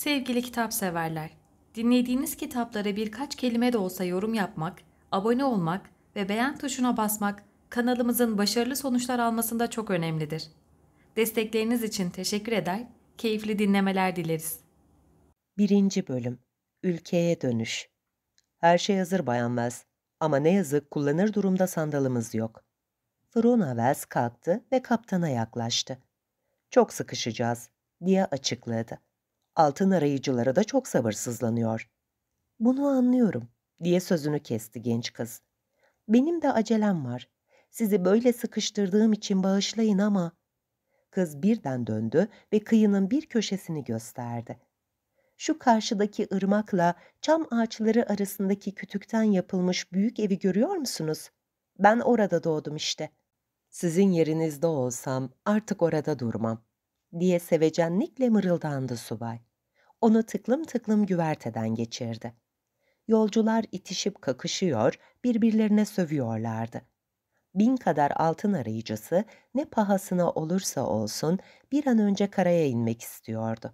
Sevgili kitap severler, dinlediğiniz kitaplara birkaç kelime de olsa yorum yapmak, abone olmak ve beğen tuşuna basmak kanalımızın başarılı sonuçlar almasında çok önemlidir. Destekleriniz için teşekkür eder, keyifli dinlemeler dileriz. Birinci Bölüm Ülkeye Dönüş Her şey hazır Bayan Wells ama ne yazık kullanır durumda sandalımız yok. Frona Wells kalktı ve kaptana yaklaştı. Çok sıkışacağız diye açıkladı altın arayıcıları da çok sabırsızlanıyor. Bunu anlıyorum diye sözünü kesti genç kız. Benim de acelem var. Sizi böyle sıkıştırdığım için bağışlayın ama... Kız birden döndü ve kıyının bir köşesini gösterdi. Şu karşıdaki ırmakla çam ağaçları arasındaki kütükten yapılmış büyük evi görüyor musunuz? Ben orada doğdum işte. Sizin yerinizde olsam artık orada durmam, diye sevecenlikle mırıldandı subay onu tıklım tıklım güverteden geçirdi. Yolcular itişip kakışıyor, birbirlerine sövüyorlardı. Bin kadar altın arayıcısı ne pahasına olursa olsun bir an önce karaya inmek istiyordu.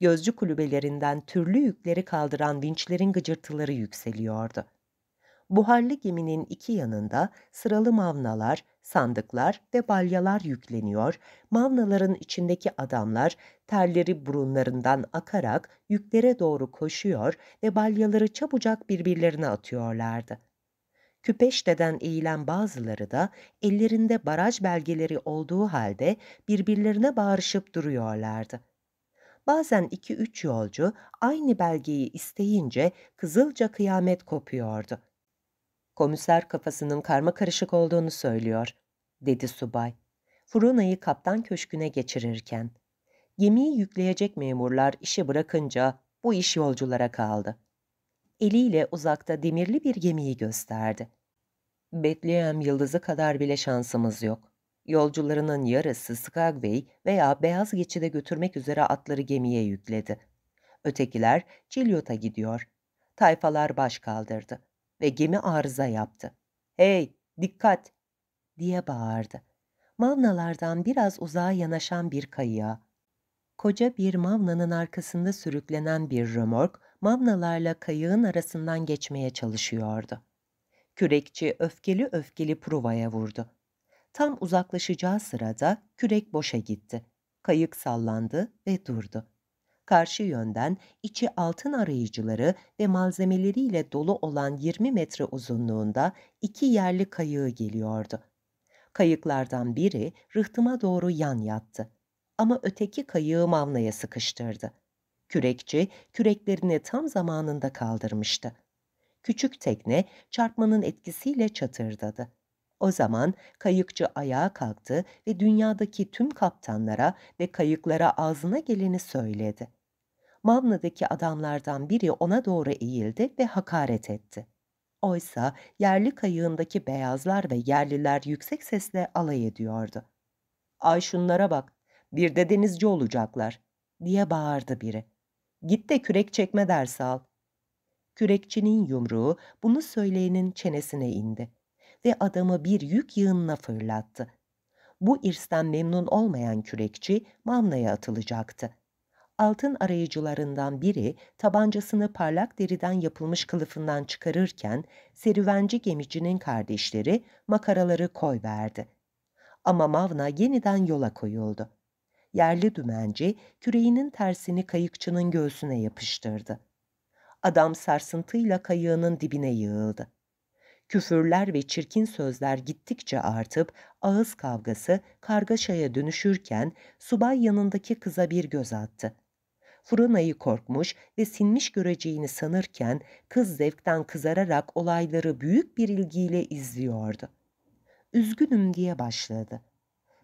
Gözcü kulübelerinden türlü yükleri kaldıran vinçlerin gıcırtıları yükseliyordu buharlı geminin iki yanında sıralı mavnalar, sandıklar ve balyalar yükleniyor, mavnaların içindeki adamlar terleri burunlarından akarak yüklere doğru koşuyor ve balyaları çabucak birbirlerine atıyorlardı. Küpeşte'den eğilen bazıları da ellerinde baraj belgeleri olduğu halde birbirlerine bağırışıp duruyorlardı. Bazen iki üç yolcu aynı belgeyi isteyince kızılca kıyamet kopuyordu.'' Komiser kafasının karma karışık olduğunu söylüyor, dedi subay. Furona'yı kaptan köşküne geçirirken. Gemiyi yükleyecek memurlar işi bırakınca bu iş yolculara kaldı. Eliyle uzakta demirli bir gemiyi gösterdi. Betlehem yıldızı kadar bile şansımız yok. Yolcularının yarısı Skagway veya Beyaz Geçide götürmek üzere atları gemiye yükledi. Ötekiler Cilyot'a gidiyor. Tayfalar baş kaldırdı ve gemi arıza yaptı. ''Hey, dikkat!'' diye bağırdı. Mavnalardan biraz uzağa yanaşan bir kayığa. Koca bir mavnanın arkasında sürüklenen bir römork, mavnalarla kayığın arasından geçmeye çalışıyordu. Kürekçi öfkeli öfkeli pruvaya vurdu. Tam uzaklaşacağı sırada kürek boşa gitti. Kayık sallandı ve durdu karşı yönden içi altın arayıcıları ve malzemeleriyle dolu olan 20 metre uzunluğunda iki yerli kayığı geliyordu. Kayıklardan biri rıhtıma doğru yan yattı ama öteki kayığı mavnaya sıkıştırdı. Kürekçi küreklerini tam zamanında kaldırmıştı. Küçük tekne çarpmanın etkisiyle çatırdadı. O zaman kayıkçı ayağa kalktı ve dünyadaki tüm kaptanlara ve kayıklara ağzına geleni söyledi. Mavna'daki adamlardan biri ona doğru eğildi ve hakaret etti. Oysa yerli kayığındaki beyazlar ve yerliler yüksek sesle alay ediyordu. ''Ay şunlara bak, bir de denizci olacaklar.'' diye bağırdı biri. ''Git de kürek çekme dersi al.'' Kürekçinin yumruğu bunu söyleyenin çenesine indi ve adamı bir yük yığınına fırlattı. Bu irsten memnun olmayan kürekçi Mamna'ya atılacaktı. Altın arayıcılarından biri tabancasını parlak deriden yapılmış kılıfından çıkarırken serüvenci gemicinin kardeşleri makaraları koyverdi. Ama Mavna yeniden yola koyuldu. Yerli dümenci küreğinin tersini kayıkçının göğsüne yapıştırdı. Adam sarsıntıyla kayığının dibine yığıldı. Küfürler ve çirkin sözler gittikçe artıp ağız kavgası kargaşaya dönüşürken subay yanındaki kıza bir göz attı. Furana'yı korkmuş ve sinmiş göreceğini sanırken kız zevkten kızararak olayları büyük bir ilgiyle izliyordu. Üzgünüm diye başladı.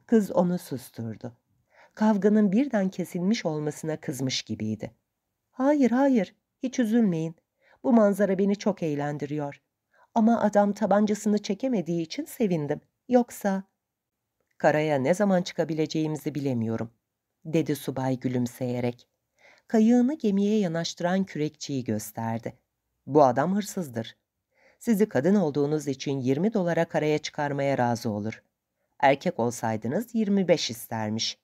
Kız onu susturdu. Kavganın birden kesilmiş olmasına kızmış gibiydi. Hayır hayır hiç üzülmeyin. Bu manzara beni çok eğlendiriyor. Ama adam tabancasını çekemediği için sevindim. Yoksa... Karaya ne zaman çıkabileceğimizi bilemiyorum, dedi subay gülümseyerek. Kayığını gemiye yanaştıran kürekçiyi gösterdi. Bu adam hırsızdır. Sizi kadın olduğunuz için 20 dolara karaya çıkarmaya razı olur. Erkek olsaydınız 25 istermiş.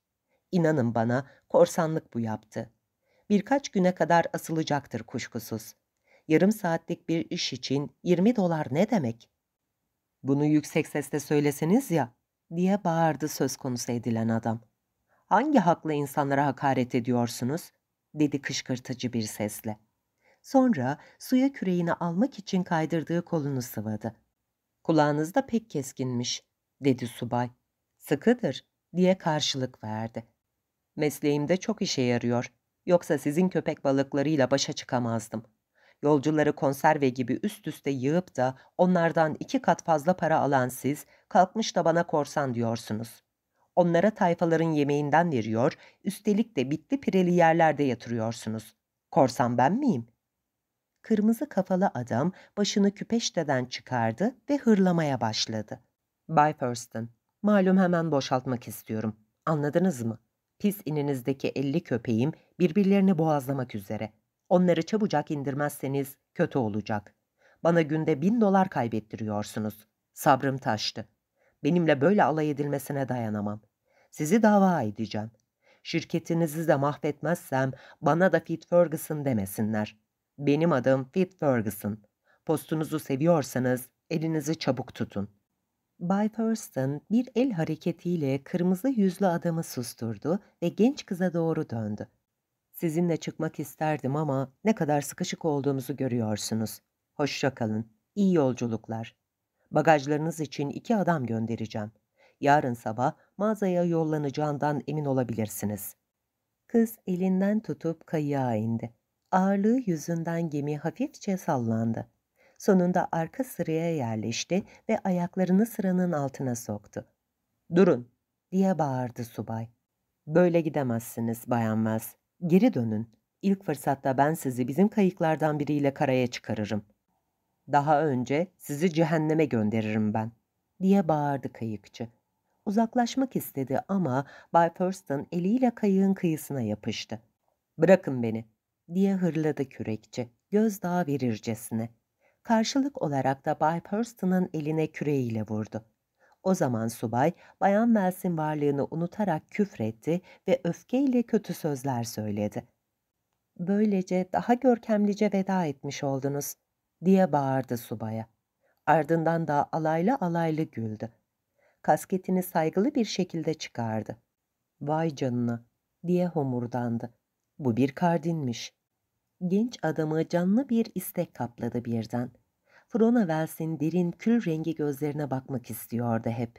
İnanın bana korsanlık bu yaptı. Birkaç güne kadar asılacaktır kuşkusuz.'' yarım saatlik bir iş için 20 dolar ne demek? Bunu yüksek sesle söyleseniz ya, diye bağırdı söz konusu edilen adam. Hangi hakla insanlara hakaret ediyorsunuz? dedi kışkırtıcı bir sesle. Sonra suya küreğini almak için kaydırdığı kolunu sıvadı. Kulağınız da pek keskinmiş, dedi subay. Sıkıdır, diye karşılık verdi. Mesleğimde çok işe yarıyor. Yoksa sizin köpek balıklarıyla başa çıkamazdım. Yolcuları konserve gibi üst üste yığıp da onlardan iki kat fazla para alan siz kalkmış da bana korsan diyorsunuz. Onlara tayfaların yemeğinden veriyor, üstelik de bitli pireli yerlerde yatırıyorsunuz. Korsan ben miyim? Kırmızı kafalı adam başını küpeşteden çıkardı ve hırlamaya başladı. Bay Thurston, malum hemen boşaltmak istiyorum. Anladınız mı? Pis ininizdeki elli köpeğim birbirlerini boğazlamak üzere.'' Onları çabucak indirmezseniz kötü olacak. Bana günde bin dolar kaybettiriyorsunuz. Sabrım taştı. Benimle böyle alay edilmesine dayanamam. Sizi dava edeceğim. Şirketinizi de mahvetmezsem bana da Fit Ferguson demesinler. Benim adım Fit Ferguson. Postunuzu seviyorsanız elinizi çabuk tutun. Bay Thurston bir el hareketiyle kırmızı yüzlü adamı susturdu ve genç kıza doğru döndü. Sizinle çıkmak isterdim ama ne kadar sıkışık olduğumuzu görüyorsunuz. Hoşça kalın. İyi yolculuklar. Bagajlarınız için iki adam göndereceğim. Yarın sabah mağazaya yollanacağından emin olabilirsiniz. Kız elinden tutup kayığa indi. Ağırlığı yüzünden gemi hafifçe sallandı. Sonunda arka sıraya yerleşti ve ayaklarını sıranın altına soktu. ''Durun!'' diye bağırdı subay. ''Böyle gidemezsiniz Bayan Geri dönün. İlk fırsatta ben sizi bizim kayıklardan biriyle karaya çıkarırım. Daha önce sizi cehenneme gönderirim ben, diye bağırdı kayıkçı. Uzaklaşmak istedi ama Bay Thurston eliyle kayığın kıyısına yapıştı. Bırakın beni, diye hırladı kürekçi, gözdağı verircesine. Karşılık olarak da Bay Thurston'ın eline küreğiyle vurdu. O zaman subay Bayan Mels'in varlığını unutarak küfretti ve öfkeyle kötü sözler söyledi. Böylece daha görkemlice veda etmiş oldunuz diye bağırdı subaya. Ardından da alaylı alaylı güldü. Kasketini saygılı bir şekilde çıkardı. Vay canına diye homurdandı. Bu bir kardinmiş. Genç adamı canlı bir istek kapladı birden.'' Frona Wells'in derin kül rengi gözlerine bakmak istiyordu hep.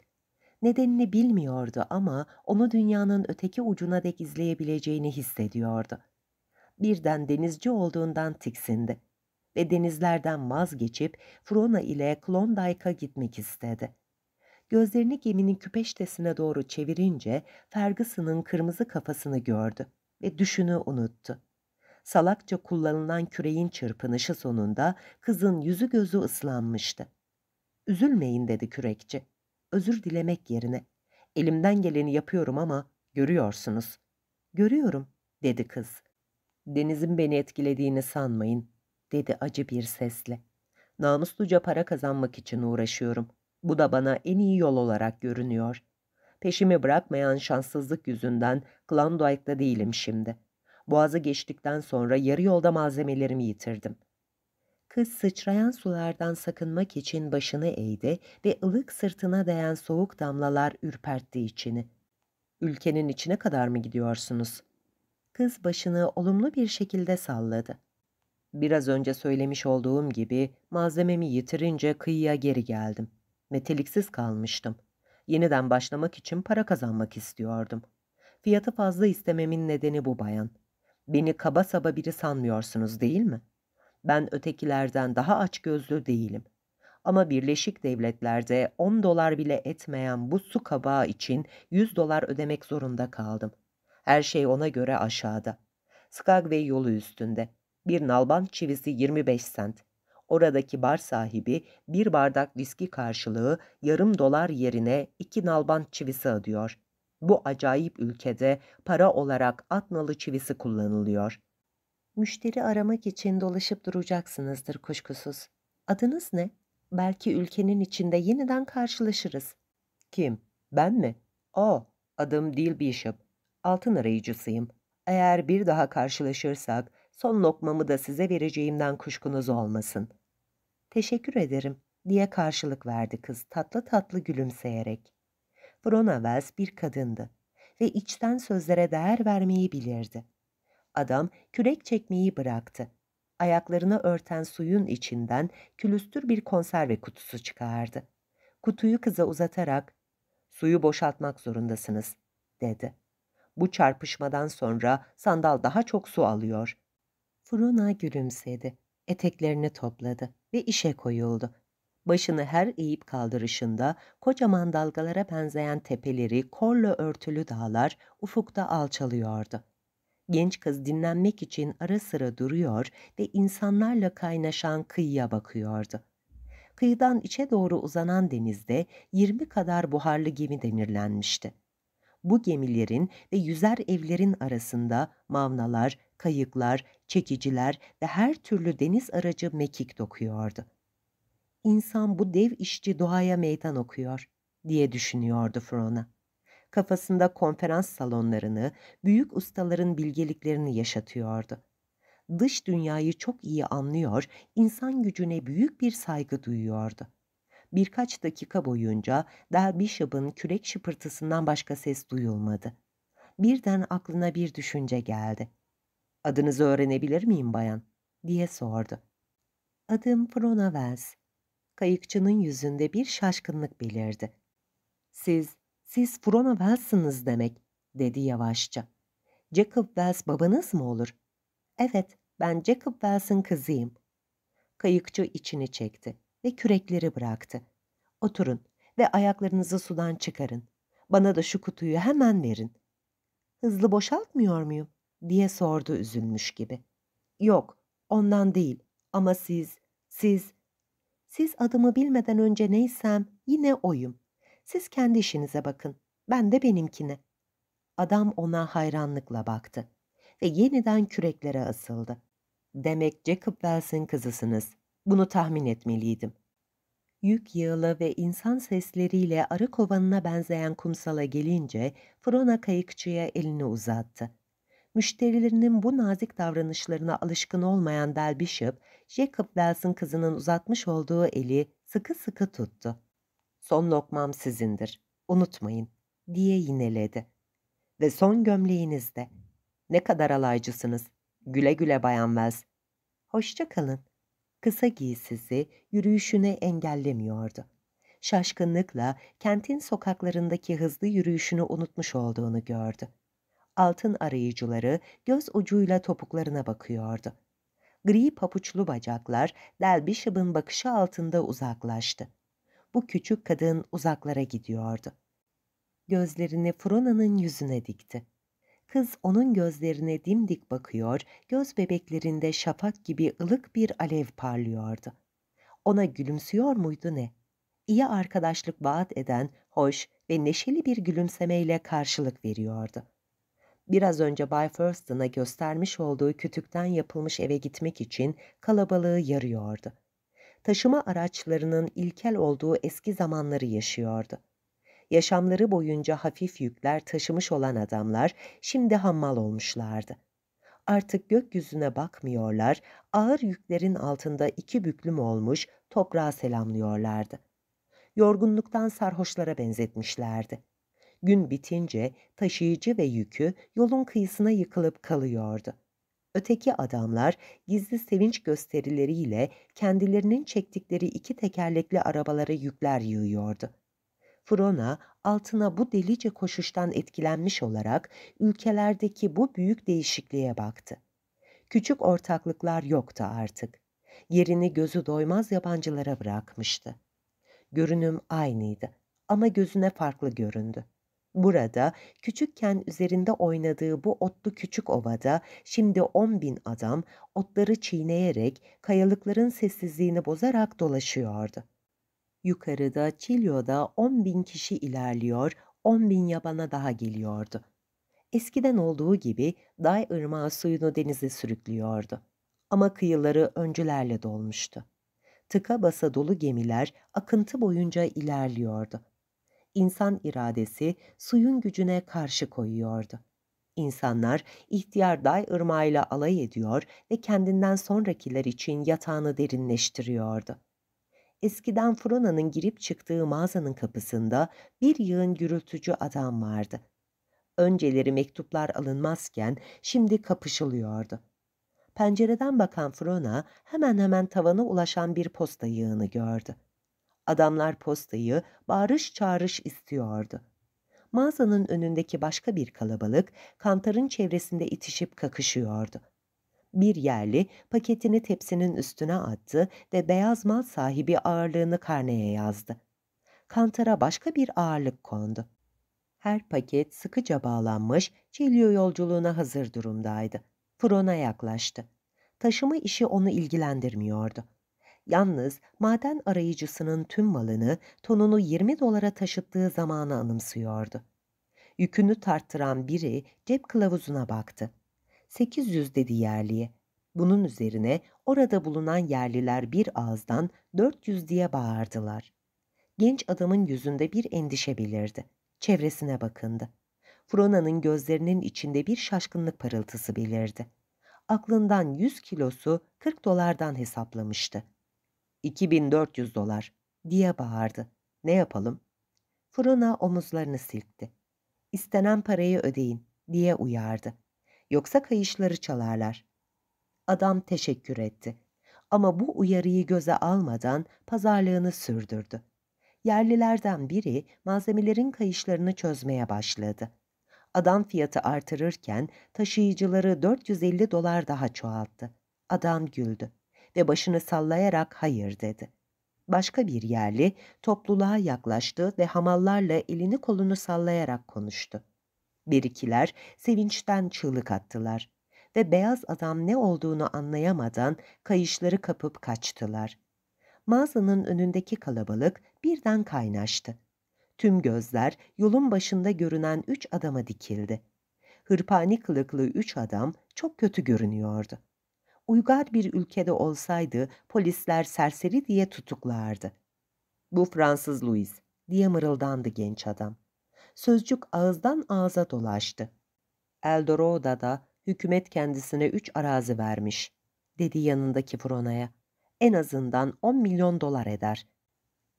Nedenini bilmiyordu ama onu dünyanın öteki ucuna dek izleyebileceğini hissediyordu. Birden denizci olduğundan tiksindi ve denizlerden vazgeçip Frona ile Klondyke'a gitmek istedi. Gözlerini geminin küpeştesine doğru çevirince Ferguson'ın kırmızı kafasını gördü ve düşünü unuttu salakça kullanılan küreğin çırpınışı sonunda kızın yüzü gözü ıslanmıştı. Üzülmeyin dedi kürekçi. Özür dilemek yerine. Elimden geleni yapıyorum ama görüyorsunuz. Görüyorum dedi kız. Denizin beni etkilediğini sanmayın dedi acı bir sesle. Namusluca para kazanmak için uğraşıyorum. Bu da bana en iyi yol olarak görünüyor. Peşimi bırakmayan şanssızlık yüzünden Klondike'da değilim şimdi. Boğazı geçtikten sonra yarı yolda malzemelerimi yitirdim. Kız sıçrayan sulardan sakınmak için başını eğdi ve ılık sırtına değen soğuk damlalar ürpertti içini. Ülkenin içine kadar mı gidiyorsunuz? Kız başını olumlu bir şekilde salladı. Biraz önce söylemiş olduğum gibi malzememi yitirince kıyıya geri geldim. Meteliksiz kalmıştım. Yeniden başlamak için para kazanmak istiyordum. Fiyatı fazla istememin nedeni bu bayan.'' Beni kaba saba biri sanmıyorsunuz değil mi? Ben ötekilerden daha açgözlü değilim. Ama Birleşik Devletler'de 10 dolar bile etmeyen bu su kabağı için 100 dolar ödemek zorunda kaldım. Her şey ona göre aşağıda. Skagway yolu üstünde. Bir nalbant çivisi 25 sent. Oradaki bar sahibi bir bardak viski karşılığı yarım dolar yerine iki nalbant çivisi adıyor bu acayip ülkede para olarak at nalı çivisi kullanılıyor. Müşteri aramak için dolaşıp duracaksınızdır kuşkusuz. Adınız ne? Belki ülkenin içinde yeniden karşılaşırız. Kim? Ben mi? O, adım Dil Bishop. Altın arayıcısıyım. Eğer bir daha karşılaşırsak son lokmamı da size vereceğimden kuşkunuz olmasın. Teşekkür ederim diye karşılık verdi kız tatlı tatlı gülümseyerek. Brona Wells bir kadındı ve içten sözlere değer vermeyi bilirdi. Adam kürek çekmeyi bıraktı. Ayaklarını örten suyun içinden külüstür bir konserve kutusu çıkardı. Kutuyu kıza uzatarak "Suyu boşaltmak zorundasınız." dedi. Bu çarpışmadan sonra sandal daha çok su alıyor. Fruna gülümsedi. Eteklerini topladı ve işe koyuldu. Başını her eğip kaldırışında kocaman dalgalara benzeyen tepeleri, korla örtülü dağlar ufukta alçalıyordu. Genç kız dinlenmek için ara sıra duruyor ve insanlarla kaynaşan kıyıya bakıyordu. Kıyıdan içe doğru uzanan denizde 20 kadar buharlı gemi demirlenmişti. Bu gemilerin ve yüzer evlerin arasında mavnalar, kayıklar, çekiciler ve her türlü deniz aracı mekik dokuyordu insan bu dev işçi doğaya meydan okuyor diye düşünüyordu Frona. Kafasında konferans salonlarını, büyük ustaların bilgeliklerini yaşatıyordu. Dış dünyayı çok iyi anlıyor, insan gücüne büyük bir saygı duyuyordu. Birkaç dakika boyunca Del Bishop'ın kürek şıpırtısından başka ses duyulmadı. Birden aklına bir düşünce geldi. ''Adınızı öğrenebilir miyim bayan?'' diye sordu. ''Adım Frona Wells kayıkçının yüzünde bir şaşkınlık belirdi. Siz, siz Frona Wells'ınız demek, dedi yavaşça. Jacob Wells babanız mı olur? Evet, ben Jacob Wells'ın kızıyım. Kayıkçı içini çekti ve kürekleri bıraktı. Oturun ve ayaklarınızı sudan çıkarın. Bana da şu kutuyu hemen verin. Hızlı boşaltmıyor muyum? diye sordu üzülmüş gibi. Yok, ondan değil ama siz, siz siz adımı bilmeden önce neysem yine oyum. Siz kendi işinize bakın, ben de benimkine. Adam ona hayranlıkla baktı ve yeniden küreklere asıldı. Demek Jacob Wells'in kızısınız. Bunu tahmin etmeliydim. Yük yığılı ve insan sesleriyle arı kovanına benzeyen kumsala gelince Frona kayıkçıya elini uzattı müşterilerinin bu nazik davranışlarına alışkın olmayan Del Bishop, Jacob Wells'ın kızının uzatmış olduğu eli sıkı sıkı tuttu. ''Son lokmam sizindir, unutmayın.'' diye yineledi. ''Ve son gömleğiniz de. Ne kadar alaycısınız. Güle güle Bayan Wells. Hoşça kalın.'' Kısa giysisi yürüyüşüne engellemiyordu şaşkınlıkla kentin sokaklarındaki hızlı yürüyüşünü unutmuş olduğunu gördü altın arayıcıları göz ucuyla topuklarına bakıyordu. Gri papuçlu bacaklar Delbishop'ın bakışı altında uzaklaştı. Bu küçük kadın uzaklara gidiyordu. Gözlerini Frona'nın yüzüne dikti. Kız onun gözlerine dimdik bakıyor, göz bebeklerinde şafak gibi ılık bir alev parlıyordu. Ona gülümsüyor muydu ne? İyi arkadaşlık vaat eden, hoş ve neşeli bir gülümsemeyle karşılık veriyordu biraz önce Bay Furston'a göstermiş olduğu kütükten yapılmış eve gitmek için kalabalığı yarıyordu. Taşıma araçlarının ilkel olduğu eski zamanları yaşıyordu. Yaşamları boyunca hafif yükler taşımış olan adamlar şimdi hammal olmuşlardı. Artık gökyüzüne bakmıyorlar, ağır yüklerin altında iki büklüm olmuş toprağa selamlıyorlardı. Yorgunluktan sarhoşlara benzetmişlerdi.'' gün bitince taşıyıcı ve yükü yolun kıyısına yıkılıp kalıyordu. Öteki adamlar gizli sevinç gösterileriyle kendilerinin çektikleri iki tekerlekli arabalara yükler yığıyordu. Frona altına bu delice koşuştan etkilenmiş olarak ülkelerdeki bu büyük değişikliğe baktı. Küçük ortaklıklar yoktu artık. Yerini gözü doymaz yabancılara bırakmıştı. Görünüm aynıydı ama gözüne farklı göründü. Burada küçükken üzerinde oynadığı bu otlu küçük ovada şimdi on bin adam otları çiğneyerek kayalıkların sessizliğini bozarak dolaşıyordu. Yukarıda Çilyo'da on bin kişi ilerliyor, on bin yabana daha geliyordu. Eskiden olduğu gibi Day ırmağı suyunu denize sürüklüyordu. Ama kıyıları öncülerle dolmuştu. Tıka basa dolu gemiler akıntı boyunca ilerliyordu insan iradesi suyun gücüne karşı koyuyordu. İnsanlar ihtiyar day ırmağıyla alay ediyor ve kendinden sonrakiler için yatağını derinleştiriyordu. Eskiden Frona'nın girip çıktığı mağazanın kapısında bir yığın gürültücü adam vardı. Önceleri mektuplar alınmazken şimdi kapışılıyordu. Pencereden bakan Frona hemen hemen tavana ulaşan bir posta yığını gördü. Adamlar postayı bağırış çağırış istiyordu. Mağazanın önündeki başka bir kalabalık kantarın çevresinde itişip kakışıyordu. Bir yerli paketini tepsinin üstüne attı ve beyaz mal sahibi ağırlığını karneye yazdı. Kantara başka bir ağırlık kondu. Her paket sıkıca bağlanmış, Çelyo yolculuğuna hazır durumdaydı. Fron'a yaklaştı. Taşıma işi onu ilgilendirmiyordu. Yalnız maden arayıcısının tüm malını tonunu 20 dolara taşıttığı zamanı anımsıyordu. Yükünü tarttıran biri cep kılavuzuna baktı. 800 dedi yerliye. Bunun üzerine orada bulunan yerliler bir ağızdan 400 diye bağırdılar. Genç adamın yüzünde bir endişe belirdi. Çevresine bakındı. Frona'nın gözlerinin içinde bir şaşkınlık parıltısı belirdi. Aklından 100 kilosu 40 dolardan hesaplamıştı. 2400 dolar diye bağırdı. Ne yapalım? Fırına omuzlarını silkti. İstenen parayı ödeyin diye uyardı. Yoksa kayışları çalarlar. Adam teşekkür etti. Ama bu uyarıyı göze almadan pazarlığını sürdürdü. Yerlilerden biri malzemelerin kayışlarını çözmeye başladı. Adam fiyatı artırırken taşıyıcıları 450 dolar daha çoğalttı. Adam güldü ve başını sallayarak hayır dedi. Başka bir yerli topluluğa yaklaştı ve hamallarla elini kolunu sallayarak konuştu. Birikiler sevinçten çığlık attılar ve beyaz adam ne olduğunu anlayamadan kayışları kapıp kaçtılar. Mağazanın önündeki kalabalık birden kaynaştı. Tüm gözler yolun başında görünen üç adama dikildi. Hırpani kılıklı üç adam çok kötü görünüyordu uygar bir ülkede olsaydı polisler serseri diye tutuklardı. Bu Fransız Louis diye mırıldandı genç adam. Sözcük ağızdan ağza dolaştı. da hükümet kendisine üç arazi vermiş, dedi yanındaki Frona'ya. En azından on milyon dolar eder.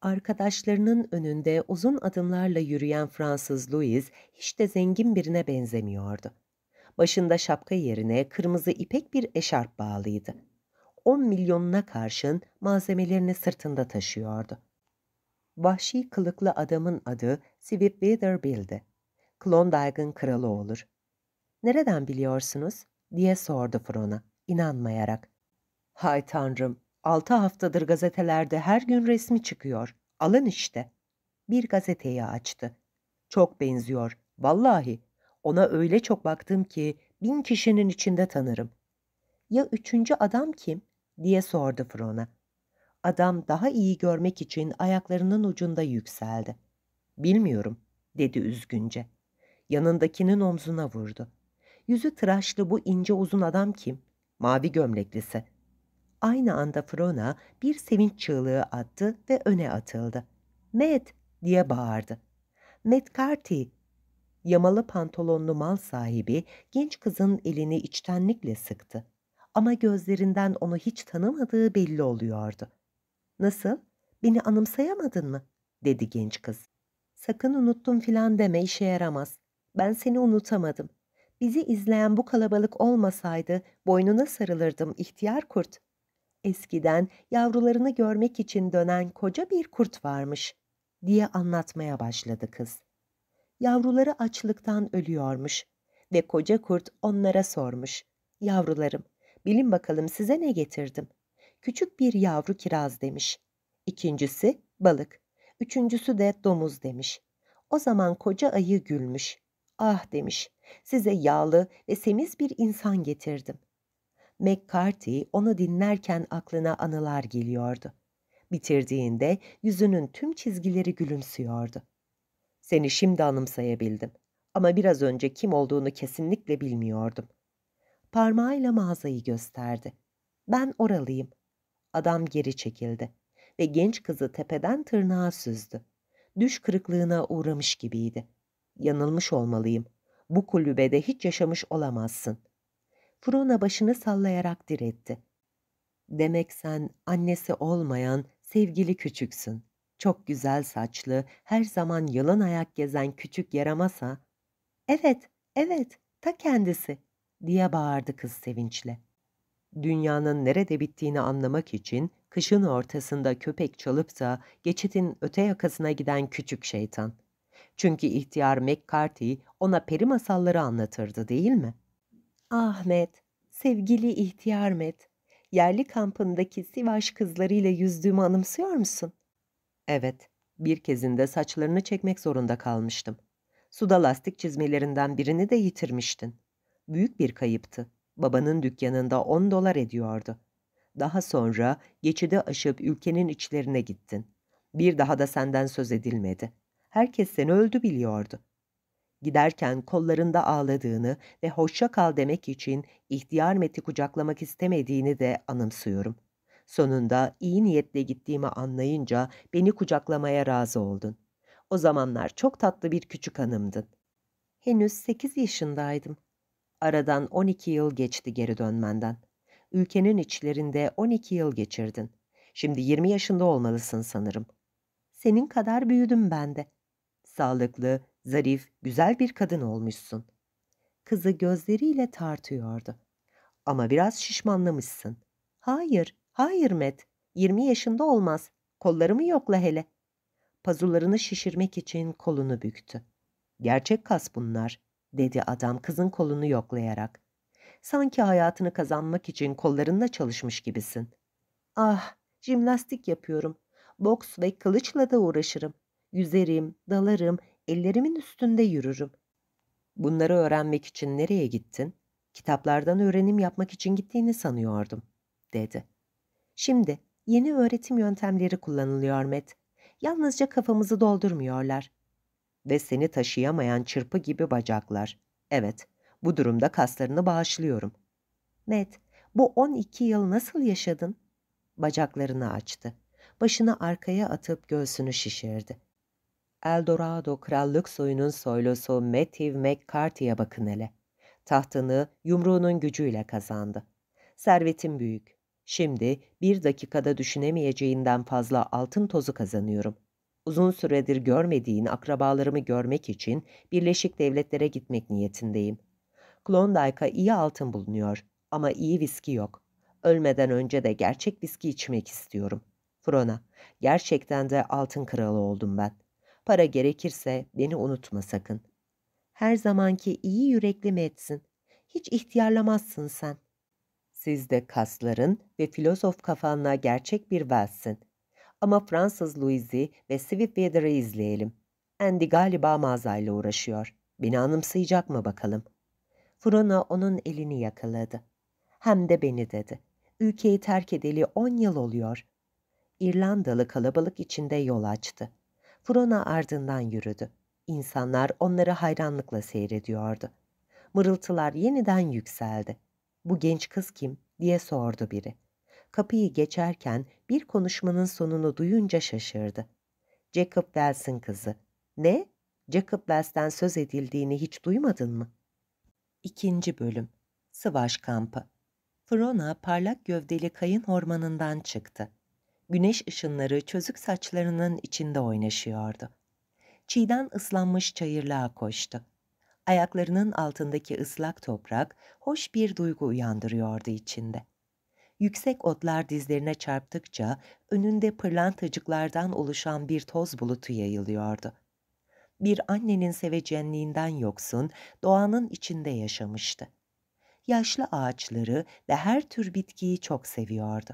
Arkadaşlarının önünde uzun adımlarla yürüyen Fransız Louis hiç de zengin birine benzemiyordu. Başında şapka yerine kırmızı ipek bir eşarp bağlıydı. 10 milyonuna karşın malzemelerini sırtında taşıyordu. Vahşi kılıklı adamın adı Sivip Weatherbeal'di. Klondike'ın kralı olur. ''Nereden biliyorsunuz?'' diye sordu Fron'a, inanmayarak. ''Hay tanrım, altı haftadır gazetelerde her gün resmi çıkıyor. Alın işte.'' Bir gazeteyi açtı. ''Çok benziyor, vallahi. Ona öyle çok baktım ki bin kişinin içinde tanırım. Ya üçüncü adam kim? diye sordu Frona. Adam daha iyi görmek için ayaklarının ucunda yükseldi. Bilmiyorum dedi üzgünce. Yanındakinin omzuna vurdu. Yüzü tıraşlı bu ince uzun adam kim? Mavi gömleklisi. Aynı anda Frona bir sevinç çığlığı attı ve öne atıldı. Met diye bağırdı. Met Carty yamalı pantolonlu mal sahibi genç kızın elini içtenlikle sıktı. Ama gözlerinden onu hiç tanımadığı belli oluyordu. ''Nasıl? Beni anımsayamadın mı?'' dedi genç kız. ''Sakın unuttum filan deme işe yaramaz. Ben seni unutamadım. Bizi izleyen bu kalabalık olmasaydı boynuna sarılırdım ihtiyar kurt.'' Eskiden yavrularını görmek için dönen koca bir kurt varmış.'' diye anlatmaya başladı kız yavruları açlıktan ölüyormuş ve koca kurt onlara sormuş. Yavrularım, bilin bakalım size ne getirdim? Küçük bir yavru kiraz demiş. İkincisi balık, üçüncüsü de domuz demiş. O zaman koca ayı gülmüş. Ah demiş, size yağlı ve semiz bir insan getirdim. McCarthy onu dinlerken aklına anılar geliyordu. Bitirdiğinde yüzünün tüm çizgileri gülümsüyordu. Seni şimdi anımsayabildim. Ama biraz önce kim olduğunu kesinlikle bilmiyordum. Parmağıyla mağazayı gösterdi. Ben oralıyım. Adam geri çekildi ve genç kızı tepeden tırnağa süzdü. Düş kırıklığına uğramış gibiydi. Yanılmış olmalıyım. Bu kulübede hiç yaşamış olamazsın. Frona başını sallayarak diretti. Demek sen annesi olmayan sevgili küçüksün çok güzel saçlı, her zaman yalın ayak gezen küçük yaramasa, ''Evet, evet, ta kendisi.'' diye bağırdı kız sevinçle. Dünyanın nerede bittiğini anlamak için kışın ortasında köpek çalıp da geçitin öte yakasına giden küçük şeytan. Çünkü ihtiyar McCarthy ona peri masalları anlatırdı değil mi? Ahmet, sevgili ihtiyar Met, yerli kampındaki Sivaş kızlarıyla yüzdüğümü anımsıyor musun?'' Evet, bir kezinde saçlarını çekmek zorunda kalmıştım. Suda lastik çizmelerinden birini de yitirmiştin. Büyük bir kayıptı. Babanın dükkanında 10 dolar ediyordu. Daha sonra geçidi aşıp ülkenin içlerine gittin. Bir daha da senden söz edilmedi. Herkes seni öldü biliyordu. Giderken kollarında ağladığını ve hoşça kal demek için ihtiyar Meti kucaklamak istemediğini de anımsıyorum. Sonunda iyi niyetle gittiğimi anlayınca beni kucaklamaya razı oldun. O zamanlar çok tatlı bir küçük hanımdın. Henüz sekiz yaşındaydım. Aradan on iki yıl geçti geri dönmenden. Ülkenin içlerinde on iki yıl geçirdin. Şimdi yirmi yaşında olmalısın sanırım. Senin kadar büyüdüm ben de. Sağlıklı, zarif, güzel bir kadın olmuşsun. Kızı gözleriyle tartıyordu. Ama biraz şişmanlamışsın. Hayır, Hayır Met, 20 yaşında olmaz. Kollarımı yokla hele. Pazularını şişirmek için kolunu büktü. Gerçek kas bunlar, dedi adam kızın kolunu yoklayarak. Sanki hayatını kazanmak için kollarınla çalışmış gibisin. Ah, jimnastik yapıyorum. Boks ve kılıçla da uğraşırım. Yüzerim, dalarım, ellerimin üstünde yürürüm. Bunları öğrenmek için nereye gittin? Kitaplardan öğrenim yapmak için gittiğini sanıyordum, dedi. Şimdi yeni öğretim yöntemleri kullanılıyor Met. Yalnızca kafamızı doldurmuyorlar. Ve seni taşıyamayan çırpı gibi bacaklar. Evet, bu durumda kaslarını bağışlıyorum. Met, bu 12 yıl nasıl yaşadın? Bacaklarını açtı. Başını arkaya atıp göğsünü şişirdi. Eldorado krallık soyunun soylusu Matthew McCarthy'ye bakın hele. Tahtını yumruğunun gücüyle kazandı. Servetim büyük Şimdi bir dakikada düşünemeyeceğinden fazla altın tozu kazanıyorum. Uzun süredir görmediğin akrabalarımı görmek için Birleşik Devletlere gitmek niyetindeyim. Klondike'a iyi altın bulunuyor ama iyi viski yok. Ölmeden önce de gerçek viski içmek istiyorum. Frona, gerçekten de altın kralı oldum ben. Para gerekirse beni unutma sakın. Her zamanki iyi yürekli metsin. Hiç ihtiyarlamazsın sen. Siz de kasların ve filozof kafanla gerçek bir Wells'sin. Ama Fransız Louis'i ve Swift Sweetwater'ı izleyelim. Andy galiba mağazayla uğraşıyor. Beni anımsayacak mı bakalım? Frona onun elini yakaladı. Hem de beni dedi. Ülkeyi terk edeli on yıl oluyor. İrlandalı kalabalık içinde yol açtı. Frona ardından yürüdü. İnsanlar onları hayranlıkla seyrediyordu. Mırıltılar yeniden yükseldi bu genç kız kim diye sordu biri. Kapıyı geçerken bir konuşmanın sonunu duyunca şaşırdı. Jacob Wells'in kızı. Ne? Jacob Wells'ten söz edildiğini hiç duymadın mı? İkinci bölüm. Sıvaş kampı. Frona parlak gövdeli kayın ormanından çıktı. Güneş ışınları çözük saçlarının içinde oynaşıyordu. Çiğden ıslanmış çayırlığa koştu ayaklarının altındaki ıslak toprak hoş bir duygu uyandırıyordu içinde. Yüksek otlar dizlerine çarptıkça önünde pırlantacıklardan oluşan bir toz bulutu yayılıyordu. Bir annenin sevecenliğinden yoksun doğanın içinde yaşamıştı. Yaşlı ağaçları ve her tür bitkiyi çok seviyordu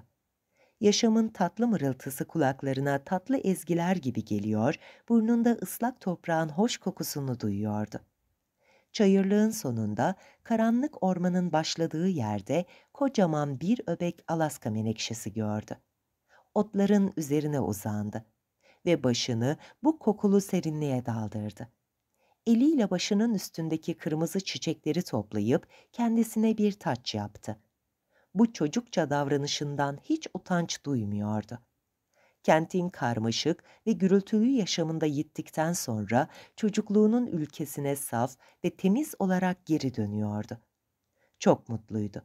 yaşamın tatlı mırıltısı kulaklarına tatlı ezgiler gibi geliyor, burnunda ıslak toprağın hoş kokusunu duyuyordu çayırlığın sonunda karanlık ormanın başladığı yerde kocaman bir öbek Alaska menekşesi gördü. Otların üzerine uzandı ve başını bu kokulu serinliğe daldırdı. Eliyle başının üstündeki kırmızı çiçekleri toplayıp kendisine bir taç yaptı. Bu çocukça davranışından hiç utanç duymuyordu kentin karmaşık ve gürültülü yaşamında yittikten sonra çocukluğunun ülkesine saf ve temiz olarak geri dönüyordu. Çok mutluydu.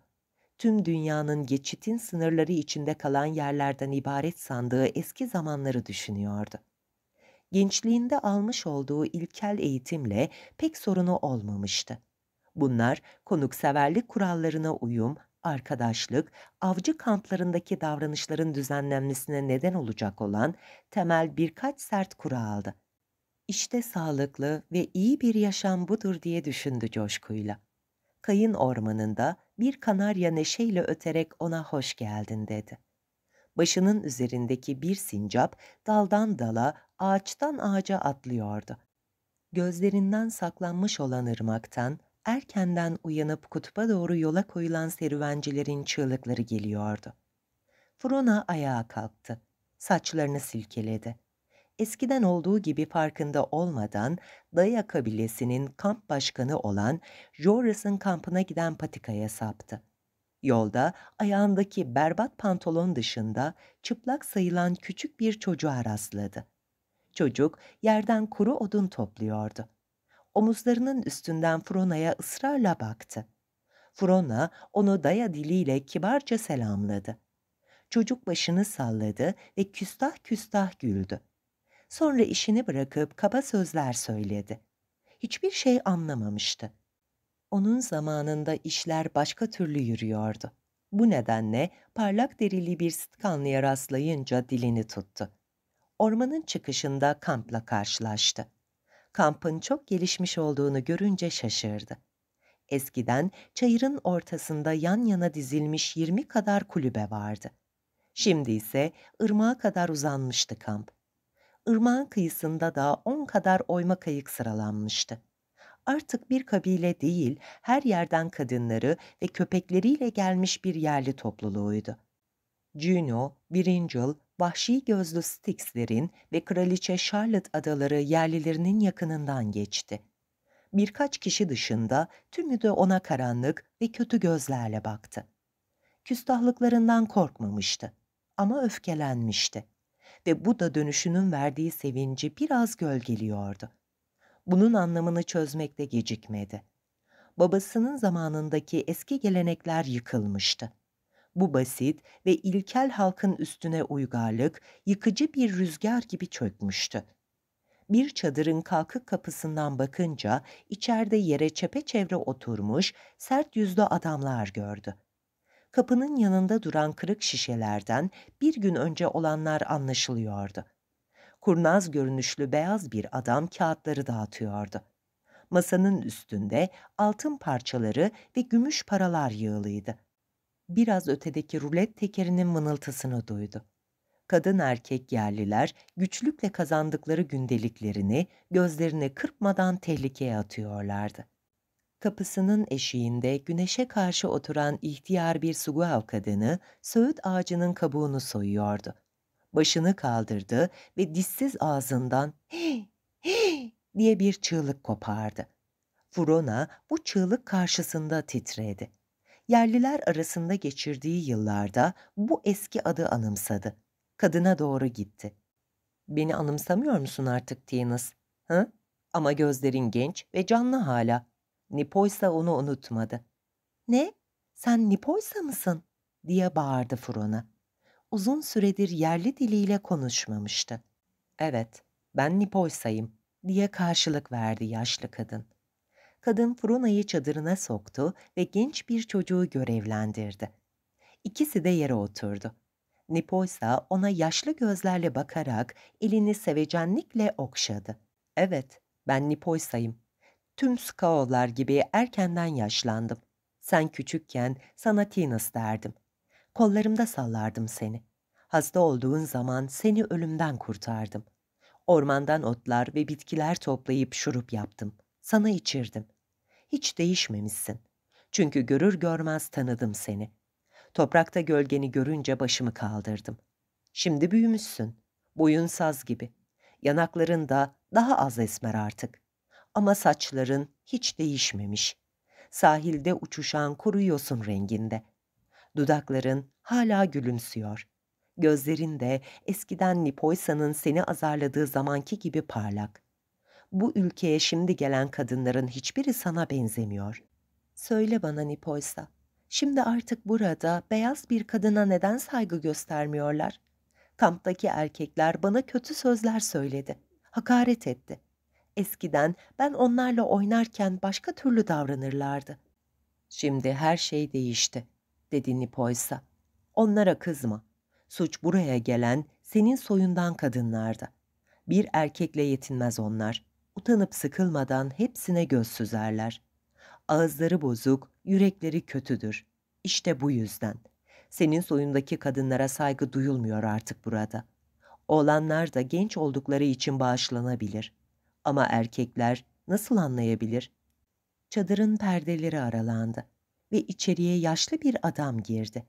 Tüm dünyanın geçitin sınırları içinde kalan yerlerden ibaret sandığı eski zamanları düşünüyordu. Gençliğinde almış olduğu ilkel eğitimle pek sorunu olmamıştı. Bunlar konukseverlik kurallarına uyum arkadaşlık, avcı kamplarındaki davranışların düzenlenmesine neden olacak olan temel birkaç sert kura aldı. İşte sağlıklı ve iyi bir yaşam budur diye düşündü coşkuyla. Kayın ormanında bir kanarya neşeyle öterek ona hoş geldin dedi. Başının üzerindeki bir sincap daldan dala, ağaçtan ağaca atlıyordu. Gözlerinden saklanmış olan ırmaktan, erkenden uyanıp kutba doğru yola koyulan serüvencilerin çığlıkları geliyordu. Frona ayağa kalktı. Saçlarını silkeledi. Eskiden olduğu gibi farkında olmadan Daya kabilesinin kamp başkanı olan Joras'ın kampına giden patikaya saptı. Yolda ayağındaki berbat pantolon dışında çıplak sayılan küçük bir çocuğa rastladı. Çocuk yerden kuru odun topluyordu omuzlarının üstünden Frona'ya ısrarla baktı. Frona onu daya diliyle kibarca selamladı. Çocuk başını salladı ve küstah küstah güldü. Sonra işini bırakıp kaba sözler söyledi. Hiçbir şey anlamamıştı. Onun zamanında işler başka türlü yürüyordu. Bu nedenle parlak derili bir sıtkanlıya rastlayınca dilini tuttu. Ormanın çıkışında kampla karşılaştı kampın çok gelişmiş olduğunu görünce şaşırdı. Eskiden çayırın ortasında yan yana dizilmiş 20 kadar kulübe vardı. Şimdi ise ırmağa kadar uzanmıştı kamp. Irmağın kıyısında da 10 kadar oyma kayık sıralanmıştı. Artık bir kabile değil, her yerden kadınları ve köpekleriyle gelmiş bir yerli topluluğuydu. Juno, Birincil, vahşi gözlü Styx'lerin ve Kraliçe Charlotte adaları yerlilerinin yakınından geçti. Birkaç kişi dışında tümü de ona karanlık ve kötü gözlerle baktı. Küstahlıklarından korkmamıştı ama öfkelenmişti ve bu da dönüşünün verdiği sevinci biraz gölgeliyordu. Bunun anlamını çözmekte gecikmedi. Babasının zamanındaki eski gelenekler yıkılmıştı bu basit ve ilkel halkın üstüne uygarlık yıkıcı bir rüzgar gibi çökmüştü. Bir çadırın kalkık kapısından bakınca içeride yere çepeçevre oturmuş sert yüzlü adamlar gördü. Kapının yanında duran kırık şişelerden bir gün önce olanlar anlaşılıyordu. Kurnaz görünüşlü beyaz bir adam kağıtları dağıtıyordu masanın üstünde altın parçaları ve gümüş paralar yığılıydı biraz ötedeki rulet tekerinin mınıltısını duydu. Kadın erkek yerliler güçlükle kazandıkları gündeliklerini gözlerine kırpmadan tehlikeye atıyorlardı. Kapısının eşiğinde güneşe karşı oturan ihtiyar bir Suguav kadını söğüt ağacının kabuğunu soyuyordu. Başını kaldırdı ve dişsiz ağzından hey, hey diye bir çığlık kopardı. Furona bu çığlık karşısında titredi yerliler arasında geçirdiği yıllarda bu eski adı anımsadı. Kadına doğru gitti. Beni anımsamıyor musun artık Tinas? Hı? Ama gözlerin genç ve canlı hala. Nipoysa onu unutmadı. Ne? Sen Nipoysa mısın? diye bağırdı Fron'a. Uzun süredir yerli diliyle konuşmamıştı. Evet, ben Nipoysa'yım diye karşılık verdi yaşlı kadın kadın Fruna'yı çadırına soktu ve genç bir çocuğu görevlendirdi. İkisi de yere oturdu. Nipo ise ona yaşlı gözlerle bakarak elini sevecenlikle okşadı. Evet, ben Nipoysa'yım. Tüm skaollar gibi erkenden yaşlandım. Sen küçükken sana Tinas derdim. Kollarımda sallardım seni. Hasta olduğun zaman seni ölümden kurtardım. Ormandan otlar ve bitkiler toplayıp şurup yaptım. Sana içirdim hiç değişmemişsin. Çünkü görür görmez tanıdım seni. Toprakta gölgeni görünce başımı kaldırdım. Şimdi büyümüşsün. Boyun saz gibi. Yanakların da daha az esmer artık. Ama saçların hiç değişmemiş. Sahilde uçuşan kuru renginde. Dudakların hala gülümsüyor. Gözlerin de eskiden Nipoysa'nın seni azarladığı zamanki gibi parlak bu ülkeye şimdi gelen kadınların hiçbiri sana benzemiyor. Söyle bana Nipoysa, şimdi artık burada beyaz bir kadına neden saygı göstermiyorlar? Kamptaki erkekler bana kötü sözler söyledi, hakaret etti. Eskiden ben onlarla oynarken başka türlü davranırlardı. Şimdi her şey değişti, dedi Nipoysa. Onlara kızma. Suç buraya gelen senin soyundan kadınlarda. Bir erkekle yetinmez onlar utanıp sıkılmadan hepsine göz süzerler. Ağızları bozuk, yürekleri kötüdür. İşte bu yüzden. Senin soyundaki kadınlara saygı duyulmuyor artık burada. Oğlanlar da genç oldukları için bağışlanabilir. Ama erkekler nasıl anlayabilir? Çadırın perdeleri aralandı ve içeriye yaşlı bir adam girdi.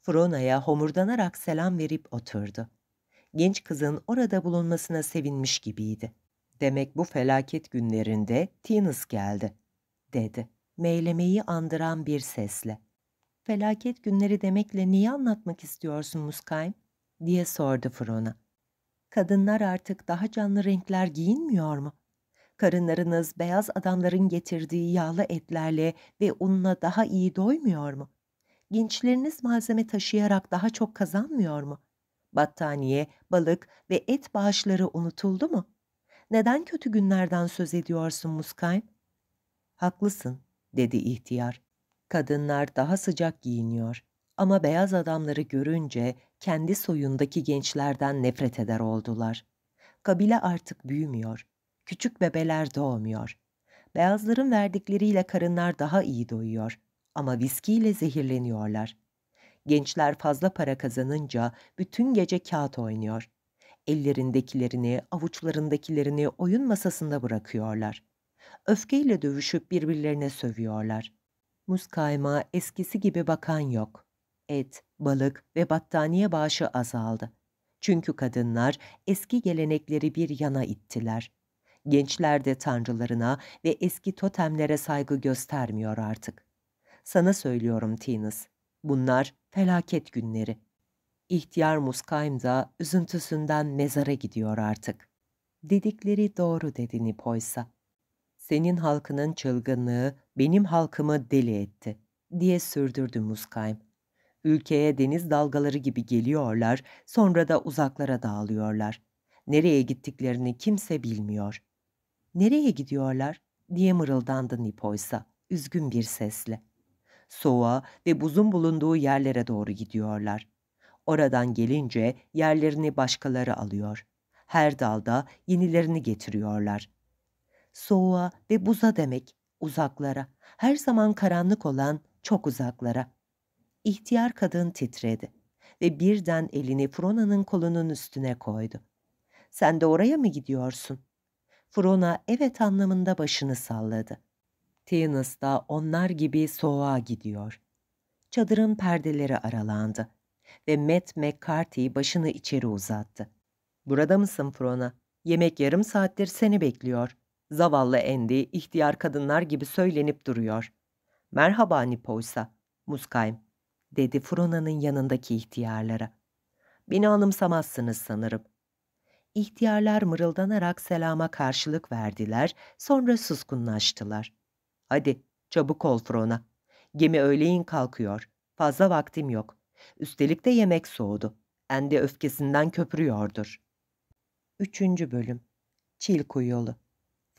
Frona'ya homurdanarak selam verip oturdu. Genç kızın orada bulunmasına sevinmiş gibiydi. Demek bu felaket günlerinde Tinus geldi, dedi. Meylemeyi andıran bir sesle. Felaket günleri demekle niye anlatmak istiyorsun Muskayim? diye sordu Frona. Kadınlar artık daha canlı renkler giyinmiyor mu? Karınlarınız beyaz adamların getirdiği yağlı etlerle ve unla daha iyi doymuyor mu? Gençleriniz malzeme taşıyarak daha çok kazanmıyor mu? Battaniye, balık ve et bağışları unutuldu mu? Neden kötü günlerden söz ediyorsun Muskayim? Haklısın, dedi ihtiyar. Kadınlar daha sıcak giyiniyor ama beyaz adamları görünce kendi soyundaki gençlerden nefret eder oldular. Kabile artık büyümüyor, küçük bebeler doğmuyor. Beyazların verdikleriyle karınlar daha iyi doyuyor ama viskiyle zehirleniyorlar. Gençler fazla para kazanınca bütün gece kağıt oynuyor. Ellerindekilerini, avuçlarındakilerini oyun masasında bırakıyorlar. Öfkeyle dövüşüp birbirlerine sövüyorlar. Muz kaymağı eskisi gibi bakan yok. Et, balık ve battaniye bağışı azaldı. Çünkü kadınlar eski gelenekleri bir yana ittiler. Gençler de tanrılarına ve eski totemlere saygı göstermiyor artık. Sana söylüyorum Tinas, bunlar felaket günleri.'' İhtiyar Muskaym da üzüntüsünden mezara gidiyor artık. Dedikleri doğru dedi Nipoysa. Senin halkının çılgınlığı benim halkımı deli etti diye sürdürdü Muskaym. Ülkeye deniz dalgaları gibi geliyorlar, sonra da uzaklara dağılıyorlar. Nereye gittiklerini kimse bilmiyor. Nereye gidiyorlar diye mırıldandı Nipoysa üzgün bir sesle. Soğuğa ve buzun bulunduğu yerlere doğru gidiyorlar. Oradan gelince yerlerini başkaları alıyor. Her dalda yenilerini getiriyorlar. Soğuğa ve buza demek, uzaklara, her zaman karanlık olan çok uzaklara. İhtiyar kadın titredi ve birden elini Frona'nın kolunun üstüne koydu. Sen de oraya mı gidiyorsun? Frona evet anlamında başını salladı. Tinas da onlar gibi soğuğa gidiyor. Çadırın perdeleri aralandı ve Matt McCarthy başını içeri uzattı. ''Burada mısın Frona? Yemek yarım saattir seni bekliyor. Zavallı Andy ihtiyar kadınlar gibi söylenip duruyor. Merhaba Nipoysa, Muskaym.'' dedi Frona'nın yanındaki ihtiyarlara. ''Beni anımsamazsınız sanırım. İhtiyarlar mırıldanarak selama karşılık verdiler, sonra suskunlaştılar. Hadi, çabuk ol Frona. Gemi öğleyin kalkıyor. Fazla vaktim yok. Üstelik de yemek soğudu. Endi öfkesinden köpürüyordur. Üçüncü bölüm Çilku yolu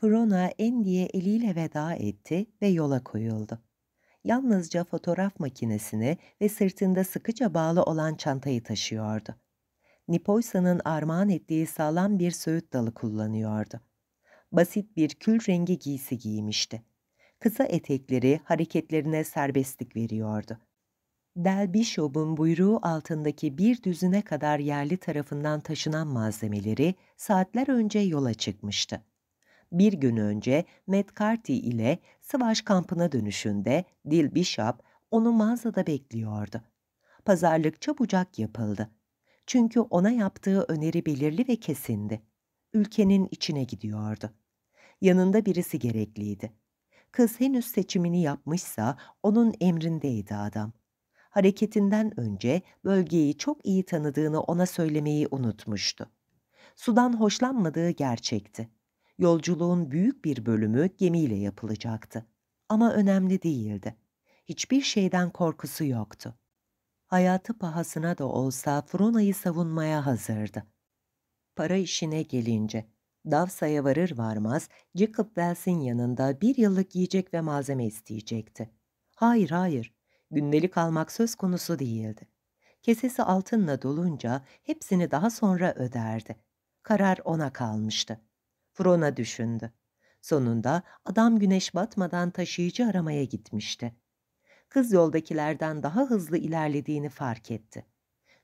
Frona Endi'ye eliyle veda etti ve yola koyuldu. Yalnızca fotoğraf makinesini ve sırtında sıkıca bağlı olan çantayı taşıyordu. Nipoysa'nın armağan ettiği sağlam bir söğüt dalı kullanıyordu. Basit bir kül rengi giysi giymişti. Kısa etekleri hareketlerine serbestlik veriyordu. Del Bishop'un buyruğu altındaki bir düzüne kadar yerli tarafından taşınan malzemeleri saatler önce yola çıkmıştı. Bir gün önce Matt Carty ile Savaş kampına dönüşünde Dil Bishop onu mağazada bekliyordu. Pazarlık çabucak yapıldı. Çünkü ona yaptığı öneri belirli ve kesindi. Ülkenin içine gidiyordu. Yanında birisi gerekliydi. Kız henüz seçimini yapmışsa onun emrindeydi adam.'' hareketinden önce bölgeyi çok iyi tanıdığını ona söylemeyi unutmuştu. Sudan hoşlanmadığı gerçekti. Yolculuğun büyük bir bölümü gemiyle yapılacaktı. Ama önemli değildi. Hiçbir şeyden korkusu yoktu. Hayatı pahasına da olsa Frona'yı savunmaya hazırdı. Para işine gelince, Davsa'ya varır varmaz Jacob Wells'in yanında bir yıllık yiyecek ve malzeme isteyecekti. Hayır hayır, gündelik almak söz konusu değildi. Kesesi altınla dolunca hepsini daha sonra öderdi. Karar ona kalmıştı. Frona düşündü. Sonunda adam güneş batmadan taşıyıcı aramaya gitmişti. Kız yoldakilerden daha hızlı ilerlediğini fark etti.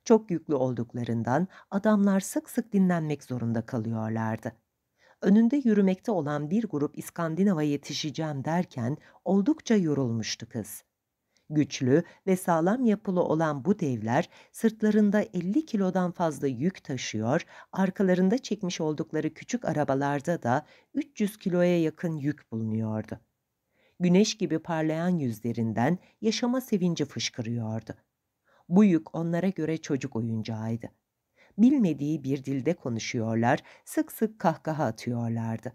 Çok yüklü olduklarından adamlar sık sık dinlenmek zorunda kalıyorlardı. Önünde yürümekte olan bir grup İskandinav'a yetişeceğim derken oldukça yorulmuştu kız. Güçlü ve sağlam yapılı olan bu devler sırtlarında 50 kilodan fazla yük taşıyor, arkalarında çekmiş oldukları küçük arabalarda da 300 kiloya yakın yük bulunuyordu. Güneş gibi parlayan yüzlerinden yaşama sevinci fışkırıyordu. Bu yük onlara göre çocuk oyuncağıydı. Bilmediği bir dilde konuşuyorlar, sık sık kahkaha atıyorlardı.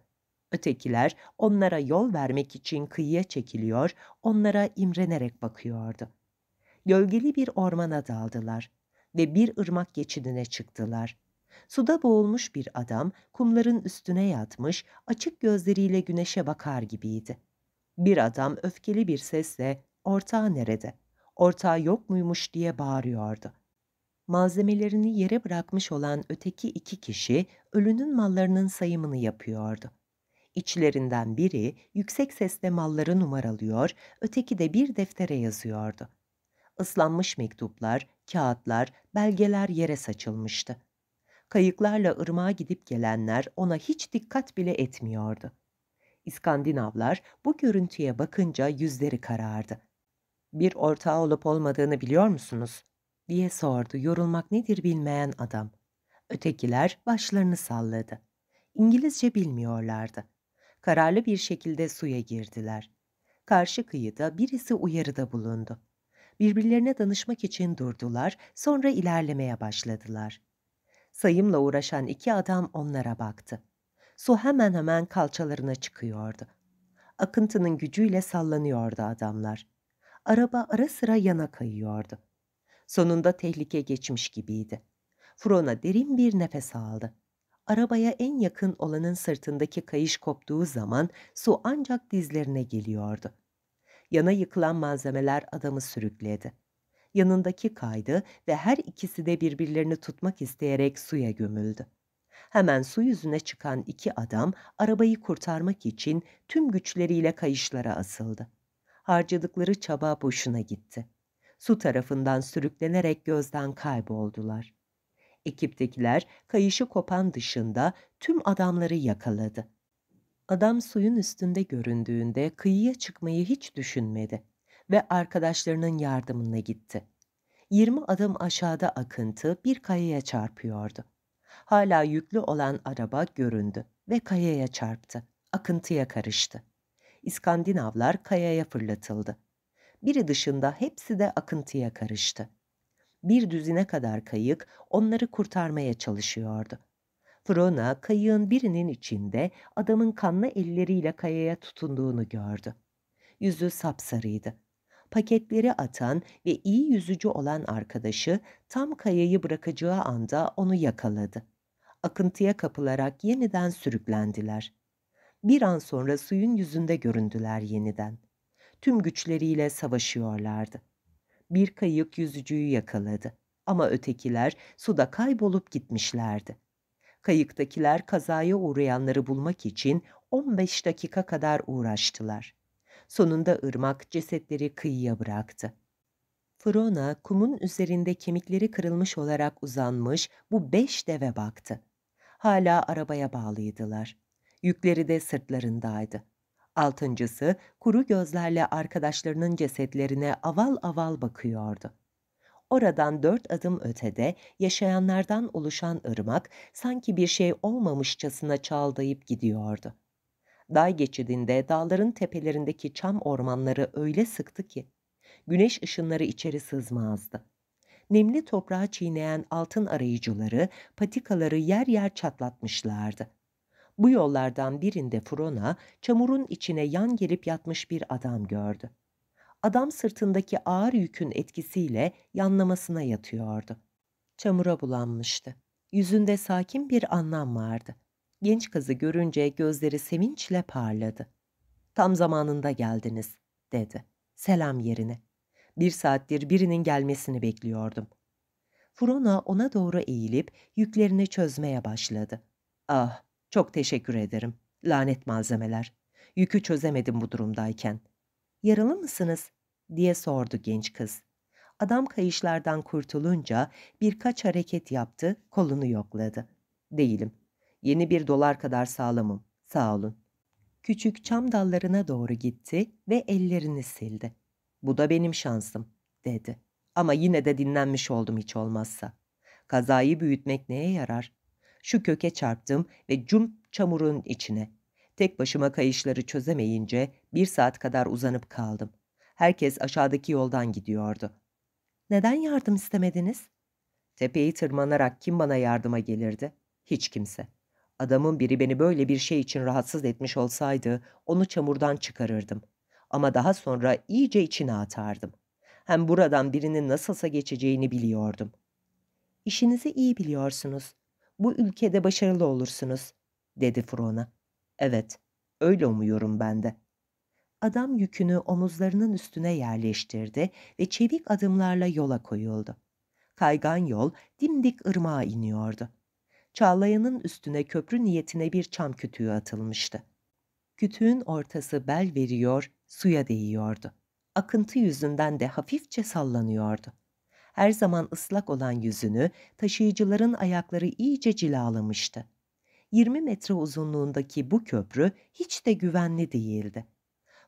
Ötekiler onlara yol vermek için kıyıya çekiliyor, onlara imrenerek bakıyordu. Gölgeli bir ormana daldılar ve bir ırmak geçidine çıktılar. Suda boğulmuş bir adam kumların üstüne yatmış, açık gözleriyle güneşe bakar gibiydi. Bir adam öfkeli bir sesle "Ortağı nerede? Ortağı yok muymuş?" diye bağırıyordu. Malzemelerini yere bırakmış olan öteki iki kişi ölünün mallarının sayımını yapıyordu. İçlerinden biri yüksek sesle malları numaralıyor, öteki de bir deftere yazıyordu. Islanmış mektuplar, kağıtlar, belgeler yere saçılmıştı. Kayıklarla ırmağa gidip gelenler ona hiç dikkat bile etmiyordu. İskandinavlar bu görüntüye bakınca yüzleri karardı. Bir ortağı olup olmadığını biliyor musunuz? diye sordu yorulmak nedir bilmeyen adam. Ötekiler başlarını salladı. İngilizce bilmiyorlardı. Kararlı bir şekilde suya girdiler. Karşı kıyıda birisi uyarıda bulundu. Birbirlerine danışmak için durdular, sonra ilerlemeye başladılar. Sayımla uğraşan iki adam onlara baktı. Su hemen hemen kalçalarına çıkıyordu. Akıntının gücüyle sallanıyordu adamlar. Araba ara sıra yana kayıyordu. Sonunda tehlike geçmiş gibiydi. Frona derin bir nefes aldı arabaya en yakın olanın sırtındaki kayış koptuğu zaman su ancak dizlerine geliyordu. Yana yıkılan malzemeler adamı sürükledi. Yanındaki kaydı ve her ikisi de birbirlerini tutmak isteyerek suya gömüldü. Hemen su yüzüne çıkan iki adam arabayı kurtarmak için tüm güçleriyle kayışlara asıldı. Harcadıkları çaba boşuna gitti. Su tarafından sürüklenerek gözden kayboldular. Ekiptekiler kayışı kopan dışında tüm adamları yakaladı. Adam suyun üstünde göründüğünde kıyıya çıkmayı hiç düşünmedi ve arkadaşlarının yardımına gitti. Yirmi adım aşağıda akıntı bir kayaya çarpıyordu. Hala yüklü olan araba göründü ve kayaya çarptı. Akıntıya karıştı. İskandinavlar kayaya fırlatıldı. Biri dışında hepsi de akıntıya karıştı bir düzine kadar kayık onları kurtarmaya çalışıyordu. Frona kayığın birinin içinde adamın kanlı elleriyle kayaya tutunduğunu gördü. Yüzü sapsarıydı. Paketleri atan ve iyi yüzücü olan arkadaşı tam kayayı bırakacağı anda onu yakaladı. Akıntıya kapılarak yeniden sürüklendiler. Bir an sonra suyun yüzünde göründüler yeniden. Tüm güçleriyle savaşıyorlardı bir kayık yüzücüyü yakaladı. Ama ötekiler suda kaybolup gitmişlerdi. Kayıktakiler kazaya uğrayanları bulmak için 15 dakika kadar uğraştılar. Sonunda ırmak cesetleri kıyıya bıraktı. Frona kumun üzerinde kemikleri kırılmış olarak uzanmış bu beş deve baktı. Hala arabaya bağlıydılar. Yükleri de sırtlarındaydı. Altıncısı kuru gözlerle arkadaşlarının cesetlerine aval aval bakıyordu. Oradan dört adım ötede yaşayanlardan oluşan ırmak sanki bir şey olmamışçasına çağıldayıp gidiyordu. Day geçidinde dağların tepelerindeki çam ormanları öyle sıktı ki güneş ışınları içeri sızmazdı. Nemli toprağı çiğneyen altın arayıcıları patikaları yer yer çatlatmışlardı. Bu yollardan birinde Frona çamurun içine yan gelip yatmış bir adam gördü. Adam sırtındaki ağır yükün etkisiyle yanlamasına yatıyordu. Çamura bulanmıştı. Yüzünde sakin bir anlam vardı. Genç kızı görünce gözleri sevinçle parladı. "Tam zamanında geldiniz." dedi. Selam yerine. "Bir saattir birinin gelmesini bekliyordum." Frona ona doğru eğilip yüklerini çözmeye başladı. "Ah, çok teşekkür ederim. Lanet malzemeler. Yükü çözemedim bu durumdayken. Yaralı mısınız? diye sordu genç kız. Adam kayışlardan kurtulunca birkaç hareket yaptı, kolunu yokladı. Değilim. Yeni bir dolar kadar sağlamım. Sağ olun. Küçük çam dallarına doğru gitti ve ellerini sildi. Bu da benim şansım, dedi. Ama yine de dinlenmiş oldum hiç olmazsa. Kazayı büyütmek neye yarar? şu köke çarptım ve cum çamurun içine. Tek başıma kayışları çözemeyince bir saat kadar uzanıp kaldım. Herkes aşağıdaki yoldan gidiyordu. Neden yardım istemediniz? Tepeyi tırmanarak kim bana yardıma gelirdi? Hiç kimse. Adamın biri beni böyle bir şey için rahatsız etmiş olsaydı onu çamurdan çıkarırdım. Ama daha sonra iyice içine atardım. Hem buradan birinin nasılsa geçeceğini biliyordum. İşinizi iyi biliyorsunuz bu ülkede başarılı olursunuz, dedi Frona. Evet, öyle umuyorum ben de. Adam yükünü omuzlarının üstüne yerleştirdi ve çevik adımlarla yola koyuldu. Kaygan yol dimdik ırmağa iniyordu. Çağlayanın üstüne köprü niyetine bir çam kütüğü atılmıştı. Kütüğün ortası bel veriyor, suya değiyordu. Akıntı yüzünden de hafifçe sallanıyordu her zaman ıslak olan yüzünü taşıyıcıların ayakları iyice cilalamıştı. 20 metre uzunluğundaki bu köprü hiç de güvenli değildi.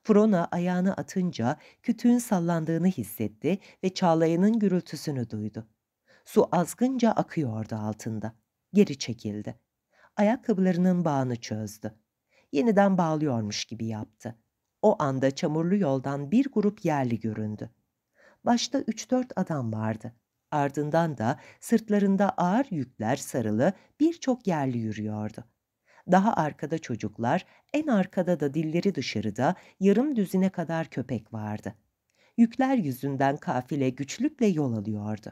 Frona ayağını atınca kütüğün sallandığını hissetti ve çağlayanın gürültüsünü duydu. Su azgınca akıyordu altında. Geri çekildi. Ayakkabılarının bağını çözdü. Yeniden bağlıyormuş gibi yaptı. O anda çamurlu yoldan bir grup yerli göründü başta üç dört adam vardı. Ardından da sırtlarında ağır yükler sarılı birçok yerli yürüyordu. Daha arkada çocuklar, en arkada da dilleri dışarıda yarım düzine kadar köpek vardı. Yükler yüzünden kafile güçlükle yol alıyordu.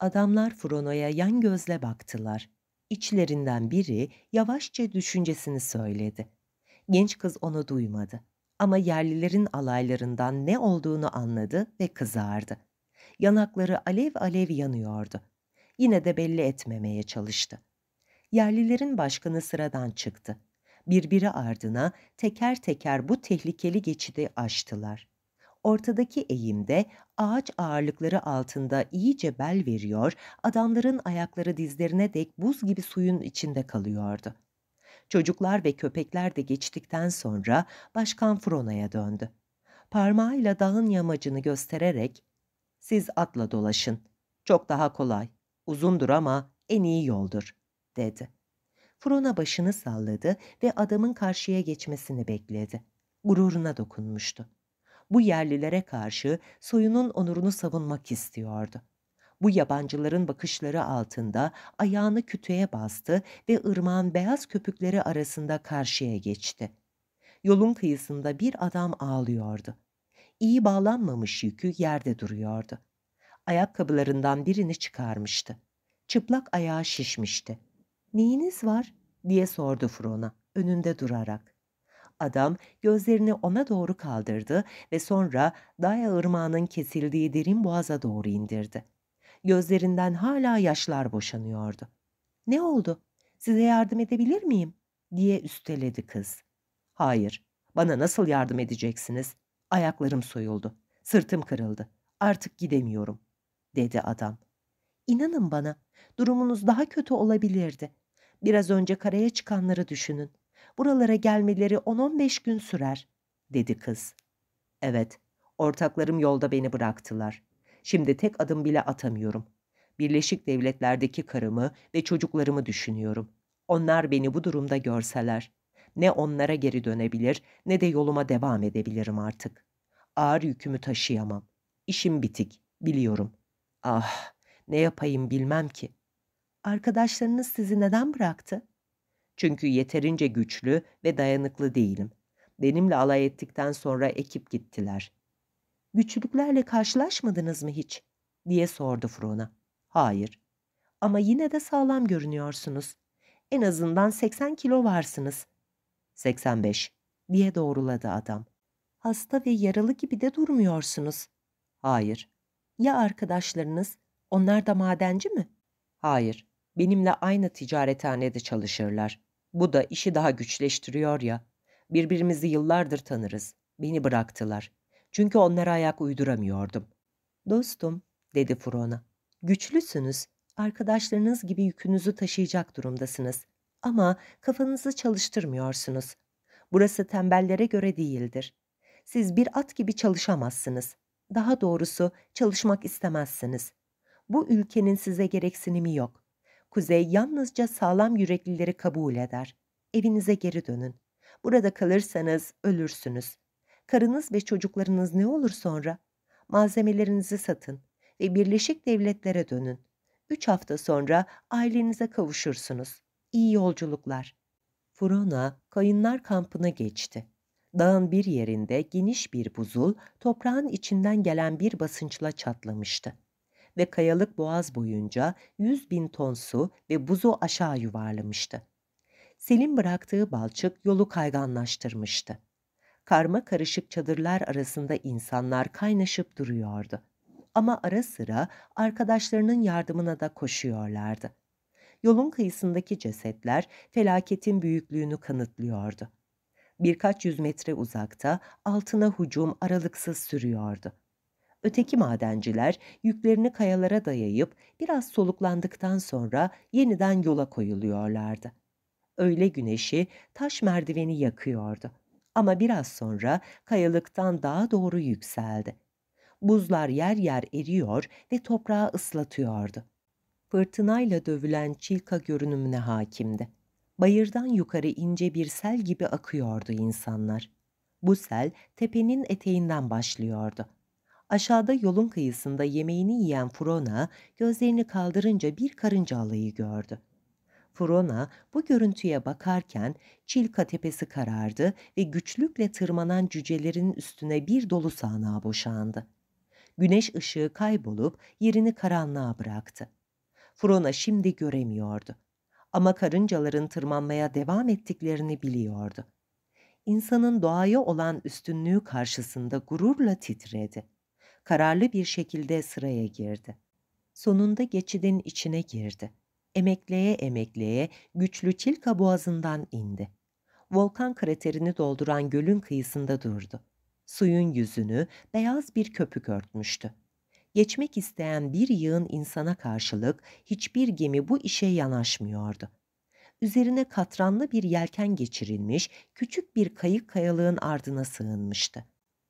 Adamlar Frono'ya yan gözle baktılar. İçlerinden biri yavaşça düşüncesini söyledi. Genç kız onu duymadı. Ama yerlilerin alaylarından ne olduğunu anladı ve kızardı. Yanakları alev alev yanıyordu. Yine de belli etmemeye çalıştı. Yerlilerin başkanı sıradan çıktı. Birbiri ardına teker teker bu tehlikeli geçidi aştılar. Ortadaki eğimde ağaç ağırlıkları altında iyice bel veriyor, adamların ayakları dizlerine dek buz gibi suyun içinde kalıyordu. Çocuklar ve köpekler de geçtikten sonra başkan Frona'ya döndü. Parmağıyla dağın yamacını göstererek ''Siz atla dolaşın. Çok daha kolay. Uzundur ama en iyi yoldur.'' dedi. Frona başını salladı ve adamın karşıya geçmesini bekledi. Gururuna dokunmuştu. Bu yerlilere karşı soyunun onurunu savunmak istiyordu. Bu yabancıların bakışları altında ayağını kütüğe bastı ve ırmağın beyaz köpükleri arasında karşıya geçti. Yolun kıyısında bir adam ağlıyordu. İyi bağlanmamış yükü yerde duruyordu. Ayakkabılarından birini çıkarmıştı. Çıplak ayağı şişmişti. ''Neyiniz var?'' diye sordu Frona önünde durarak adam gözlerini ona doğru kaldırdı ve sonra Daya ırmağının kesildiği derin boğaza doğru indirdi. Gözlerinden hala yaşlar boşanıyordu. Ne oldu? Size yardım edebilir miyim? diye üsteledi kız. Hayır, bana nasıl yardım edeceksiniz? Ayaklarım soyuldu, sırtım kırıldı. Artık gidemiyorum, dedi adam. İnanın bana, durumunuz daha kötü olabilirdi. Biraz önce karaya çıkanları düşünün. Buralara gelmeleri 10-15 gün sürer, dedi kız. Evet, ortaklarım yolda beni bıraktılar. Şimdi tek adım bile atamıyorum. Birleşik Devletler'deki karımı ve çocuklarımı düşünüyorum. Onlar beni bu durumda görseler ne onlara geri dönebilir ne de yoluma devam edebilirim artık. Ağır yükümü taşıyamam. İşim bitik, biliyorum. Ah, ne yapayım bilmem ki. Arkadaşlarınız sizi neden bıraktı? Çünkü yeterince güçlü ve dayanıklı değilim. Benimle alay ettikten sonra ekip gittiler güçlüklerle karşılaşmadınız mı hiç? diye sordu Frona. Hayır. Ama yine de sağlam görünüyorsunuz. En azından 80 kilo varsınız. 85 diye doğruladı adam. Hasta ve yaralı gibi de durmuyorsunuz. Hayır. Ya arkadaşlarınız? Onlar da madenci mi? Hayır. Benimle aynı ticarethanede çalışırlar. Bu da işi daha güçleştiriyor ya. Birbirimizi yıllardır tanırız. Beni bıraktılar. Çünkü onlara ayak uyduramıyordum. Dostum, dedi Furon'a. güçlüsünüz, arkadaşlarınız gibi yükünüzü taşıyacak durumdasınız. Ama kafanızı çalıştırmıyorsunuz. Burası tembellere göre değildir. Siz bir at gibi çalışamazsınız. Daha doğrusu çalışmak istemezsiniz. Bu ülkenin size gereksinimi yok. Kuzey yalnızca sağlam yüreklileri kabul eder. Evinize geri dönün. Burada kalırsanız ölürsünüz karınız ve çocuklarınız ne olur sonra? Malzemelerinizi satın ve Birleşik Devletlere dönün. Üç hafta sonra ailenize kavuşursunuz. İyi yolculuklar. Furona kayınlar kampına geçti. Dağın bir yerinde geniş bir buzul toprağın içinden gelen bir basınçla çatlamıştı ve kayalık boğaz boyunca yüz bin ton su ve buzu aşağı yuvarlamıştı. Selim bıraktığı balçık yolu kayganlaştırmıştı karma karışık çadırlar arasında insanlar kaynaşıp duruyordu. Ama ara sıra arkadaşlarının yardımına da koşuyorlardı. Yolun kıyısındaki cesetler felaketin büyüklüğünü kanıtlıyordu. Birkaç yüz metre uzakta altına hucum aralıksız sürüyordu. Öteki madenciler yüklerini kayalara dayayıp biraz soluklandıktan sonra yeniden yola koyuluyorlardı. Öyle güneşi taş merdiveni yakıyordu. Ama biraz sonra kayalıktan daha doğru yükseldi. Buzlar yer yer eriyor ve toprağı ıslatıyordu. Fırtınayla dövülen çilka görünümüne hakimdi. Bayırdan yukarı ince bir sel gibi akıyordu insanlar. Bu sel tepenin eteğinden başlıyordu. Aşağıda yolun kıyısında yemeğini yiyen Frona gözlerini kaldırınca bir karınca alayı gördü. Frona bu görüntüye bakarken Çilka tepesi karardı ve güçlükle tırmanan cücelerin üstüne bir dolu sağanağa boşandı. Güneş ışığı kaybolup yerini karanlığa bıraktı. Frona şimdi göremiyordu. Ama karıncaların tırmanmaya devam ettiklerini biliyordu. İnsanın doğaya olan üstünlüğü karşısında gururla titredi. Kararlı bir şekilde sıraya girdi. Sonunda geçidin içine girdi emekleye emekleye güçlü Çilka boğazından indi. Volkan kraterini dolduran gölün kıyısında durdu. Suyun yüzünü beyaz bir köpük örtmüştü. Geçmek isteyen bir yığın insana karşılık hiçbir gemi bu işe yanaşmıyordu. Üzerine katranlı bir yelken geçirilmiş küçük bir kayık kayalığın ardına sığınmıştı.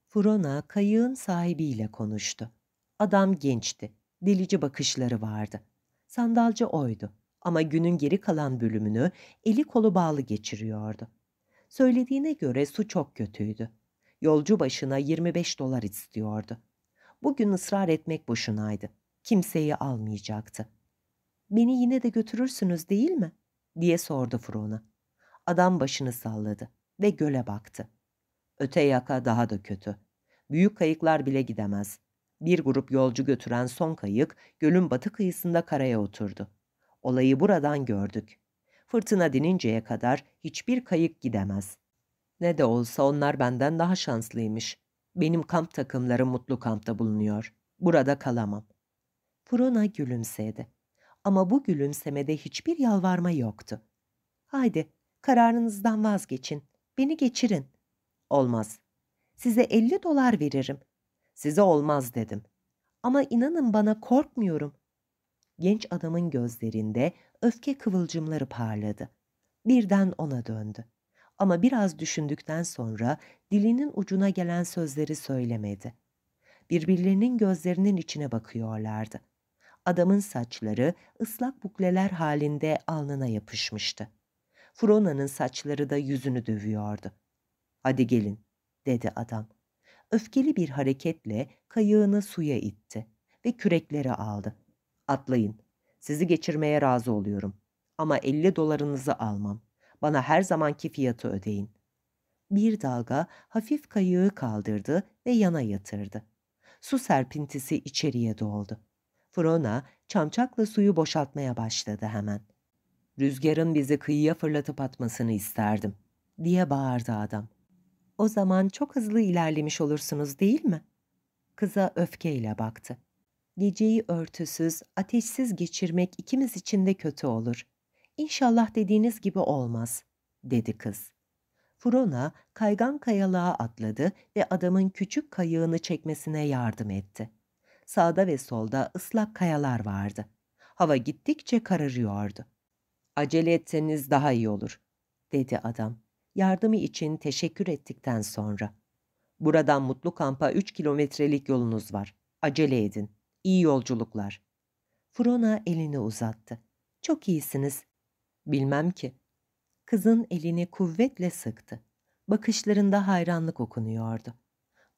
Furona kayığın sahibiyle konuştu. Adam gençti, delici bakışları vardı.'' Sandalcı oydu ama günün geri kalan bölümünü eli kolu bağlı geçiriyordu. Söylediğine göre su çok kötüydü. Yolcu başına 25 dolar istiyordu. Bugün ısrar etmek boşunaydı. Kimseyi almayacaktı. Beni yine de götürürsünüz değil mi? diye sordu Frona. Adam başını salladı ve göle baktı. Öte yaka daha da kötü. Büyük kayıklar bile gidemez. Bir grup yolcu götüren son kayık gölün batı kıyısında karaya oturdu. Olayı buradan gördük. Fırtına dininceye kadar hiçbir kayık gidemez. Ne de olsa onlar benden daha şanslıymış. Benim kamp takımları mutlu kampta bulunuyor. Burada kalamam. Pruna gülümsedi. Ama bu gülümsemede hiçbir yalvarma yoktu. Haydi, kararınızdan vazgeçin. Beni geçirin. Olmaz. Size 50 dolar veririm. Size olmaz dedim. Ama inanın bana korkmuyorum. Genç adamın gözlerinde öfke kıvılcımları parladı. Birden ona döndü. Ama biraz düşündükten sonra dilinin ucuna gelen sözleri söylemedi. Birbirlerinin gözlerinin içine bakıyorlardı. Adamın saçları ıslak bukleler halinde alnına yapışmıştı. Frona'nın saçları da yüzünü dövüyordu. Hadi gelin, dedi adam öfkeli bir hareketle kayığını suya itti ve kürekleri aldı. Atlayın. Sizi geçirmeye razı oluyorum. Ama 50 dolarınızı almam. Bana her zamanki fiyatı ödeyin. Bir dalga hafif kayığı kaldırdı ve yana yatırdı. Su serpintisi içeriye doldu. Frona çamçakla suyu boşaltmaya başladı hemen. Rüzgarın bizi kıyıya fırlatıp atmasını isterdim, diye bağırdı adam. O zaman çok hızlı ilerlemiş olursunuz değil mi? Kıza öfkeyle baktı. Geceyi örtüsüz, ateşsiz geçirmek ikimiz için de kötü olur. İnşallah dediğiniz gibi olmaz, dedi kız. Furona kaygan kayalığa atladı ve adamın küçük kayığını çekmesine yardım etti. Sağda ve solda ıslak kayalar vardı. Hava gittikçe kararıyordu. Acele etseniz daha iyi olur, dedi adam yardımı için teşekkür ettikten sonra. Buradan Mutlu Kamp'a 3 kilometrelik yolunuz var. Acele edin. İyi yolculuklar. Frona elini uzattı. Çok iyisiniz. Bilmem ki. Kızın elini kuvvetle sıktı. Bakışlarında hayranlık okunuyordu.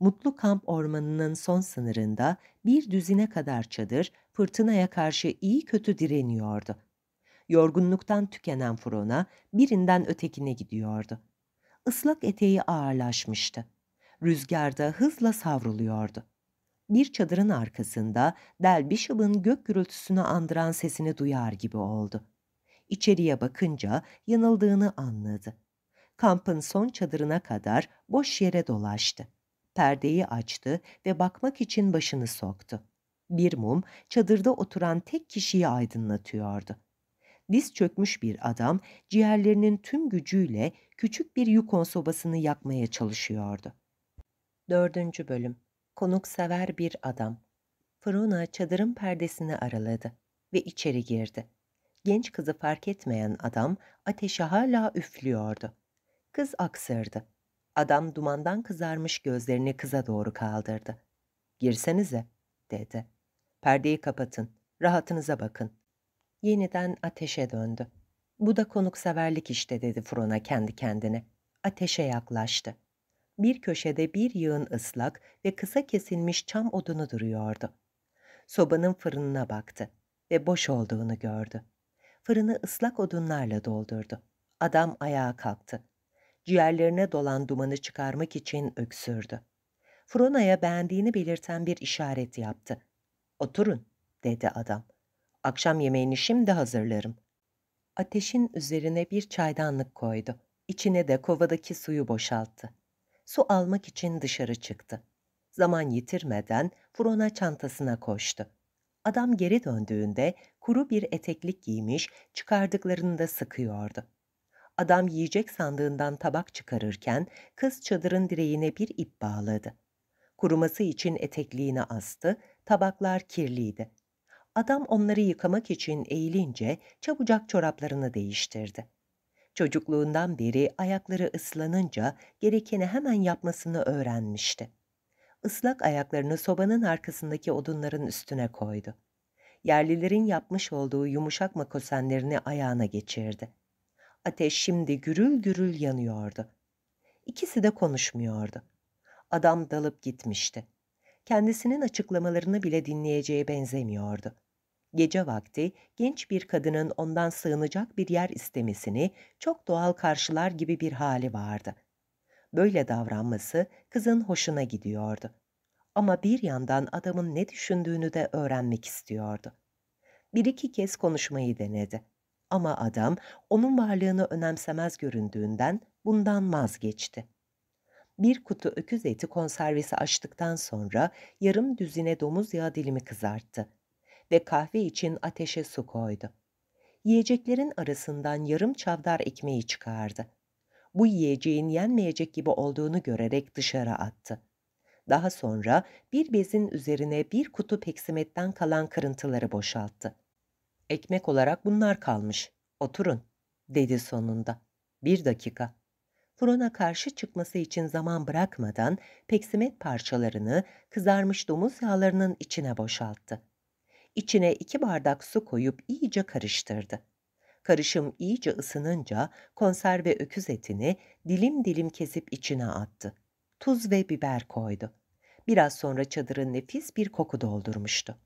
Mutlu Kamp ormanının son sınırında bir düzine kadar çadır fırtınaya karşı iyi kötü direniyordu yorgunluktan tükenen Frona birinden ötekine gidiyordu. Islak eteği ağırlaşmıştı. Rüzgarda hızla savruluyordu. Bir çadırın arkasında delbişabın gök gürültüsünü andıran sesini duyar gibi oldu. İçeriye bakınca yanıldığını anladı. Kampın son çadırına kadar boş yere dolaştı. Perdeyi açtı ve bakmak için başını soktu. Bir mum çadırda oturan tek kişiyi aydınlatıyordu diz çökmüş bir adam ciğerlerinin tüm gücüyle küçük bir yukon sobasını yakmaya çalışıyordu. Dördüncü Bölüm Konuksever bir adam Fıruna çadırın perdesini araladı ve içeri girdi. Genç kızı fark etmeyen adam ateşe hala üflüyordu. Kız aksırdı. Adam dumandan kızarmış gözlerini kıza doğru kaldırdı. Girsenize, dedi. Perdeyi kapatın, rahatınıza bakın yeniden ateşe döndü. Bu da konukseverlik işte dedi Frona kendi kendine. Ateşe yaklaştı. Bir köşede bir yığın ıslak ve kısa kesilmiş çam odunu duruyordu. Sobanın fırınına baktı ve boş olduğunu gördü. Fırını ıslak odunlarla doldurdu. Adam ayağa kalktı. Ciğerlerine dolan dumanı çıkarmak için öksürdü. Frona'ya beğendiğini belirten bir işaret yaptı. ''Oturun.'' dedi adam. Akşam yemeğini şimdi hazırlarım. Ateşin üzerine bir çaydanlık koydu. İçine de kovadaki suyu boşalttı. Su almak için dışarı çıktı. Zaman yitirmeden furona çantasına koştu. Adam geri döndüğünde kuru bir eteklik giymiş, çıkardıklarını da sıkıyordu. Adam yiyecek sandığından tabak çıkarırken kız çadırın direğine bir ip bağladı. Kuruması için etekliğini astı, tabaklar kirliydi. Adam onları yıkamak için eğilince çabucak çoraplarını değiştirdi. Çocukluğundan beri ayakları ıslanınca gerekeni hemen yapmasını öğrenmişti. Islak ayaklarını sobanın arkasındaki odunların üstüne koydu. Yerlilerin yapmış olduğu yumuşak makosenlerini ayağına geçirdi. Ateş şimdi gürül gürül yanıyordu. İkisi de konuşmuyordu. Adam dalıp gitmişti. Kendisinin açıklamalarını bile dinleyeceğe benzemiyordu gece vakti genç bir kadının ondan sığınacak bir yer istemesini çok doğal karşılar gibi bir hali vardı. Böyle davranması kızın hoşuna gidiyordu. Ama bir yandan adamın ne düşündüğünü de öğrenmek istiyordu. Bir iki kez konuşmayı denedi. Ama adam onun varlığını önemsemez göründüğünden bundan vazgeçti bir kutu öküz eti konservesi açtıktan sonra yarım düzine domuz yağı dilimi kızarttı ve kahve için ateşe su koydu. Yiyeceklerin arasından yarım çavdar ekmeği çıkardı. Bu yiyeceğin yenmeyecek gibi olduğunu görerek dışarı attı. Daha sonra bir bezin üzerine bir kutu peksimetten kalan kırıntıları boşalttı. Ekmek olarak bunlar kalmış. Oturun, dedi sonunda. Bir dakika. Fron'a karşı çıkması için zaman bırakmadan peksimet parçalarını kızarmış domuz yağlarının içine boşalttı. İçine iki bardak su koyup iyice karıştırdı. Karışım iyice ısınınca konserve öküz etini dilim dilim kesip içine attı. Tuz ve biber koydu. Biraz sonra çadırı nefis bir koku doldurmuştu.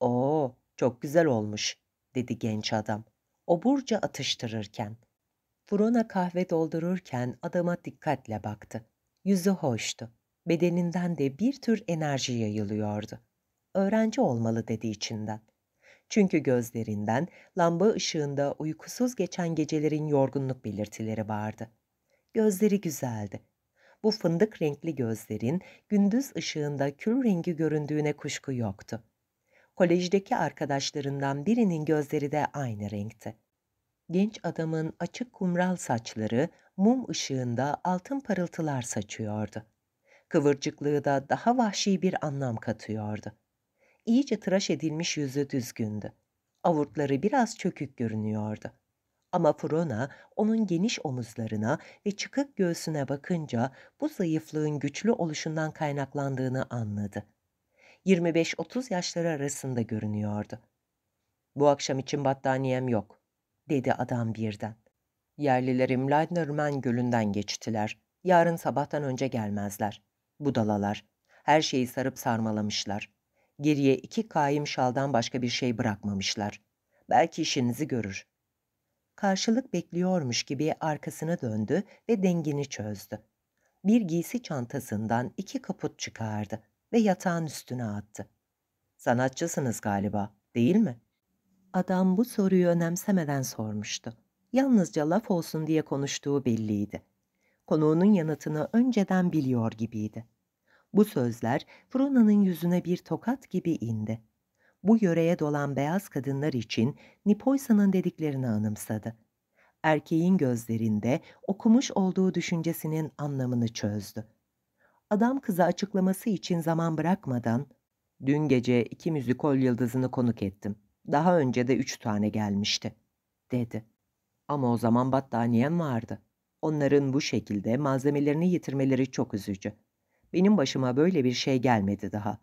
Oo, çok güzel olmuş, dedi genç adam. Oburca atıştırırken. Furona kahve doldururken adama dikkatle baktı. Yüzü hoştu. Bedeninden de bir tür enerji yayılıyordu öğrenci olmalı dedi içinden. Çünkü gözlerinden lamba ışığında uykusuz geçen gecelerin yorgunluk belirtileri vardı. Gözleri güzeldi. Bu fındık renkli gözlerin gündüz ışığında kül rengi göründüğüne kuşku yoktu. Kolejdeki arkadaşlarından birinin gözleri de aynı renkti. Genç adamın açık kumral saçları mum ışığında altın parıltılar saçıyordu. Kıvırcıklığı da daha vahşi bir anlam katıyordu iyice tıraş edilmiş yüzü düzgündü. Avurtları biraz çökük görünüyordu. Ama Frona onun geniş omuzlarına ve çıkık göğsüne bakınca bu zayıflığın güçlü oluşundan kaynaklandığını anladı. 25-30 yaşları arasında görünüyordu. Bu akşam için battaniyem yok, dedi adam birden. Yerlilerim Leidnerman gölünden geçtiler. Yarın sabahtan önce gelmezler. Budalalar. Her şeyi sarıp sarmalamışlar. Geriye iki kaim şaldan başka bir şey bırakmamışlar. Belki işinizi görür. Karşılık bekliyormuş gibi arkasına döndü ve dengini çözdü. Bir giysi çantasından iki kaput çıkardı ve yatağın üstüne attı. Sanatçısınız galiba, değil mi? Adam bu soruyu önemsemeden sormuştu. Yalnızca laf olsun diye konuştuğu belliydi. Konuğunun yanıtını önceden biliyor gibiydi. Bu sözler Frona'nın yüzüne bir tokat gibi indi. Bu yöreye dolan beyaz kadınlar için Nipoysa'nın dediklerini anımsadı. Erkeğin gözlerinde okumuş olduğu düşüncesinin anlamını çözdü. Adam kıza açıklaması için zaman bırakmadan Dün gece iki müzikol yıldızını konuk ettim. Daha önce de üç tane gelmişti, dedi. Ama o zaman battaniyem vardı. Onların bu şekilde malzemelerini yitirmeleri çok üzücü. Benim başıma böyle bir şey gelmedi daha.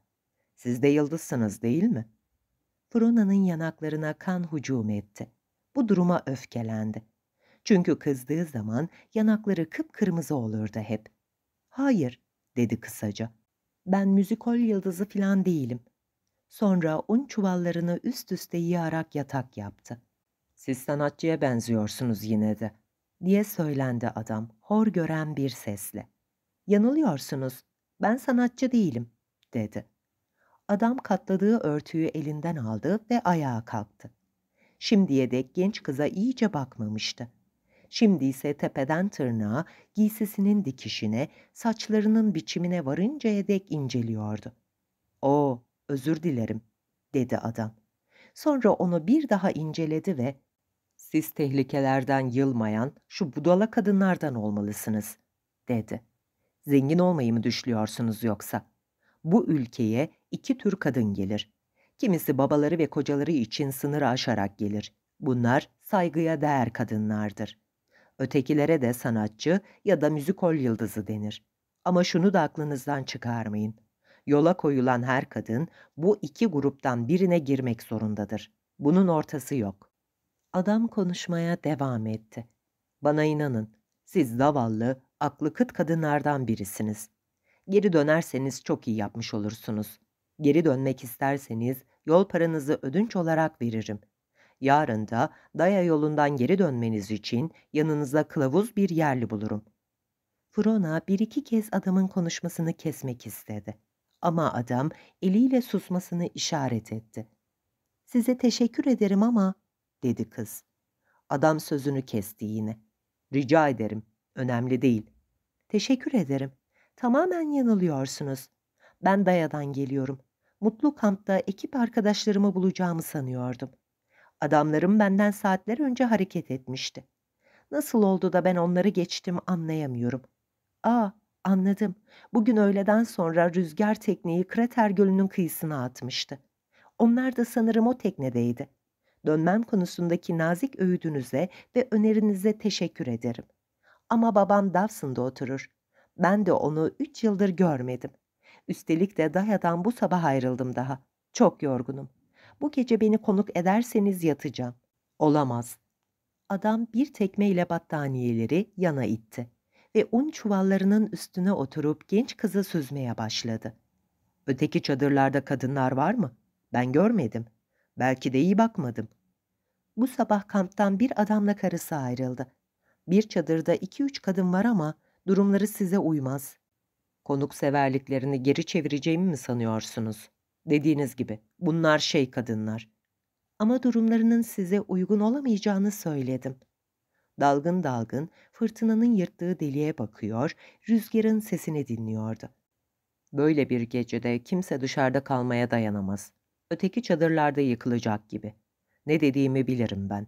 Siz de yıldızsınız değil mi? Frona'nın yanaklarına kan hücum etti. Bu duruma öfkelendi. Çünkü kızdığı zaman yanakları kıpkırmızı olurdu hep. Hayır, dedi kısaca. Ben müzikol yıldızı filan değilim. Sonra un çuvallarını üst üste yığarak yatak yaptı. Siz sanatçıya benziyorsunuz yine de, diye söylendi adam, hor gören bir sesle. Yanılıyorsunuz, ben sanatçı değilim, dedi. Adam katladığı örtüyü elinden aldı ve ayağa kalktı. Şimdiye dek genç kıza iyice bakmamıştı. Şimdi ise tepeden tırnağa, giysisinin dikişine, saçlarının biçimine varıncaya dek inceliyordu. ''Oo, özür dilerim.'' dedi adam. Sonra onu bir daha inceledi ve ''Siz tehlikelerden yılmayan şu budala kadınlardan olmalısınız.'' dedi. Zengin olmayı mı düşlüyorsunuz yoksa? Bu ülkeye iki tür kadın gelir. Kimisi babaları ve kocaları için sınırı aşarak gelir. Bunlar saygıya değer kadınlardır. Ötekilere de sanatçı ya da müzikol yıldızı denir. Ama şunu da aklınızdan çıkarmayın. Yola koyulan her kadın bu iki gruptan birine girmek zorundadır. Bunun ortası yok. Adam konuşmaya devam etti. Bana inanın, siz zavallı, aklı kıt kadınlardan birisiniz. Geri dönerseniz çok iyi yapmış olursunuz. Geri dönmek isterseniz yol paranızı ödünç olarak veririm. Yarın da Daya yolundan geri dönmeniz için yanınıza kılavuz bir yerli bulurum. Frona bir iki kez adamın konuşmasını kesmek istedi. Ama adam eliyle susmasını işaret etti. Size teşekkür ederim ama, dedi kız. Adam sözünü kesti yine. Rica ederim, önemli değil. Teşekkür ederim. Tamamen yanılıyorsunuz. Ben Daya'dan geliyorum. Mutlu kampta ekip arkadaşlarımı bulacağımı sanıyordum. Adamlarım benden saatler önce hareket etmişti. Nasıl oldu da ben onları geçtim anlayamıyorum. Aa, anladım. Bugün öğleden sonra rüzgar tekneyi krater gölünün kıyısına atmıştı. Onlar da sanırım o teknedeydi. Dönmem konusundaki nazik öğüdünüze ve önerinize teşekkür ederim.'' Ama babam Dawson'da oturur. Ben de onu üç yıldır görmedim. Üstelik de Daya'dan bu sabah ayrıldım daha. Çok yorgunum. Bu gece beni konuk ederseniz yatacağım. Olamaz. Adam bir tekmeyle battaniyeleri yana itti ve un çuvallarının üstüne oturup genç kızı süzmeye başladı. Öteki çadırlarda kadınlar var mı? Ben görmedim. Belki de iyi bakmadım. Bu sabah kamptan bir adamla karısı ayrıldı. Bir çadırda iki üç kadın var ama durumları size uymaz. Konukseverliklerini geri çevireceğimi mi sanıyorsunuz? Dediğiniz gibi bunlar şey kadınlar. Ama durumlarının size uygun olamayacağını söyledim. Dalgın dalgın fırtınanın yırttığı deliğe bakıyor, rüzgarın sesini dinliyordu. Böyle bir gecede kimse dışarıda kalmaya dayanamaz. Öteki çadırlarda yıkılacak gibi. Ne dediğimi bilirim ben.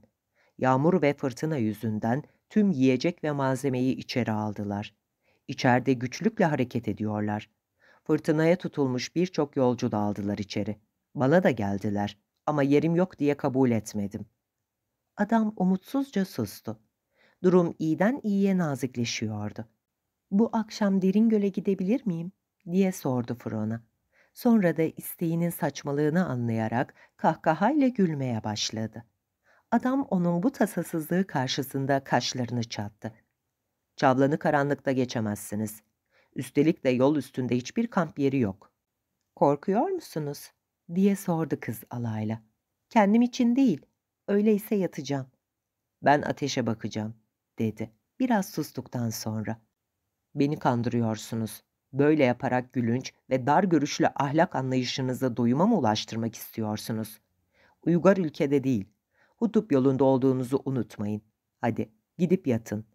Yağmur ve fırtına yüzünden tüm yiyecek ve malzemeyi içeri aldılar. İçeride güçlükle hareket ediyorlar. Fırtınaya tutulmuş birçok yolcu da aldılar içeri. Bana da geldiler ama yerim yok diye kabul etmedim. Adam umutsuzca sustu. Durum iyiden iyiye nazikleşiyordu. Bu akşam derin göle gidebilir miyim? diye sordu Frona. Sonra da isteğinin saçmalığını anlayarak kahkahayla gülmeye başladı. Adam onun bu tasasızlığı karşısında kaşlarını çattı. Çavlanı karanlıkta geçemezsiniz. Üstelik de yol üstünde hiçbir kamp yeri yok. Korkuyor musunuz? diye sordu kız alayla. Kendim için değil. Öyleyse yatacağım. Ben ateşe bakacağım, dedi. Biraz sustuktan sonra. Beni kandırıyorsunuz. Böyle yaparak gülünç ve dar görüşlü ahlak anlayışınıza doyuma mı ulaştırmak istiyorsunuz? Uygar ülkede değil, Hutup yolunda olduğunuzu unutmayın. Hadi gidip yatın.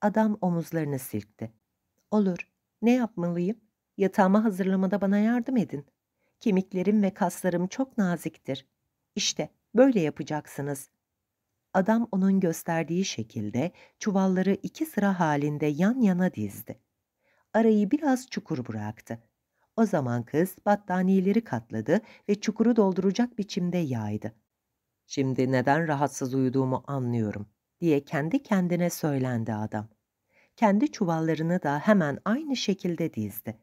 Adam omuzlarını silkti. Olur. Ne yapmalıyım? Yatağıma hazırlamada bana yardım edin. Kemiklerim ve kaslarım çok naziktir. İşte böyle yapacaksınız.'' adam onun gösterdiği şekilde çuvalları iki sıra halinde yan yana dizdi. Arayı biraz çukur bıraktı. O zaman kız battaniyeleri katladı ve çukuru dolduracak biçimde yaydı. Şimdi neden rahatsız uyuduğumu anlıyorum diye kendi kendine söylendi adam. Kendi çuvallarını da hemen aynı şekilde dizdi.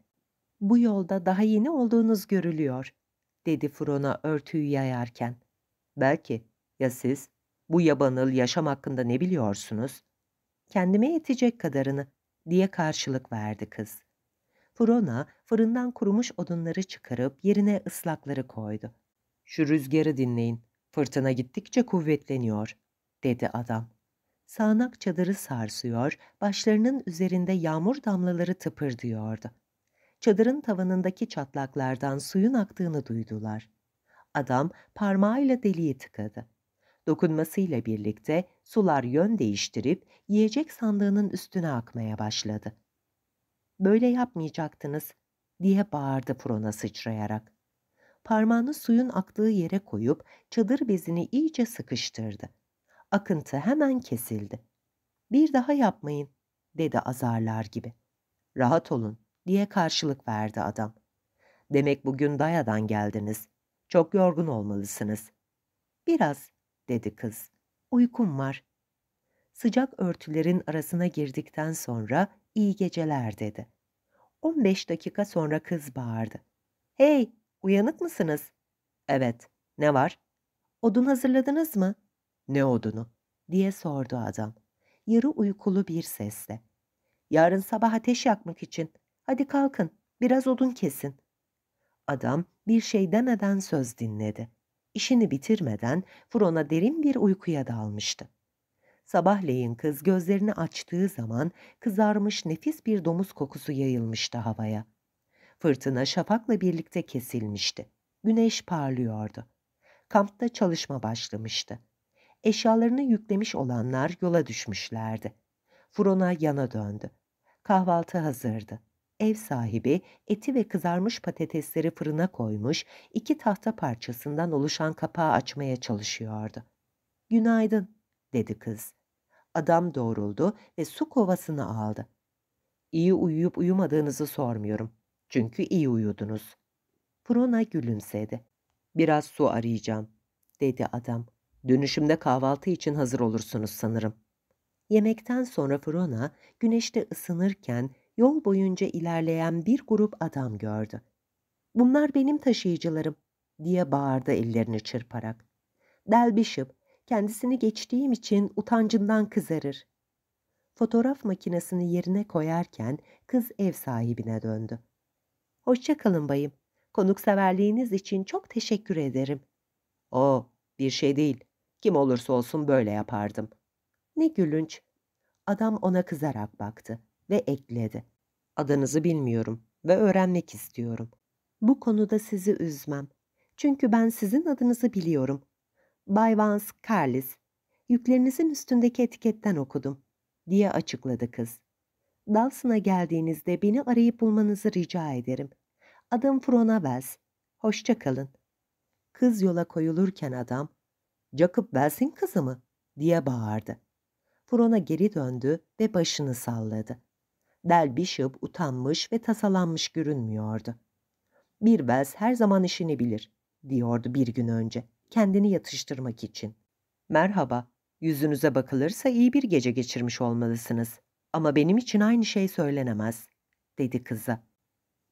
Bu yolda daha yeni olduğunuz görülüyor dedi Fron'a örtüyü yayarken. Belki ya siz bu yabanıl yaşam hakkında ne biliyorsunuz? Kendime yetecek kadarını diye karşılık verdi kız. Frona fırından kurumuş odunları çıkarıp yerine ıslakları koydu. Şu rüzgarı dinleyin. Fırtına gittikçe kuvvetleniyor, dedi adam. Sağnak çadırı sarsıyor, başlarının üzerinde yağmur damlaları tıpırdıyordu. Çadırın tavanındaki çatlaklardan suyun aktığını duydular. Adam parmağıyla deliği tıkadı. Dokunmasıyla birlikte sular yön değiştirip yiyecek sandığının üstüne akmaya başladı. ''Böyle yapmayacaktınız.'' diye bağırdı Fron'a sıçrayarak parmağını suyun aktığı yere koyup çadır bezini iyice sıkıştırdı. Akıntı hemen kesildi. Bir daha yapmayın dedi azarlar gibi. Rahat olun diye karşılık verdi adam. Demek bugün dayadan geldiniz. Çok yorgun olmalısınız. Biraz dedi kız. Uykum var. Sıcak örtülerin arasına girdikten sonra iyi geceler dedi. 15 dakika sonra kız bağırdı. Hey Uyanık mısınız? Evet. Ne var? Odun hazırladınız mı? Ne odunu? diye sordu adam. Yarı uykulu bir sesle. Yarın sabah ateş yakmak için. Hadi kalkın, biraz odun kesin. Adam bir şey demeden söz dinledi. İşini bitirmeden Fron'a derin bir uykuya dalmıştı. Sabahleyin kız gözlerini açtığı zaman kızarmış nefis bir domuz kokusu yayılmıştı havaya. Fırtına şafakla birlikte kesilmişti. Güneş parlıyordu. Kampta çalışma başlamıştı. Eşyalarını yüklemiş olanlar yola düşmüşlerdi. Furona yana döndü. Kahvaltı hazırdı. Ev sahibi eti ve kızarmış patatesleri fırına koymuş, iki tahta parçasından oluşan kapağı açmaya çalışıyordu. "Günaydın," dedi kız. Adam doğruldu ve su kovasını aldı. "İyi uyuyup uyumadığınızı sormuyorum. Çünkü iyi uyudunuz. Prona gülümsedi. Biraz su arayacağım, dedi adam. Dönüşümde kahvaltı için hazır olursunuz sanırım. Yemekten sonra Frona güneşte ısınırken yol boyunca ilerleyen bir grup adam gördü. Bunlar benim taşıyıcılarım diye bağırdı ellerini çırparak. Del Bishop kendisini geçtiğim için utancından kızarır. Fotoğraf makinesini yerine koyarken kız ev sahibine döndü. Hoşçakalın bayım. Konukseverliğiniz için çok teşekkür ederim. O, bir şey değil. Kim olursa olsun böyle yapardım. Ne gülünç. Adam ona kızarak baktı ve ekledi. Adınızı bilmiyorum ve öğrenmek istiyorum. Bu konuda sizi üzmem. Çünkü ben sizin adınızı biliyorum. Bay Vance Carlis. Yüklerinizin üstündeki etiketten okudum, diye açıkladı kız. Dawson'a geldiğinizde beni arayıp bulmanızı rica ederim. Adım Fronavels. Hoşça kalın. Kız yola koyulurken adam, Jacob Wells'in kızı mı? diye bağırdı. Frona geri döndü ve başını salladı. Del Bishop utanmış ve tasalanmış görünmüyordu. Bir Wells her zaman işini bilir, diyordu bir gün önce, kendini yatıştırmak için. Merhaba, yüzünüze bakılırsa iyi bir gece geçirmiş olmalısınız.'' Ama benim için aynı şey söylenemez, dedi kıza.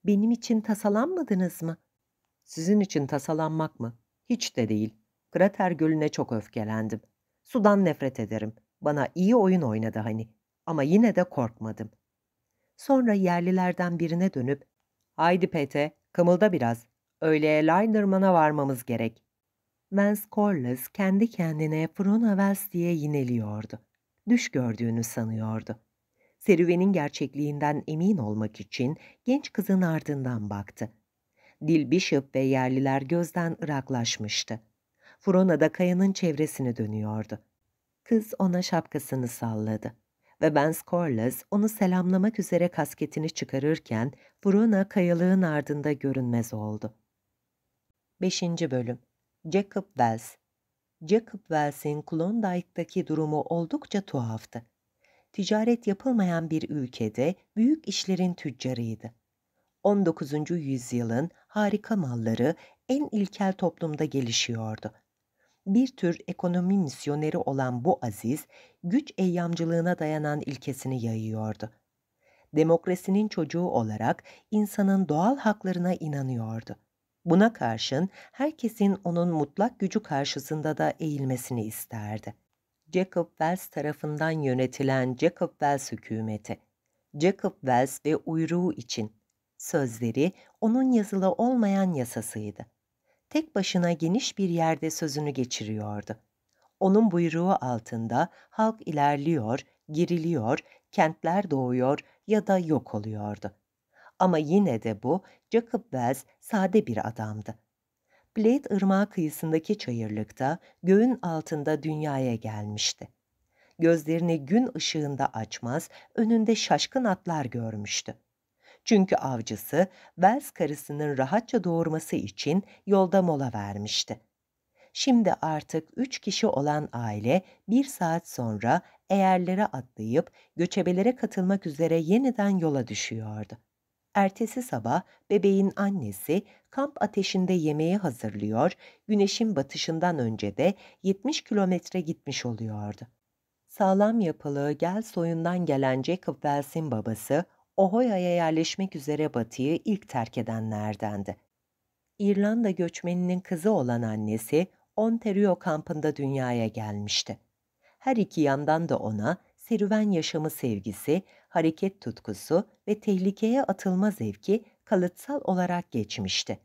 Benim için tasalanmadınız mı? Sizin için tasalanmak mı? Hiç de değil. Krater Gölü'ne çok öfkelendim. Sudan nefret ederim. Bana iyi oyun oynadı hani. Ama yine de korkmadım. Sonra yerlilerden birine dönüp, ''Haydi Pete, kımılda biraz. Öyle Linerman'a varmamız gerek.'' Vance Corliss kendi kendine Frona Wells diye yineliyordu. Düş gördüğünü sanıyordu serüvenin gerçekliğinden emin olmak için genç kızın ardından baktı. Dil Bishop ve yerliler gözden ıraklaşmıştı. Frona da kayanın çevresini dönüyordu. Kız ona şapkasını salladı ve Ben Scorlas onu selamlamak üzere kasketini çıkarırken Frona kayalığın ardında görünmez oldu. 5. Bölüm Jacob Wells Jacob Wells'in Klondike'daki durumu oldukça tuhaftı ticaret yapılmayan bir ülkede büyük işlerin tüccarıydı. 19. yüzyılın harika malları en ilkel toplumda gelişiyordu. Bir tür ekonomi misyoneri olan bu aziz, güç eyyamcılığına dayanan ilkesini yayıyordu. Demokrasinin çocuğu olarak insanın doğal haklarına inanıyordu. Buna karşın herkesin onun mutlak gücü karşısında da eğilmesini isterdi. Jacob Wells tarafından yönetilen Jacob Wells hükümeti. Jacob Wells ve uyruğu için sözleri onun yazılı olmayan yasasıydı. Tek başına geniş bir yerde sözünü geçiriyordu. Onun buyruğu altında halk ilerliyor, giriliyor, kentler doğuyor ya da yok oluyordu. Ama yine de bu Jacob Wells sade bir adamdı Blade Irmağı kıyısındaki çayırlıkta göğün altında dünyaya gelmişti. Gözlerini gün ışığında açmaz, önünde şaşkın atlar görmüştü. Çünkü avcısı Wells karısının rahatça doğurması için yolda mola vermişti. Şimdi artık üç kişi olan aile bir saat sonra eğerlere atlayıp göçebelere katılmak üzere yeniden yola düşüyordu. Ertesi sabah bebeğin annesi kamp ateşinde yemeği hazırlıyor, güneşin batışından önce de 70 kilometre gitmiş oluyordu. Sağlam yapılı gel soyundan gelen Jacob Wells'in babası, Ohio'ya yerleşmek üzere batıyı ilk terk edenlerdendi. İrlanda göçmeninin kızı olan annesi, Ontario kampında dünyaya gelmişti. Her iki yandan da ona serüven yaşamı sevgisi, hareket tutkusu ve tehlikeye atılma zevki kalıtsal olarak geçmişti.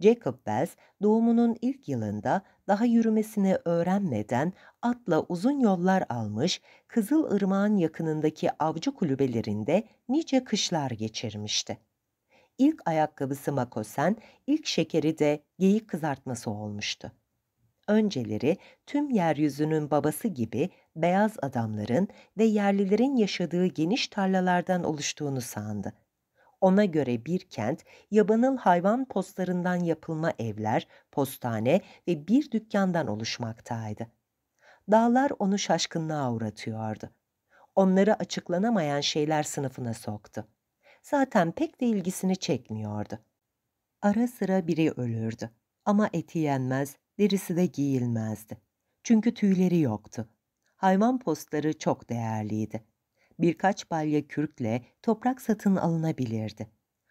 Jacob Wells doğumunun ilk yılında daha yürümesini öğrenmeden atla uzun yollar almış, Kızıl Irmağın yakınındaki avcı kulübelerinde nice kışlar geçirmişti. İlk ayakkabısı makosen, ilk şekeri de geyik kızartması olmuştu. Önceleri tüm yeryüzünün babası gibi beyaz adamların ve yerlilerin yaşadığı geniş tarlalardan oluştuğunu sandı. Ona göre bir kent, yabanıl hayvan postlarından yapılma evler, postane ve bir dükkandan oluşmaktaydı. Dağlar onu şaşkınlığa uğratıyordu. Onları açıklanamayan şeyler sınıfına soktu. Zaten pek de ilgisini çekmiyordu. Ara sıra biri ölürdü ama eti yenmez, derisi de giyilmezdi. Çünkü tüyleri yoktu hayvan postları çok değerliydi. Birkaç balya kürkle toprak satın alınabilirdi.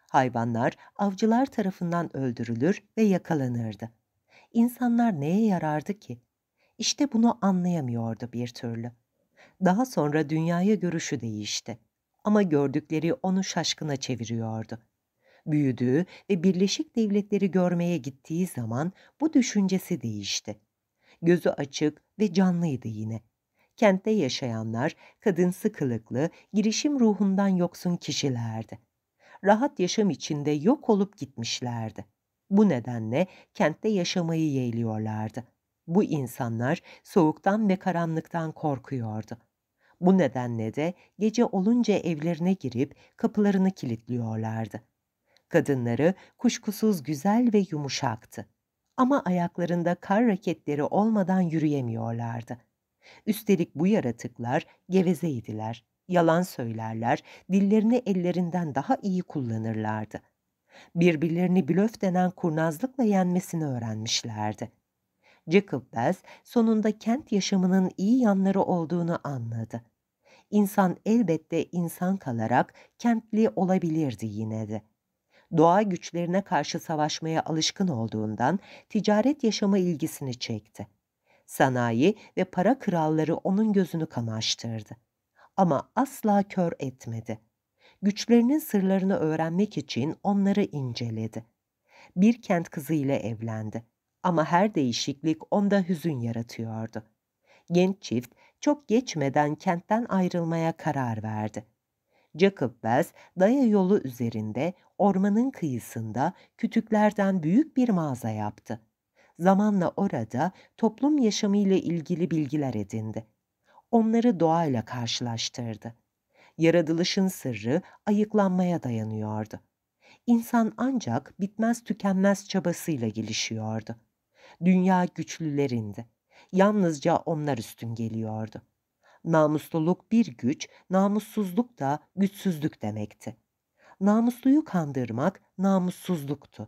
Hayvanlar avcılar tarafından öldürülür ve yakalanırdı. İnsanlar neye yarardı ki? İşte bunu anlayamıyordu bir türlü. Daha sonra dünyaya görüşü değişti. Ama gördükleri onu şaşkına çeviriyordu. Büyüdüğü ve Birleşik Devletleri görmeye gittiği zaman bu düşüncesi değişti. Gözü açık ve canlıydı yine kentte yaşayanlar kadın sıkılıklı girişim ruhundan yoksun kişilerdi. Rahat yaşam içinde yok olup gitmişlerdi. Bu nedenle kentte yaşamayı yeğliyorlardı. Bu insanlar soğuktan ve karanlıktan korkuyordu. Bu nedenle de gece olunca evlerine girip kapılarını kilitliyorlardı. Kadınları kuşkusuz güzel ve yumuşaktı. Ama ayaklarında kar raketleri olmadan yürüyemiyorlardı. Üstelik bu yaratıklar gevezeydiler, yalan söylerler, dillerini ellerinden daha iyi kullanırlardı. Birbirlerini blöf denen kurnazlıkla yenmesini öğrenmişlerdi. Jacob Bess sonunda kent yaşamının iyi yanları olduğunu anladı. İnsan elbette insan kalarak kentli olabilirdi yine de doğa güçlerine karşı savaşmaya alışkın olduğundan ticaret yaşamı ilgisini çekti. Sanayi ve para kralları onun gözünü kamaştırdı. Ama asla kör etmedi. Güçlerinin sırlarını öğrenmek için onları inceledi. Bir kent kızıyla evlendi. Ama her değişiklik onda hüzün yaratıyordu. Genç çift çok geçmeden kentten ayrılmaya karar verdi. Jacob Wells, Daya yolu üzerinde, ormanın kıyısında kütüklerden büyük bir mağaza yaptı zamanla orada toplum yaşamıyla ilgili bilgiler edindi. Onları doğayla karşılaştırdı. Yaratılışın sırrı ayıklanmaya dayanıyordu. İnsan ancak bitmez tükenmez çabasıyla gelişiyordu. Dünya güçlülerindi. Yalnızca onlar üstün geliyordu. Namusluluk bir güç, namussuzluk da güçsüzlük demekti. Namusluyu kandırmak namussuzluktu.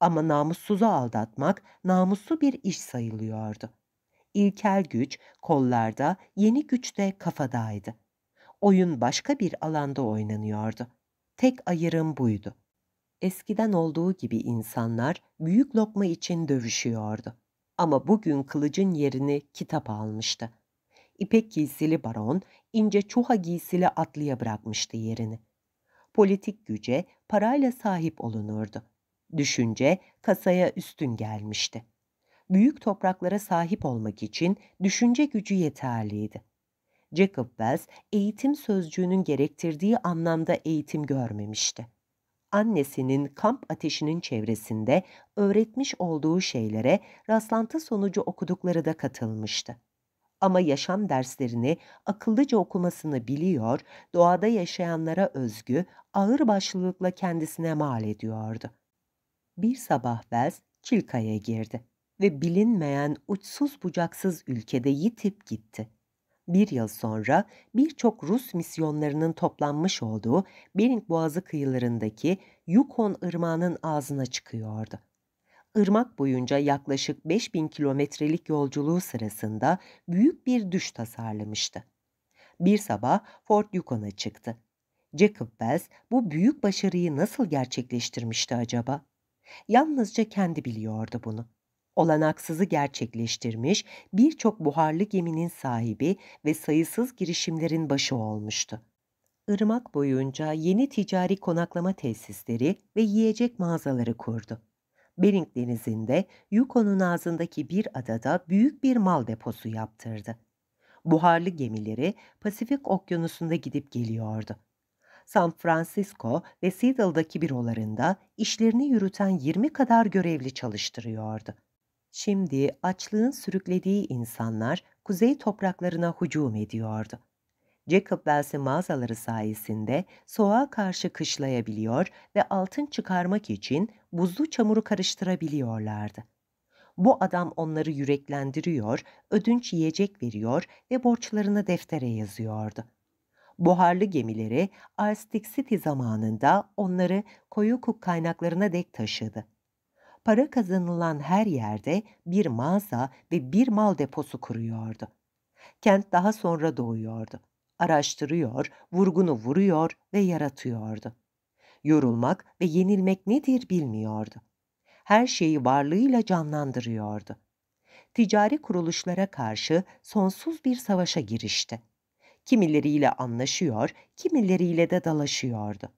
Ama namussuzu aldatmak namuslu bir iş sayılıyordu. İlkel güç kollarda, yeni güç de kafadaydı. Oyun başka bir alanda oynanıyordu. Tek ayırım buydu. Eskiden olduğu gibi insanlar büyük lokma için dövüşüyordu. Ama bugün kılıcın yerini kitap almıştı. İpek giysili baron, ince çuha giysili atlıya bırakmıştı yerini. Politik güce parayla sahip olunurdu. Düşünce kasaya üstün gelmişti. Büyük topraklara sahip olmak için düşünce gücü yeterliydi. Jacob Wells eğitim sözcüğünün gerektirdiği anlamda eğitim görmemişti. Annesinin kamp ateşinin çevresinde öğretmiş olduğu şeylere rastlantı sonucu okudukları da katılmıştı ama yaşam derslerini akıllıca okumasını biliyor, doğada yaşayanlara özgü ağır başlılıkla kendisine mal ediyordu bir sabah Wells Çilka'ya girdi ve bilinmeyen uçsuz bucaksız ülkede yitip gitti. Bir yıl sonra birçok Rus misyonlarının toplanmış olduğu Bering Boğazı kıyılarındaki Yukon Irmağı'nın ağzına çıkıyordu. Irmak boyunca yaklaşık 5000 kilometrelik yolculuğu sırasında büyük bir düş tasarlamıştı. Bir sabah Fort Yukon'a çıktı. Jacob Wells bu büyük başarıyı nasıl gerçekleştirmişti acaba? Yalnızca kendi biliyordu bunu. Olanaksızı gerçekleştirmiş, birçok buharlı geminin sahibi ve sayısız girişimlerin başı olmuştu. Irmak boyunca yeni ticari konaklama tesisleri ve yiyecek mağazaları kurdu. Bering Denizi'nde Yukon'un ağzındaki bir adada büyük bir mal deposu yaptırdı. Buharlı gemileri Pasifik Okyanusu'nda gidip geliyordu. San Francisco ve Seattle'daki bürolarında işlerini yürüten 20 kadar görevli çalıştırıyordu. Şimdi açlığın sürüklediği insanlar kuzey topraklarına hücum ediyordu. Jacob Wells'in mağazaları sayesinde soğuğa karşı kışlayabiliyor ve altın çıkarmak için buzlu çamuru karıştırabiliyorlardı. Bu adam onları yüreklendiriyor, ödünç yiyecek veriyor ve borçlarını deftere yazıyordu buharlı gemileri Arstic City zamanında onları koyu kuk kaynaklarına dek taşıdı. Para kazanılan her yerde bir mağaza ve bir mal deposu kuruyordu. Kent daha sonra doğuyordu. Araştırıyor, vurgunu vuruyor ve yaratıyordu. Yorulmak ve yenilmek nedir bilmiyordu. Her şeyi varlığıyla canlandırıyordu.'' ticari kuruluşlara karşı sonsuz bir savaşa girişti kimileriyle anlaşıyor, kimileriyle de dalaşıyordu.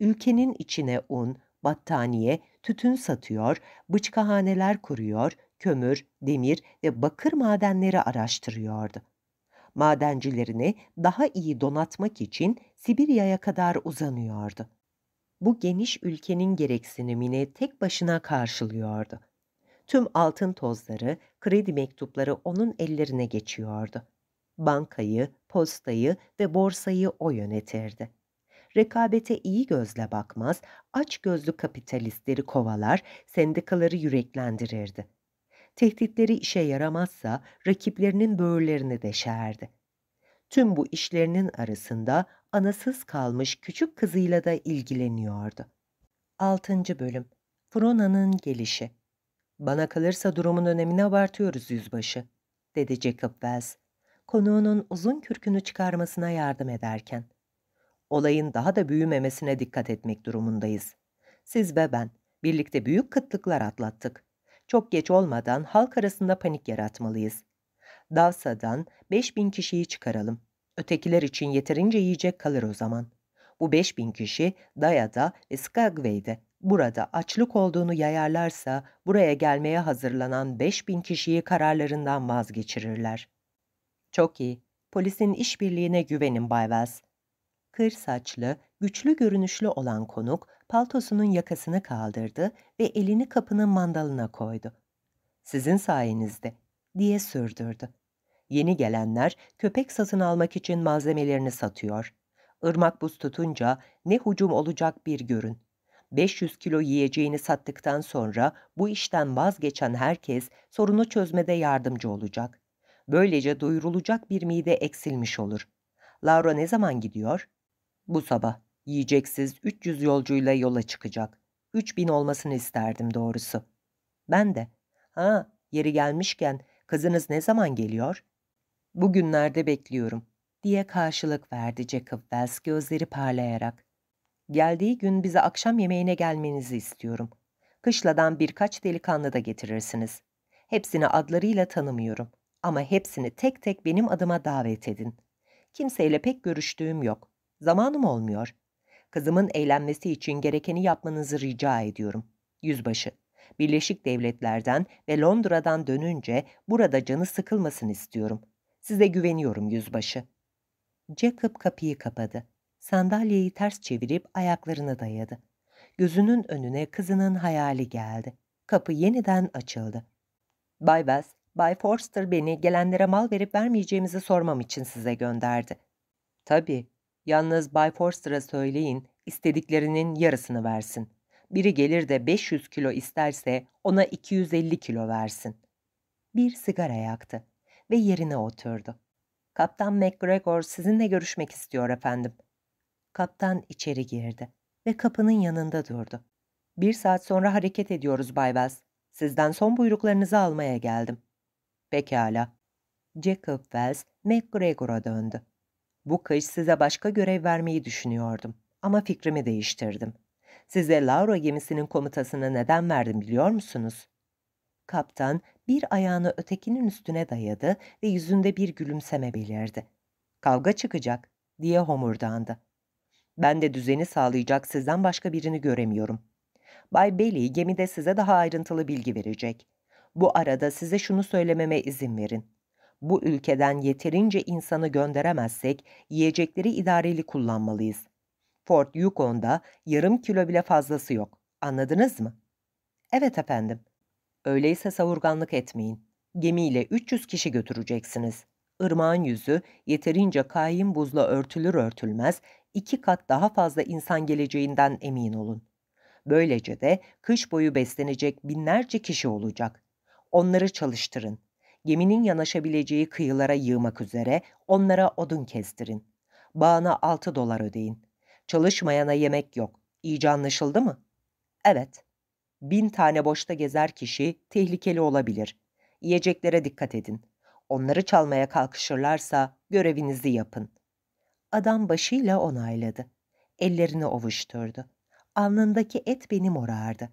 Ülkenin içine un, battaniye, tütün satıyor, bıçkahaneler kuruyor, kömür, demir ve bakır madenleri araştırıyordu. Madencilerini daha iyi donatmak için Sibirya'ya kadar uzanıyordu. Bu geniş ülkenin gereksinimini tek başına karşılıyordu. Tüm altın tozları, kredi mektupları onun ellerine geçiyordu bankayı, postayı ve borsayı o yönetirdi. Rekabete iyi gözle bakmaz, aç gözlü kapitalistleri kovalar, sendikaları yüreklendirirdi. Tehditleri işe yaramazsa rakiplerinin böğürlerini deşerdi. Tüm bu işlerinin arasında anasız kalmış küçük kızıyla da ilgileniyordu. 6. Bölüm Frona'nın Gelişi Bana kalırsa durumun önemini abartıyoruz yüzbaşı, dedi Jacob Wells konuğunun uzun kürkünü çıkarmasına yardım ederken. Olayın daha da büyümemesine dikkat etmek durumundayız. Siz ve ben birlikte büyük kıtlıklar atlattık. Çok geç olmadan halk arasında panik yaratmalıyız. Davsa'dan 5000 kişiyi çıkaralım. Ötekiler için yeterince yiyecek kalır o zaman. Bu 5000 kişi Daya'da ve Skagway'de burada açlık olduğunu yayarlarsa buraya gelmeye hazırlanan 5000 kişiyi kararlarından vazgeçirirler. Çok iyi. Polisin işbirliğine güvenin Bay Wells. Kır saçlı, güçlü görünüşlü olan konuk paltosunun yakasını kaldırdı ve elini kapının mandalına koydu. Sizin sayenizde diye sürdürdü. Yeni gelenler köpek satın almak için malzemelerini satıyor. Irmak buz tutunca ne hucum olacak bir görün. 500 kilo yiyeceğini sattıktan sonra bu işten vazgeçen herkes sorunu çözmede yardımcı olacak. Böylece doyurulacak bir mide eksilmiş olur. Laura ne zaman gidiyor? Bu sabah. Yiyeceksiz 300 yolcuyla yola çıkacak. 3000 olmasını isterdim doğrusu. Ben de. Ha, yeri gelmişken kızınız ne zaman geliyor? Bugünlerde bekliyorum, diye karşılık verdi Jacob Wells gözleri parlayarak. Geldiği gün bize akşam yemeğine gelmenizi istiyorum. Kışladan birkaç delikanlı da getirirsiniz. Hepsini adlarıyla tanımıyorum. Ama hepsini tek tek benim adıma davet edin. Kimseyle pek görüştüğüm yok. Zamanım olmuyor. Kızımın eğlenmesi için gerekeni yapmanızı rica ediyorum. Yüzbaşı, Birleşik Devletler'den ve Londra'dan dönünce burada canı sıkılmasın istiyorum. Size güveniyorum yüzbaşı. Jacob kapıyı kapadı. Sandalyeyi ters çevirip ayaklarına dayadı. Gözünün önüne kızının hayali geldi. Kapı yeniden açıldı. Bay Wells, Bay Forster beni gelenlere mal verip vermeyeceğimizi sormam için size gönderdi. Tabii. Yalnız Bay Forster'a söyleyin, istediklerinin yarısını versin. Biri gelir de 500 kilo isterse ona 250 kilo versin. Bir sigara yaktı ve yerine oturdu. Kaptan McGregor sizinle görüşmek istiyor efendim. Kaptan içeri girdi ve kapının yanında durdu. Bir saat sonra hareket ediyoruz Bay Wells. Sizden son buyruklarınızı almaya geldim. Pekala. Jacob Wells, McGregor'a döndü. Bu kış size başka görev vermeyi düşünüyordum ama fikrimi değiştirdim. Size Laura gemisinin komutasını neden verdim biliyor musunuz? Kaptan bir ayağını ötekinin üstüne dayadı ve yüzünde bir gülümseme belirdi. Kavga çıkacak diye homurdandı. Ben de düzeni sağlayacak sizden başka birini göremiyorum. Bay Bailey gemide size daha ayrıntılı bilgi verecek. Bu arada size şunu söylememe izin verin. Bu ülkeden yeterince insanı gönderemezsek yiyecekleri idareli kullanmalıyız. Fort Yukon'da yarım kilo bile fazlası yok. Anladınız mı? Evet efendim. Öyleyse savurganlık etmeyin. Gemiyle 300 kişi götüreceksiniz. Irmağın yüzü yeterince kayın buzla örtülür örtülmez iki kat daha fazla insan geleceğinden emin olun. Böylece de kış boyu beslenecek binlerce kişi olacak. Onları çalıştırın. Geminin yanaşabileceği kıyılara yığmak üzere onlara odun kestirin. Bağına altı dolar ödeyin. Çalışmayana yemek yok. İyice anlaşıldı mı? Evet. Bin tane boşta gezer kişi tehlikeli olabilir. Yiyeceklere dikkat edin. Onları çalmaya kalkışırlarsa görevinizi yapın. Adam başıyla onayladı. Ellerini ovuşturdu. Alnındaki et beni morardı.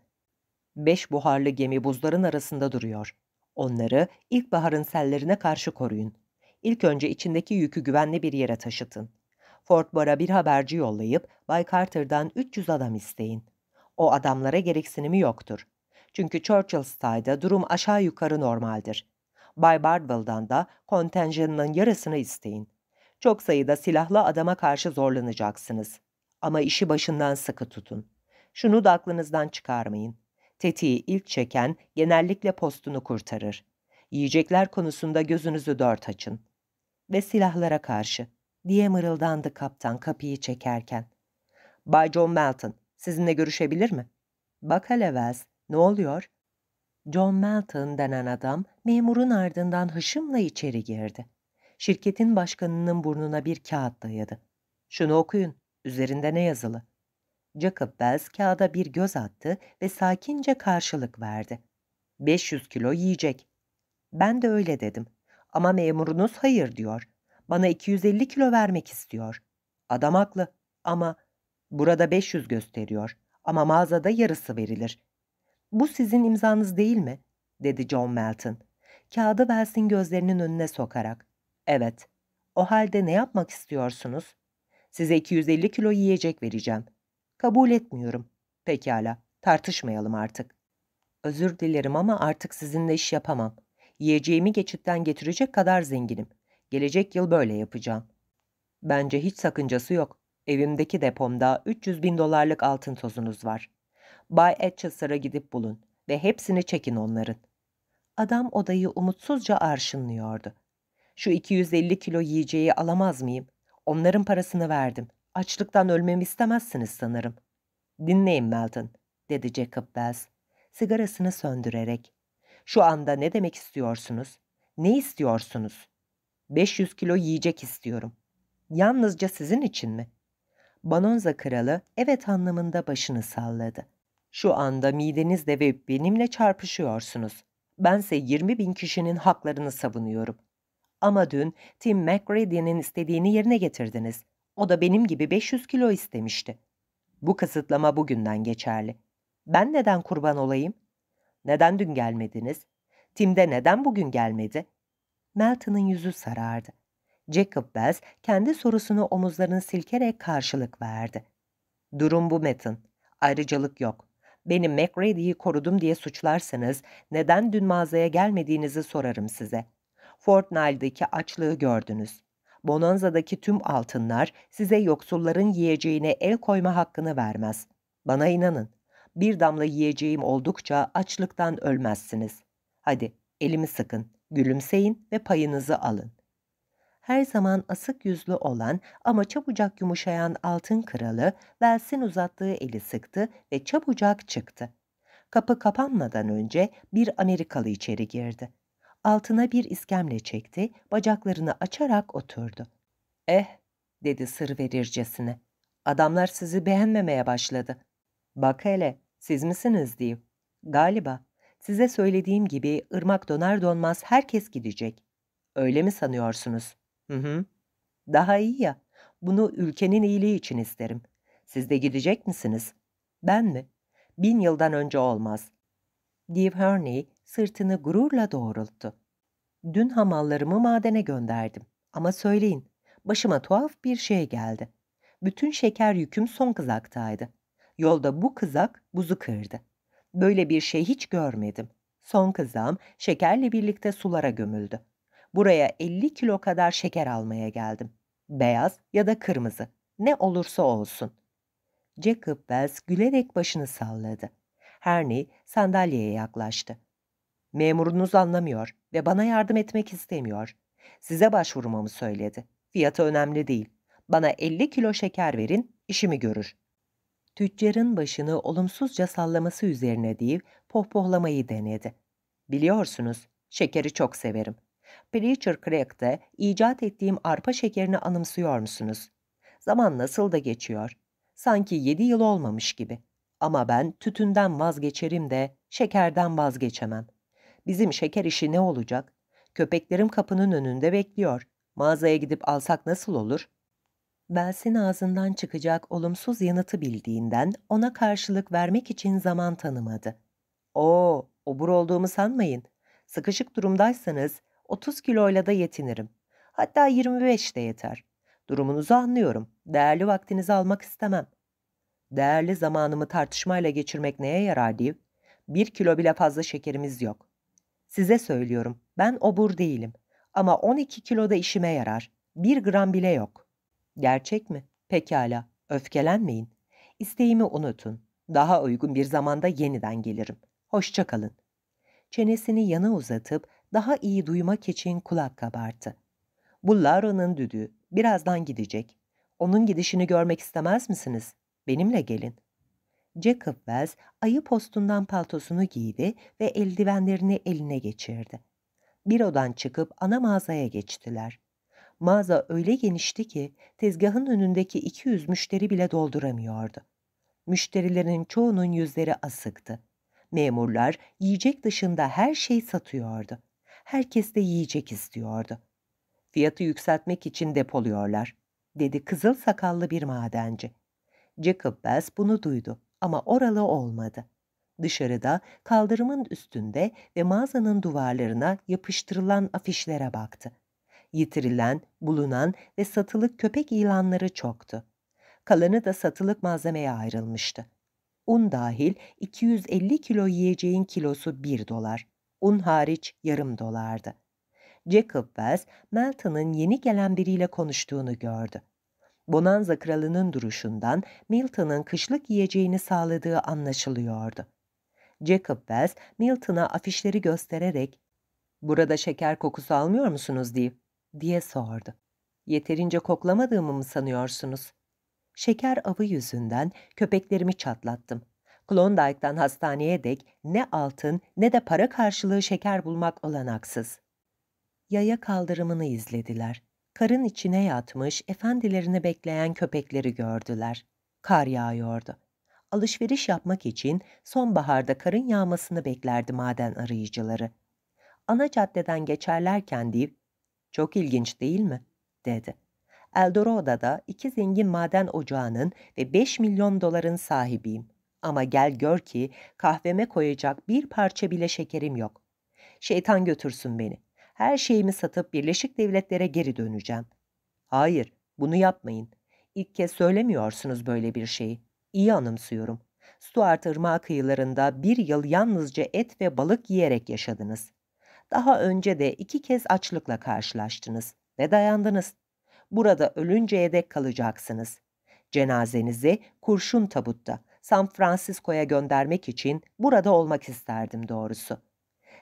Beş buharlı gemi buzların arasında duruyor. Onları ilkbaharın sellerine karşı koruyun. İlk önce içindeki yükü güvenli bir yere taşıtın. Fort Bar'a bir haberci yollayıp Bay Carter'dan 300 adam isteyin. O adamlara gereksinimi yoktur. Çünkü Churchill Sty'da durum aşağı yukarı normaldir. Bay Bardwell'dan da kontenjanının yarısını isteyin. Çok sayıda silahlı adama karşı zorlanacaksınız. Ama işi başından sıkı tutun. Şunu da aklınızdan çıkarmayın tetiği ilk çeken genellikle postunu kurtarır. Yiyecekler konusunda gözünüzü dört açın. Ve silahlara karşı, diye mırıldandı kaptan kapıyı çekerken. Bay John Melton, sizinle görüşebilir mi? Bak hele Wells, ne oluyor? John Melton denen adam memurun ardından hışımla içeri girdi. Şirketin başkanının burnuna bir kağıt dayadı. Şunu okuyun, üzerinde ne yazılı?'' Jacob Wells kağıda bir göz attı ve sakince karşılık verdi. 500 kilo yiyecek. Ben de öyle dedim. Ama memurunuz hayır diyor. Bana 250 kilo vermek istiyor. Adam haklı ama burada 500 gösteriyor. Ama mağazada yarısı verilir. Bu sizin imzanız değil mi? dedi John Melton. Kağıdı Wells'in gözlerinin önüne sokarak. Evet. O halde ne yapmak istiyorsunuz? Size 250 kilo yiyecek vereceğim. Kabul etmiyorum. Pekala, tartışmayalım artık. Özür dilerim ama artık sizinle iş yapamam. Yiyeceğimi geçitten getirecek kadar zenginim. Gelecek yıl böyle yapacağım. Bence hiç sakıncası yok. Evimdeki depomda 300 bin dolarlık altın tozunuz var. Bay Etchester'a gidip bulun ve hepsini çekin onların. Adam odayı umutsuzca arşınlıyordu. Şu 250 kilo yiyeceği alamaz mıyım? Onların parasını verdim. Açlıktan ölmemi istemezsiniz sanırım. Dinleyin Melton, dedi Jacob Bells, sigarasını söndürerek. Şu anda ne demek istiyorsunuz? Ne istiyorsunuz? 500 kilo yiyecek istiyorum. Yalnızca sizin için mi? Banonza kralı evet anlamında başını salladı. Şu anda midenizle ve benimle çarpışıyorsunuz. Bense 20 bin kişinin haklarını savunuyorum. Ama dün Tim McReady'nin istediğini yerine getirdiniz. O da benim gibi 500 kilo istemişti. Bu kısıtlama bugünden geçerli. Ben neden kurban olayım? Neden dün gelmediniz? Tim de neden bugün gelmedi? Melton'ın yüzü sarardı. Jacob Wells kendi sorusunu omuzlarını silkerek karşılık verdi. Durum bu Metin. Ayrıcalık yok. Beni McRady'yi korudum diye suçlarsanız neden dün mağazaya gelmediğinizi sorarım size. Fortnite'daki açlığı gördünüz. Bonanza'daki tüm altınlar size yoksulların yiyeceğine el koyma hakkını vermez. Bana inanın, bir damla yiyeceğim oldukça açlıktan ölmezsiniz. Hadi elimi sıkın, gülümseyin ve payınızı alın. Her zaman asık yüzlü olan ama çabucak yumuşayan altın kralı Vels'in uzattığı eli sıktı ve çabucak çıktı. Kapı kapanmadan önce bir Amerikalı içeri girdi altına bir iskemle çekti, bacaklarını açarak oturdu. Eh, dedi sır verircesine. Adamlar sizi beğenmemeye başladı. Bak hele, siz misiniz diyeyim. Galiba, size söylediğim gibi ırmak donar donmaz herkes gidecek. Öyle mi sanıyorsunuz? Hı hı. Daha iyi ya, bunu ülkenin iyiliği için isterim. Siz de gidecek misiniz? Ben mi? Bin yıldan önce olmaz. Dave Hurney, sırtını gururla doğrulttu. Dün hamallarımı madene gönderdim ama söyleyin başıma tuhaf bir şey geldi. Bütün şeker yüküm son kızaktaydı. Yolda bu kızak buzu kırdı. Böyle bir şey hiç görmedim. Son kızağım şekerle birlikte sulara gömüldü. Buraya 50 kilo kadar şeker almaya geldim. Beyaz ya da kırmızı. Ne olursa olsun. Jacob Wells gülerek başını salladı. Herney sandalyeye yaklaştı. Memurunuz anlamıyor ve bana yardım etmek istemiyor. Size başvurmamı söyledi. Fiyatı önemli değil. Bana 50 kilo şeker verin, işimi görür. Tüccarın başını olumsuzca sallaması üzerine değil, pohpohlamayı denedi. Biliyorsunuz, şekeri çok severim. Preacher Crack'te icat ettiğim arpa şekerini anımsıyor musunuz? Zaman nasıl da geçiyor. Sanki yedi yıl olmamış gibi. Ama ben tütünden vazgeçerim de şekerden vazgeçemem. Bizim şeker işi ne olacak? Köpeklerim kapının önünde bekliyor. Mağazaya gidip alsak nasıl olur? Bels'in ağzından çıkacak olumsuz yanıtı bildiğinden ona karşılık vermek için zaman tanımadı. Oo, obur olduğumu sanmayın. Sıkışık durumdaysanız 30 kiloyla da yetinirim. Hatta 25 de yeter. Durumunuzu anlıyorum. Değerli vaktinizi almak istemem. Değerli zamanımı tartışmayla geçirmek neye yarar deyip, bir kilo bile fazla şekerimiz yok. Size söylüyorum, ben obur değilim. Ama 12 kilo da işime yarar. Bir gram bile yok. Gerçek mi? Pekala, öfkelenmeyin. İsteğimi unutun. Daha uygun bir zamanda yeniden gelirim. Hoşça kalın. Çenesini yana uzatıp daha iyi duymak için kulak kabarttı. Bu Lara'nın düdüğü. Birazdan gidecek. Onun gidişini görmek istemez misiniz? Benimle gelin. Jacob Wells ayı postundan paltosunu giydi ve eldivenlerini eline geçirdi. Bir Bürodan çıkıp ana mağazaya geçtiler. Mağaza öyle genişti ki tezgahın önündeki 200 müşteri bile dolduramıyordu. Müşterilerin çoğunun yüzleri asıktı. Memurlar yiyecek dışında her şey satıyordu. Herkes de yiyecek istiyordu. Fiyatı yükseltmek için depoluyorlar, dedi kızıl sakallı bir madenci. Jacob Wells bunu duydu ama oralı olmadı. Dışarıda, kaldırımın üstünde ve mağazanın duvarlarına yapıştırılan afişlere baktı. Yitirilen, bulunan ve satılık köpek ilanları çoktu. Kalanı da satılık malzemeye ayrılmıştı. Un dahil 250 kilo yiyeceğin kilosu 1 dolar. Un hariç yarım dolardı. Jacob Wells, Melton'ın yeni gelen biriyle konuştuğunu gördü. Bonanza kralının duruşundan Milton'ın kışlık yiyeceğini sağladığı anlaşılıyordu. Jacob Wells, Milton'a afişleri göstererek ''Burada şeker kokusu almıyor musunuz?'' deyip, diye sordu. ''Yeterince koklamadığımı mı sanıyorsunuz?'' Şeker avı yüzünden köpeklerimi çatlattım. Klondike'dan hastaneye dek ne altın ne de para karşılığı şeker bulmak olanaksız. Yaya kaldırımını izlediler karın içine yatmış, efendilerini bekleyen köpekleri gördüler. Kar yağıyordu. Alışveriş yapmak için sonbaharda karın yağmasını beklerdi maden arayıcıları. Ana caddeden geçerlerken Div, ''Çok ilginç değil mi?'' dedi. Eldorado'da iki zengin maden ocağının ve 5 milyon doların sahibiyim. Ama gel gör ki kahveme koyacak bir parça bile şekerim yok. Şeytan götürsün beni her şeyimi satıp Birleşik Devletlere geri döneceğim. Hayır, bunu yapmayın. İlk kez söylemiyorsunuz böyle bir şeyi. İyi anımsıyorum. Stuart Irmağı kıyılarında bir yıl yalnızca et ve balık yiyerek yaşadınız. Daha önce de iki kez açlıkla karşılaştınız ve dayandınız. Burada ölünceye dek kalacaksınız. Cenazenizi kurşun tabutta San Francisco'ya göndermek için burada olmak isterdim doğrusu.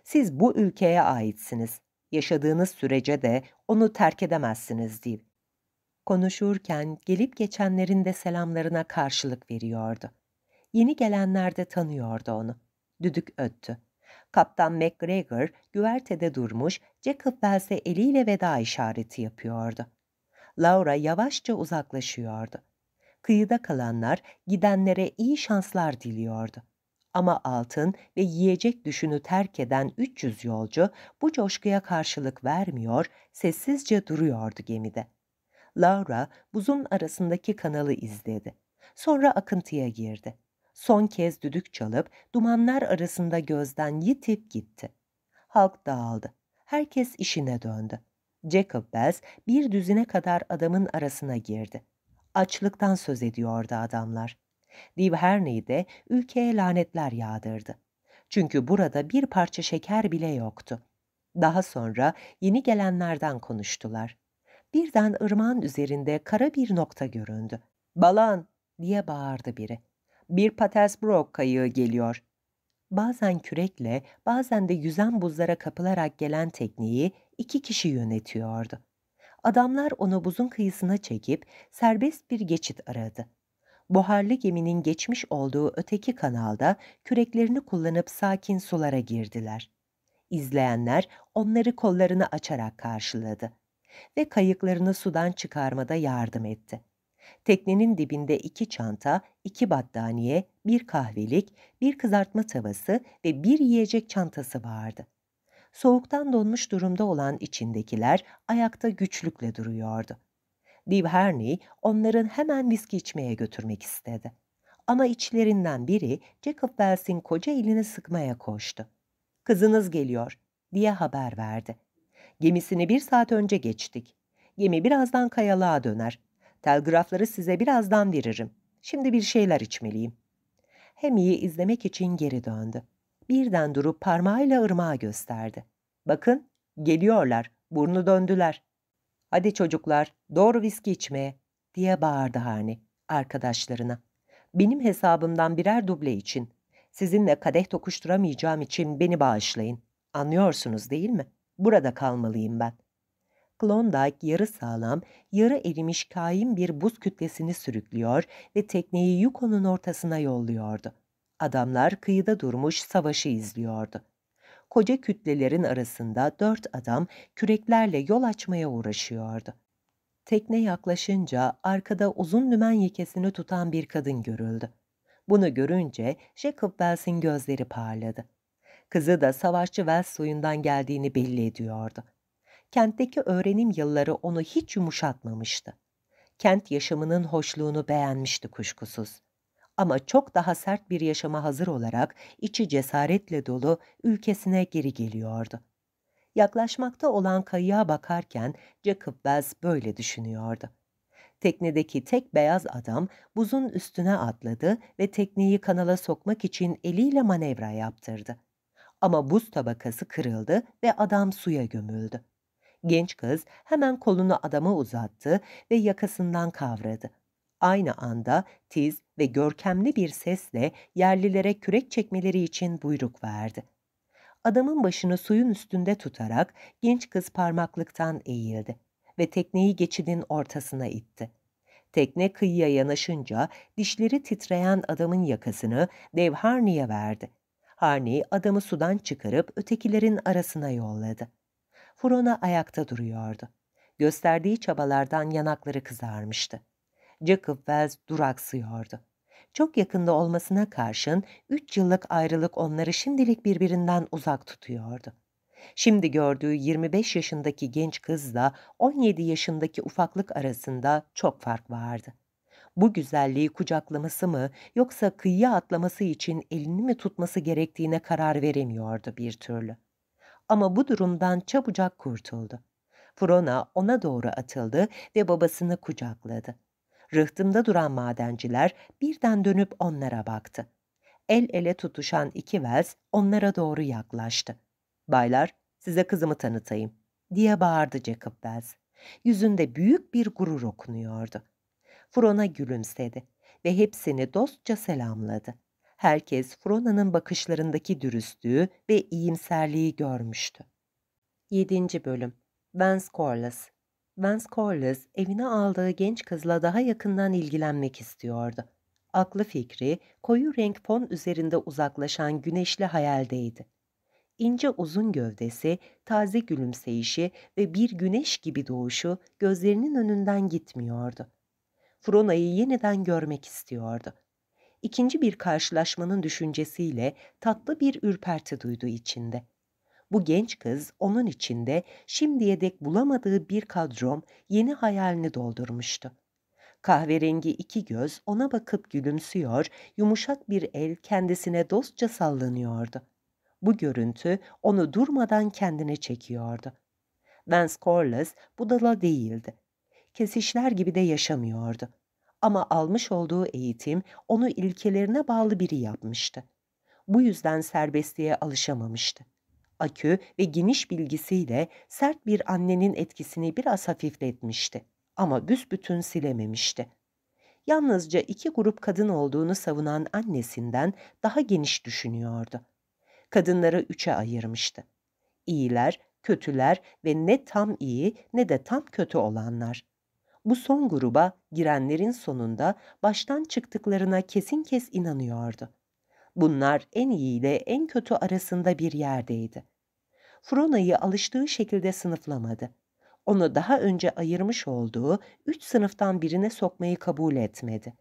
Siz bu ülkeye aitsiniz yaşadığınız sürece de onu terk edemezsiniz deyip konuşurken gelip geçenlerin de selamlarına karşılık veriyordu. Yeni gelenler de tanıyordu onu. Düdük öttü. Kaptan MacGregor güvertede durmuş, Jacob Bells'e eliyle veda işareti yapıyordu. Laura yavaşça uzaklaşıyordu. Kıyıda kalanlar gidenlere iyi şanslar diliyordu. Ama altın ve yiyecek düşünü terk eden 300 yolcu bu coşkuya karşılık vermiyor, sessizce duruyordu gemide. Laura buzun arasındaki kanalı izledi. Sonra akıntıya girdi. Son kez düdük çalıp dumanlar arasında gözden yitip gitti. Halk dağıldı. Herkes işine döndü. Jacob Bez bir düzine kadar adamın arasına girdi. Açlıktan söz ediyordu adamlar. Divherney'de ülkeye lanetler yağdırdı. Çünkü burada bir parça şeker bile yoktu. Daha sonra yeni gelenlerden konuştular. Birden ırmağın üzerinde kara bir nokta göründü. ''Balan!'' diye bağırdı biri. ''Bir Patesbrok kayığı geliyor.'' Bazen kürekle, bazen de yüzen buzlara kapılarak gelen tekneyi iki kişi yönetiyordu. Adamlar onu buzun kıyısına çekip serbest bir geçit aradı buharlı geminin geçmiş olduğu öteki kanalda küreklerini kullanıp sakin sulara girdiler. İzleyenler onları kollarını açarak karşıladı ve kayıklarını sudan çıkarmada yardım etti. Teknenin dibinde iki çanta, iki battaniye, bir kahvelik, bir kızartma tavası ve bir yiyecek çantası vardı. Soğuktan donmuş durumda olan içindekiler ayakta güçlükle duruyordu. Divherney onların hemen viski içmeye götürmek istedi. Ama içlerinden biri Jacob Wells'in koca elini sıkmaya koştu. ''Kızınız geliyor.'' diye haber verdi. ''Gemisini bir saat önce geçtik. Gemi birazdan kayalığa döner. Telgrafları size birazdan veririm. Şimdi bir şeyler içmeliyim.'' Hemi'yi izlemek için geri döndü. Birden durup parmağıyla ırmağa gösterdi. ''Bakın, geliyorlar, burnu döndüler.'' Hadi çocuklar doğru viski içmeye diye bağırdı Harni arkadaşlarına. Benim hesabımdan birer duble için. Sizinle kadeh tokuşturamayacağım için beni bağışlayın. Anlıyorsunuz değil mi? Burada kalmalıyım ben. Klondike yarı sağlam, yarı erimiş kain bir buz kütlesini sürüklüyor ve tekneyi Yukon'un ortasına yolluyordu. Adamlar kıyıda durmuş savaşı izliyordu koca kütlelerin arasında dört adam küreklerle yol açmaya uğraşıyordu. Tekne yaklaşınca arkada uzun dümen yekesini tutan bir kadın görüldü. Bunu görünce Jacob Wells'in gözleri parladı. Kızı da savaşçı Wells soyundan geldiğini belli ediyordu. Kentteki öğrenim yılları onu hiç yumuşatmamıştı. Kent yaşamının hoşluğunu beğenmişti kuşkusuz ama çok daha sert bir yaşama hazır olarak içi cesaretle dolu ülkesine geri geliyordu. Yaklaşmakta olan kayığa bakarken Jacob Wells böyle düşünüyordu. Teknedeki tek beyaz adam buzun üstüne atladı ve tekneyi kanala sokmak için eliyle manevra yaptırdı. Ama buz tabakası kırıldı ve adam suya gömüldü. Genç kız hemen kolunu adama uzattı ve yakasından kavradı aynı anda tiz ve görkemli bir sesle yerlilere kürek çekmeleri için buyruk verdi. Adamın başını suyun üstünde tutarak genç kız parmaklıktan eğildi ve tekneyi geçidin ortasına itti. Tekne kıyıya yanaşınca dişleri titreyen adamın yakasını dev Harney'e verdi. Harney adamı sudan çıkarıp ötekilerin arasına yolladı. Furona ayakta duruyordu. Gösterdiği çabalardan yanakları kızarmıştı. Jacob Wells duraksıyordu. Çok yakında olmasına karşın üç yıllık ayrılık onları şimdilik birbirinden uzak tutuyordu. Şimdi gördüğü 25 yaşındaki genç kızla 17 yaşındaki ufaklık arasında çok fark vardı. Bu güzelliği kucaklaması mı yoksa kıyıya atlaması için elini mi tutması gerektiğine karar veremiyordu bir türlü. Ama bu durumdan çabucak kurtuldu. Frona ona doğru atıldı ve babasını kucakladı. Rıhtımda duran madenciler birden dönüp onlara baktı. El ele tutuşan iki Wells onlara doğru yaklaştı. ''Baylar, size kızımı tanıtayım.'' diye bağırdı Jacob Wells. Yüzünde büyük bir gurur okunuyordu. Frona gülümsedi ve hepsini dostça selamladı. Herkes Frona'nın bakışlarındaki dürüstlüğü ve iyimserliği görmüştü. 7. Bölüm Vance Corliss Vance Corliss evine aldığı genç kızla daha yakından ilgilenmek istiyordu. Aklı fikri koyu renk fon üzerinde uzaklaşan güneşli hayaldeydi. İnce uzun gövdesi, taze gülümseyişi ve bir güneş gibi doğuşu gözlerinin önünden gitmiyordu. Frona'yı yeniden görmek istiyordu. İkinci bir karşılaşmanın düşüncesiyle tatlı bir ürperti duydu içinde.'' Bu genç kız onun içinde şimdiye dek bulamadığı bir kadrom yeni hayalini doldurmuştu. Kahverengi iki göz ona bakıp gülümsüyor, yumuşak bir el kendisine dostça sallanıyordu. Bu görüntü onu durmadan kendine çekiyordu. Vance Corliss budala değildi. Kesişler gibi de yaşamıyordu. Ama almış olduğu eğitim onu ilkelerine bağlı biri yapmıştı. Bu yüzden serbestliğe alışamamıştı akü ve geniş bilgisiyle sert bir annenin etkisini biraz hafifletmişti ama büsbütün silememişti. Yalnızca iki grup kadın olduğunu savunan annesinden daha geniş düşünüyordu. Kadınları üçe ayırmıştı. İyiler, kötüler ve ne tam iyi ne de tam kötü olanlar. Bu son gruba girenlerin sonunda baştan çıktıklarına kesin kes inanıyordu. Bunlar en iyi ile en kötü arasında bir yerdeydi. Frona'yı alıştığı şekilde sınıflamadı. Onu daha önce ayırmış olduğu üç sınıftan birine sokmayı kabul etmedi.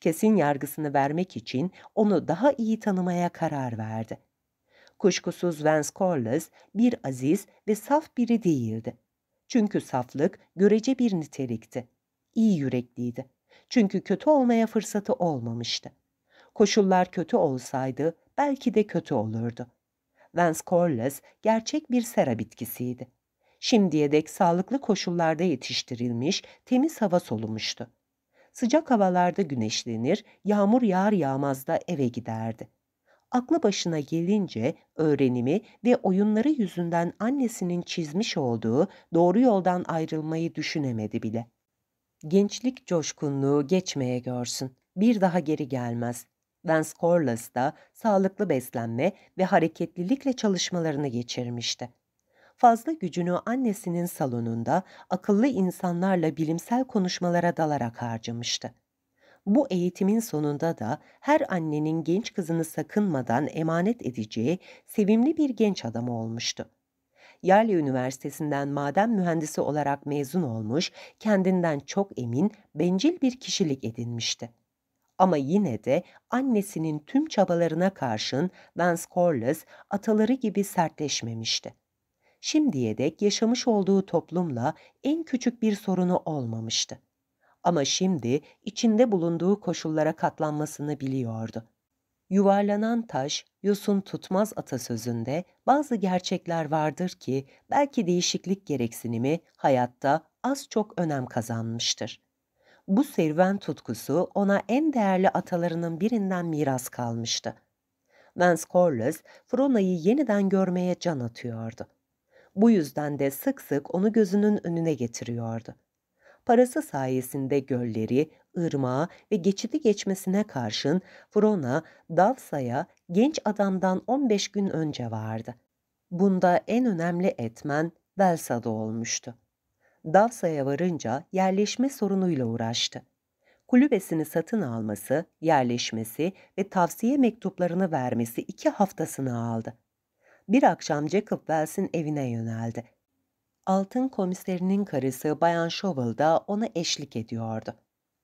Kesin yargısını vermek için onu daha iyi tanımaya karar verdi. Kuşkusuz Vance Corliss bir aziz ve saf biri değildi. Çünkü saflık görece bir nitelikti. İyi yürekliydi. Çünkü kötü olmaya fırsatı olmamıştı. Koşullar kötü olsaydı belki de kötü olurdu. Vance Corliss gerçek bir sera bitkisiydi. Şimdiye dek sağlıklı koşullarda yetiştirilmiş, temiz hava solumuştu. Sıcak havalarda güneşlenir, yağmur yağar yağmaz da eve giderdi. Aklı başına gelince öğrenimi ve oyunları yüzünden annesinin çizmiş olduğu doğru yoldan ayrılmayı düşünemedi bile. Gençlik coşkunluğu geçmeye görsün. Bir daha geri gelmez. Vance Corliss da sağlıklı beslenme ve hareketlilikle çalışmalarını geçirmişti. Fazla gücünü annesinin salonunda akıllı insanlarla bilimsel konuşmalara dalarak harcamıştı. Bu eğitimin sonunda da her annenin genç kızını sakınmadan emanet edeceği sevimli bir genç adamı olmuştu. Yale Üniversitesi'nden maden mühendisi olarak mezun olmuş, kendinden çok emin, bencil bir kişilik edinmişti. Ama yine de annesinin tüm çabalarına karşın Vance Corliss ataları gibi sertleşmemişti. Şimdiye dek yaşamış olduğu toplumla en küçük bir sorunu olmamıştı. Ama şimdi içinde bulunduğu koşullara katlanmasını biliyordu. Yuvarlanan taş, yosun tutmaz atasözünde bazı gerçekler vardır ki belki değişiklik gereksinimi hayatta az çok önem kazanmıştır. Bu serüven tutkusu ona en değerli atalarının birinden miras kalmıştı. Vance Corliss, Frona'yı yeniden görmeye can atıyordu. Bu yüzden de sık sık onu gözünün önüne getiriyordu. Parası sayesinde gölleri, ırmağı ve geçidi geçmesine karşın Frona, Dalsaya genç adamdan 15 gün önce vardı. Bunda en önemli etmen Velsa'da olmuştu. Davsa'ya varınca yerleşme sorunuyla uğraştı. Kulübesini satın alması, yerleşmesi ve tavsiye mektuplarını vermesi iki haftasını aldı. Bir akşam Jacob Wells'in evine yöneldi. Altın komiserinin karısı Bayan Shovel da ona eşlik ediyordu.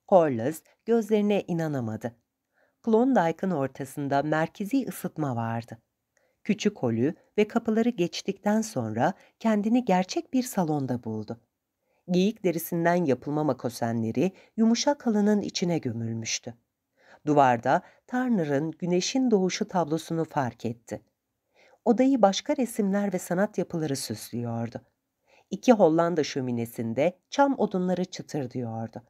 Corliss gözlerine inanamadı. Klondyke'ın ortasında merkezi ısıtma vardı. Küçük holü ve kapıları geçtikten sonra kendini gerçek bir salonda buldu geyik derisinden yapılma makosenleri yumuşak halının içine gömülmüştü. Duvarda Turner'ın Güneşin Doğuşu tablosunu fark etti. Odayı başka resimler ve sanat yapıları süslüyordu. İki Hollanda şöminesinde çam odunları çıtırdıyordu.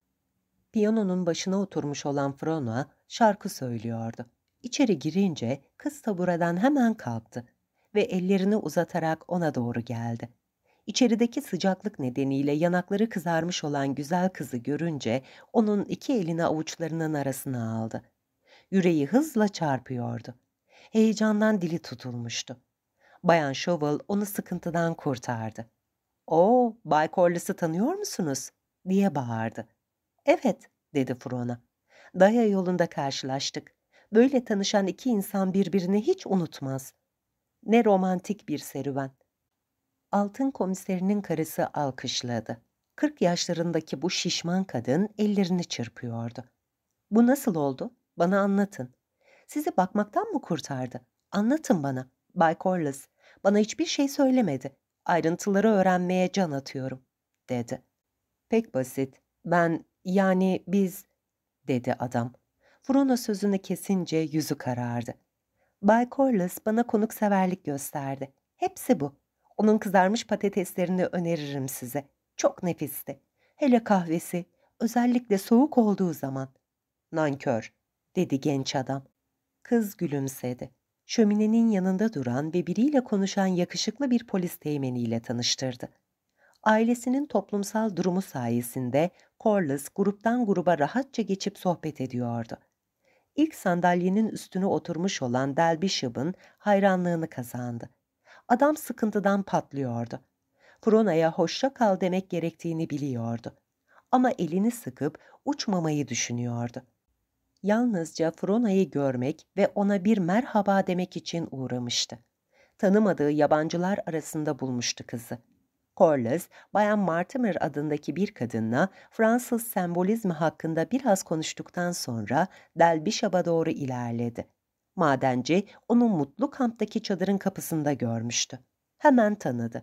Piyanonun başına oturmuş olan Frona şarkı söylüyordu. İçeri girince kız tabureden hemen kalktı ve ellerini uzatarak ona doğru geldi. İçerideki sıcaklık nedeniyle yanakları kızarmış olan güzel kızı görünce onun iki elini avuçlarının arasına aldı. Yüreği hızla çarpıyordu. Heyecandan dili tutulmuştu. Bayan Shovel onu sıkıntıdan kurtardı. ''Oo, Bay Corliss'i tanıyor musunuz?'' diye bağırdı. ''Evet'' dedi Frona. ''Daya yolunda karşılaştık. Böyle tanışan iki insan birbirini hiç unutmaz. Ne romantik bir serüven.'' altın komiserinin karısı alkışladı. Kırk yaşlarındaki bu şişman kadın ellerini çırpıyordu. Bu nasıl oldu? Bana anlatın. Sizi bakmaktan mı kurtardı? Anlatın bana. Bay Corliss, bana hiçbir şey söylemedi. Ayrıntıları öğrenmeye can atıyorum, dedi. Pek basit. Ben, yani biz, dedi adam. Frona sözünü kesince yüzü karardı. Bay Corliss bana konukseverlik gösterdi. Hepsi bu. Onun kızarmış patateslerini öneririm size. Çok nefisti. Hele kahvesi, özellikle soğuk olduğu zaman. Nankör, dedi genç adam. Kız gülümsedi. Şöminenin yanında duran ve biriyle konuşan yakışıklı bir polis teğmeniyle tanıştırdı. Ailesinin toplumsal durumu sayesinde Corliss gruptan gruba rahatça geçip sohbet ediyordu. İlk sandalyenin üstüne oturmuş olan Delbishop'ın hayranlığını kazandı. Adam sıkıntıdan patlıyordu. Prona'ya hoşça kal demek gerektiğini biliyordu. Ama elini sıkıp uçmamayı düşünüyordu. Yalnızca Frona'yı görmek ve ona bir merhaba demek için uğramıştı. Tanımadığı yabancılar arasında bulmuştu kızı. Corliss, Bayan Martimer adındaki bir kadınla Fransız sembolizmi hakkında biraz konuştuktan sonra Delbişab'a doğru ilerledi. Madenci onu mutlu kamptaki çadırın kapısında görmüştü. Hemen tanıdı.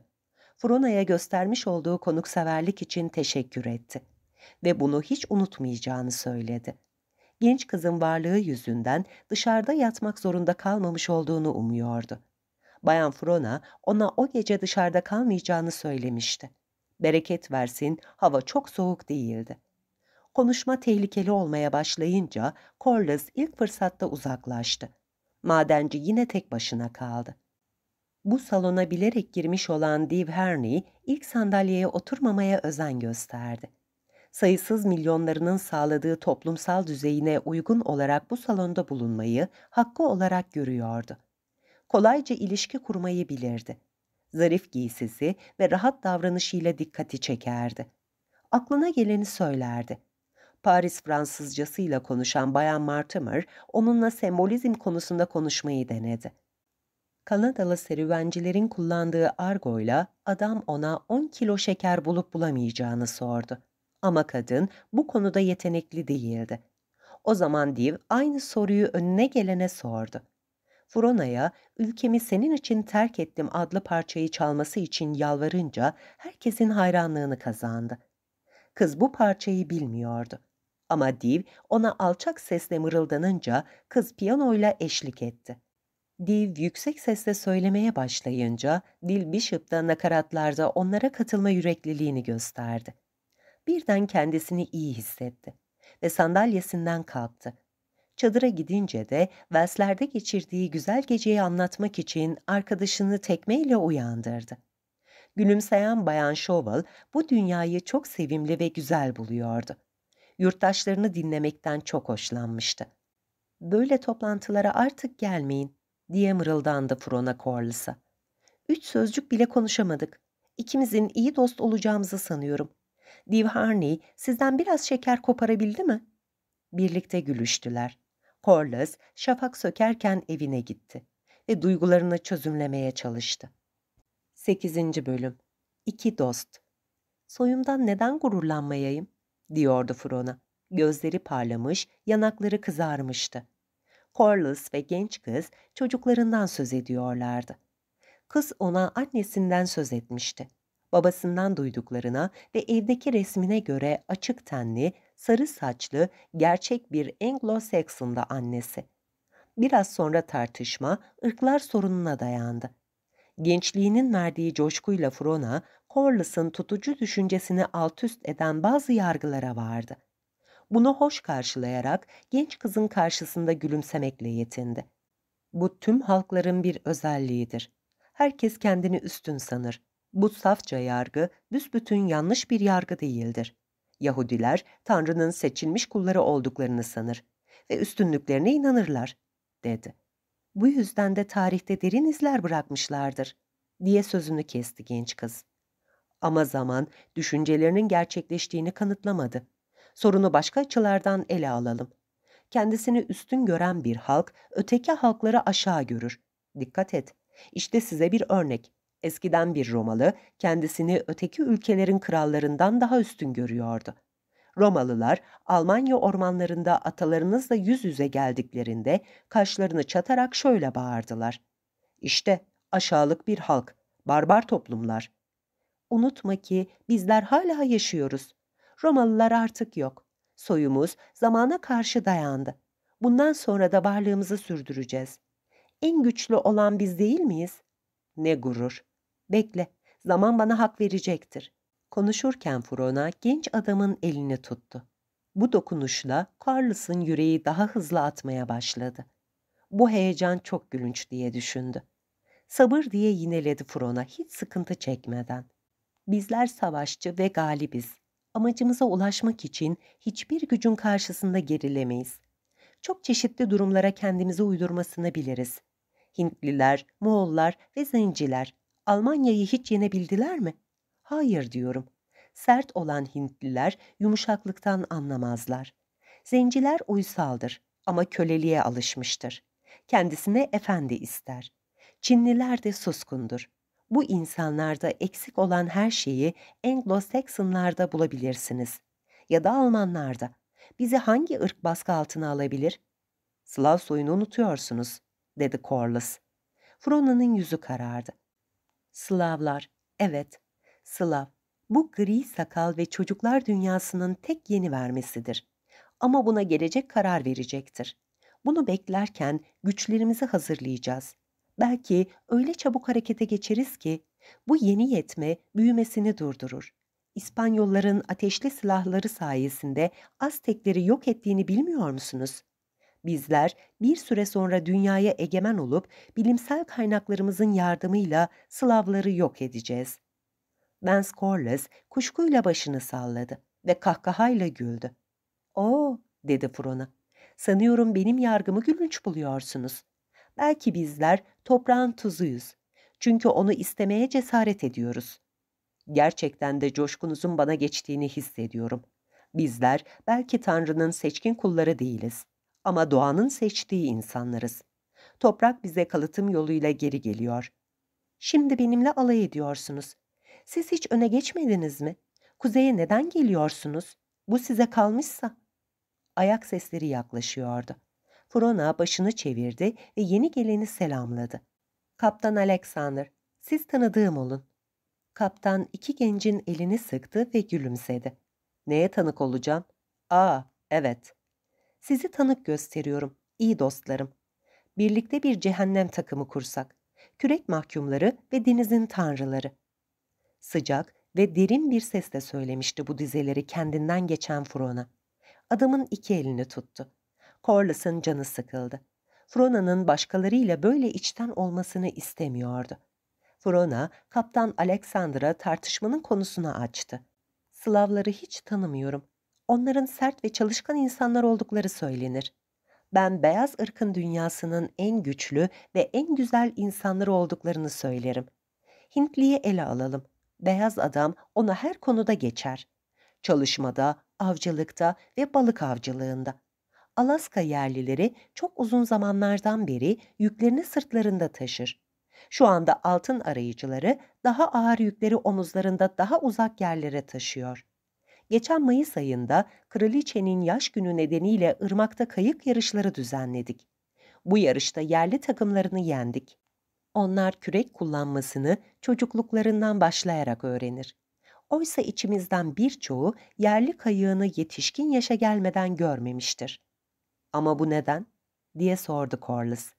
Frona'ya göstermiş olduğu konukseverlik için teşekkür etti ve bunu hiç unutmayacağını söyledi. Genç kızın varlığı yüzünden dışarıda yatmak zorunda kalmamış olduğunu umuyordu. Bayan Frona ona o gece dışarıda kalmayacağını söylemişti. Bereket versin, hava çok soğuk değildi. Konuşma tehlikeli olmaya başlayınca Corliss ilk fırsatta uzaklaştı madenci yine tek başına kaldı. Bu salona bilerek girmiş olan Dave Herney ilk sandalyeye oturmamaya özen gösterdi. Sayısız milyonlarının sağladığı toplumsal düzeyine uygun olarak bu salonda bulunmayı hakkı olarak görüyordu. Kolayca ilişki kurmayı bilirdi. Zarif giysisi ve rahat davranışıyla dikkati çekerdi. Aklına geleni söylerdi Paris Fransızcasıyla konuşan Bayan Martimer, onunla sembolizm konusunda konuşmayı denedi. Kanadalı serüvencilerin kullandığı argoyla adam ona 10 kilo şeker bulup bulamayacağını sordu. Ama kadın bu konuda yetenekli değildi. O zaman Div aynı soruyu önüne gelene sordu. Frona'ya ülkemi senin için terk ettim adlı parçayı çalması için yalvarınca herkesin hayranlığını kazandı. Kız bu parçayı bilmiyordu. Ama Div ona alçak sesle mırıldanınca kız piyanoyla eşlik etti. Div yüksek sesle söylemeye başlayınca Dil Bishop da nakaratlarda onlara katılma yürekliliğini gösterdi. Birden kendisini iyi hissetti ve sandalyesinden kalktı. Çadıra gidince de Velslerde geçirdiği güzel geceyi anlatmak için arkadaşını tekmeyle uyandırdı. Gülümseyen Bayan Shovel bu dünyayı çok sevimli ve güzel buluyordu yurttaşlarını dinlemekten çok hoşlanmıştı. Böyle toplantılara artık gelmeyin diye mırıldandı Frona Corliss'a. Üç sözcük bile konuşamadık. İkimizin iyi dost olacağımızı sanıyorum. Div Harney sizden biraz şeker koparabildi mi? Birlikte gülüştüler. Corliss şafak sökerken evine gitti ve duygularını çözümlemeye çalıştı. 8. Bölüm İki Dost Soyumdan neden gururlanmayayım? diyordu Frona. Gözleri parlamış, yanakları kızarmıştı. Corliss ve genç kız çocuklarından söz ediyorlardı. Kız ona annesinden söz etmişti. Babasından duyduklarına ve evdeki resmine göre açık tenli, sarı saçlı, gerçek bir Anglo-Saxon'da annesi. Biraz sonra tartışma ırklar sorununa dayandı gençliğinin verdiği coşkuyla Frona, Corliss'ın tutucu düşüncesini alt üst eden bazı yargılara vardı. Bunu hoş karşılayarak genç kızın karşısında gülümsemekle yetindi. Bu tüm halkların bir özelliğidir. Herkes kendini üstün sanır. Bu safça yargı büsbütün yanlış bir yargı değildir. Yahudiler Tanrı'nın seçilmiş kulları olduklarını sanır ve üstünlüklerine inanırlar, dedi bu yüzden de tarihte derin izler bırakmışlardır, diye sözünü kesti genç kız. Ama zaman düşüncelerinin gerçekleştiğini kanıtlamadı. Sorunu başka açılardan ele alalım. Kendisini üstün gören bir halk, öteki halkları aşağı görür. Dikkat et. İşte size bir örnek. Eskiden bir Romalı kendisini öteki ülkelerin krallarından daha üstün görüyordu. Romalılar Almanya ormanlarında atalarınızla yüz yüze geldiklerinde kaşlarını çatarak şöyle bağırdılar. İşte aşağılık bir halk, barbar toplumlar. Unutma ki bizler hala yaşıyoruz. Romalılar artık yok. Soyumuz zamana karşı dayandı. Bundan sonra da varlığımızı sürdüreceğiz. En güçlü olan biz değil miyiz? Ne gurur. Bekle, zaman bana hak verecektir.'' Konuşurken Frona genç adamın elini tuttu. Bu dokunuşla Carlos'ın yüreği daha hızlı atmaya başladı. Bu heyecan çok gülünç diye düşündü. Sabır diye yineledi Frona hiç sıkıntı çekmeden. Bizler savaşçı ve galibiz. Amacımıza ulaşmak için hiçbir gücün karşısında gerilemeyiz. Çok çeşitli durumlara kendimizi uydurmasını biliriz. Hintliler, Moğollar ve Zenciler Almanya'yı hiç yenebildiler mi? Hayır diyorum. Sert olan Hintliler yumuşaklıktan anlamazlar. Zenciler uysaldır ama köleliğe alışmıştır. Kendisine efendi ister. Çinliler de suskundur. Bu insanlarda eksik olan her şeyi Anglo-Saxonlarda bulabilirsiniz. Ya da Almanlarda. Bizi hangi ırk baskı altına alabilir? Slav soyunu unutuyorsunuz, dedi Corliss. Frona'nın yüzü karardı. Slavlar, evet, Slav, bu gri sakal ve çocuklar dünyasının tek yeni vermesidir. Ama buna gelecek karar verecektir. Bunu beklerken güçlerimizi hazırlayacağız. Belki öyle çabuk harekete geçeriz ki bu yeni yetme büyümesini durdurur. İspanyolların ateşli silahları sayesinde Aztekleri yok ettiğini bilmiyor musunuz? Bizler bir süre sonra dünyaya egemen olup bilimsel kaynaklarımızın yardımıyla Slavları yok edeceğiz. Ben Corliss kuşkuyla başını salladı ve kahkahayla güldü. ''Oo'' oh, dedi Frona. ''Sanıyorum benim yargımı gülünç buluyorsunuz. Belki bizler toprağın tuzuyuz. Çünkü onu istemeye cesaret ediyoruz. Gerçekten de coşkunuzun bana geçtiğini hissediyorum. Bizler belki Tanrı'nın seçkin kulları değiliz. Ama doğanın seçtiği insanlarız. Toprak bize kalıtım yoluyla geri geliyor. Şimdi benimle alay ediyorsunuz. Siz hiç öne geçmediniz mi? Kuzeye neden geliyorsunuz? Bu size kalmışsa. Ayak sesleri yaklaşıyordu. Frona başını çevirdi ve yeni geleni selamladı. Kaptan Alexander, siz tanıdığım olun. Kaptan iki gencin elini sıktı ve gülümsedi. Neye tanık olacağım? Aa, evet. Sizi tanık gösteriyorum, iyi dostlarım. Birlikte bir cehennem takımı kursak. Kürek mahkumları ve denizin tanrıları. Sıcak ve derin bir sesle söylemişti bu dizeleri kendinden geçen Frona. Adamın iki elini tuttu. Corliss'ın canı sıkıldı. Frona'nın başkalarıyla böyle içten olmasını istemiyordu. Frona, Kaptan Alexander'a tartışmanın konusunu açtı. Slavları hiç tanımıyorum. Onların sert ve çalışkan insanlar oldukları söylenir. Ben beyaz ırkın dünyasının en güçlü ve en güzel insanları olduklarını söylerim. Hintli'yi ele alalım beyaz adam ona her konuda geçer. Çalışmada, avcılıkta ve balık avcılığında. Alaska yerlileri çok uzun zamanlardan beri yüklerini sırtlarında taşır. Şu anda altın arayıcıları daha ağır yükleri omuzlarında daha uzak yerlere taşıyor. Geçen Mayıs ayında kraliçenin yaş günü nedeniyle Irmak'ta kayık yarışları düzenledik. Bu yarışta yerli takımlarını yendik. Onlar kürek kullanmasını çocukluklarından başlayarak öğrenir. Oysa içimizden birçoğu yerli kayığını yetişkin yaşa gelmeden görmemiştir. Ama bu neden? diye sordu Corliss.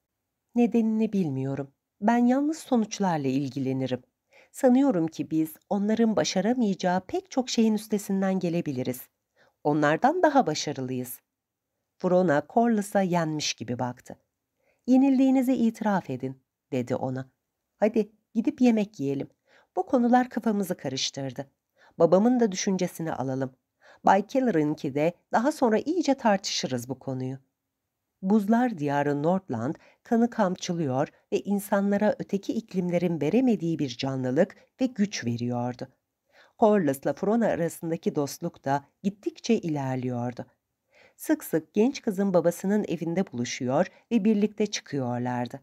Nedenini bilmiyorum. Ben yalnız sonuçlarla ilgilenirim. Sanıyorum ki biz onların başaramayacağı pek çok şeyin üstesinden gelebiliriz. Onlardan daha başarılıyız. Frona Corliss'a yenmiş gibi baktı. Yenildiğinizi itiraf edin dedi ona. Hadi gidip yemek yiyelim. Bu konular kafamızı karıştırdı. Babamın da düşüncesini alalım. Bay Keller'ınki de daha sonra iyice tartışırız bu konuyu. Buzlar diyarı Nordland kanı kamçılıyor ve insanlara öteki iklimlerin veremediği bir canlılık ve güç veriyordu. Corliss'la Frona arasındaki dostluk da gittikçe ilerliyordu. Sık sık genç kızın babasının evinde buluşuyor ve birlikte çıkıyorlardı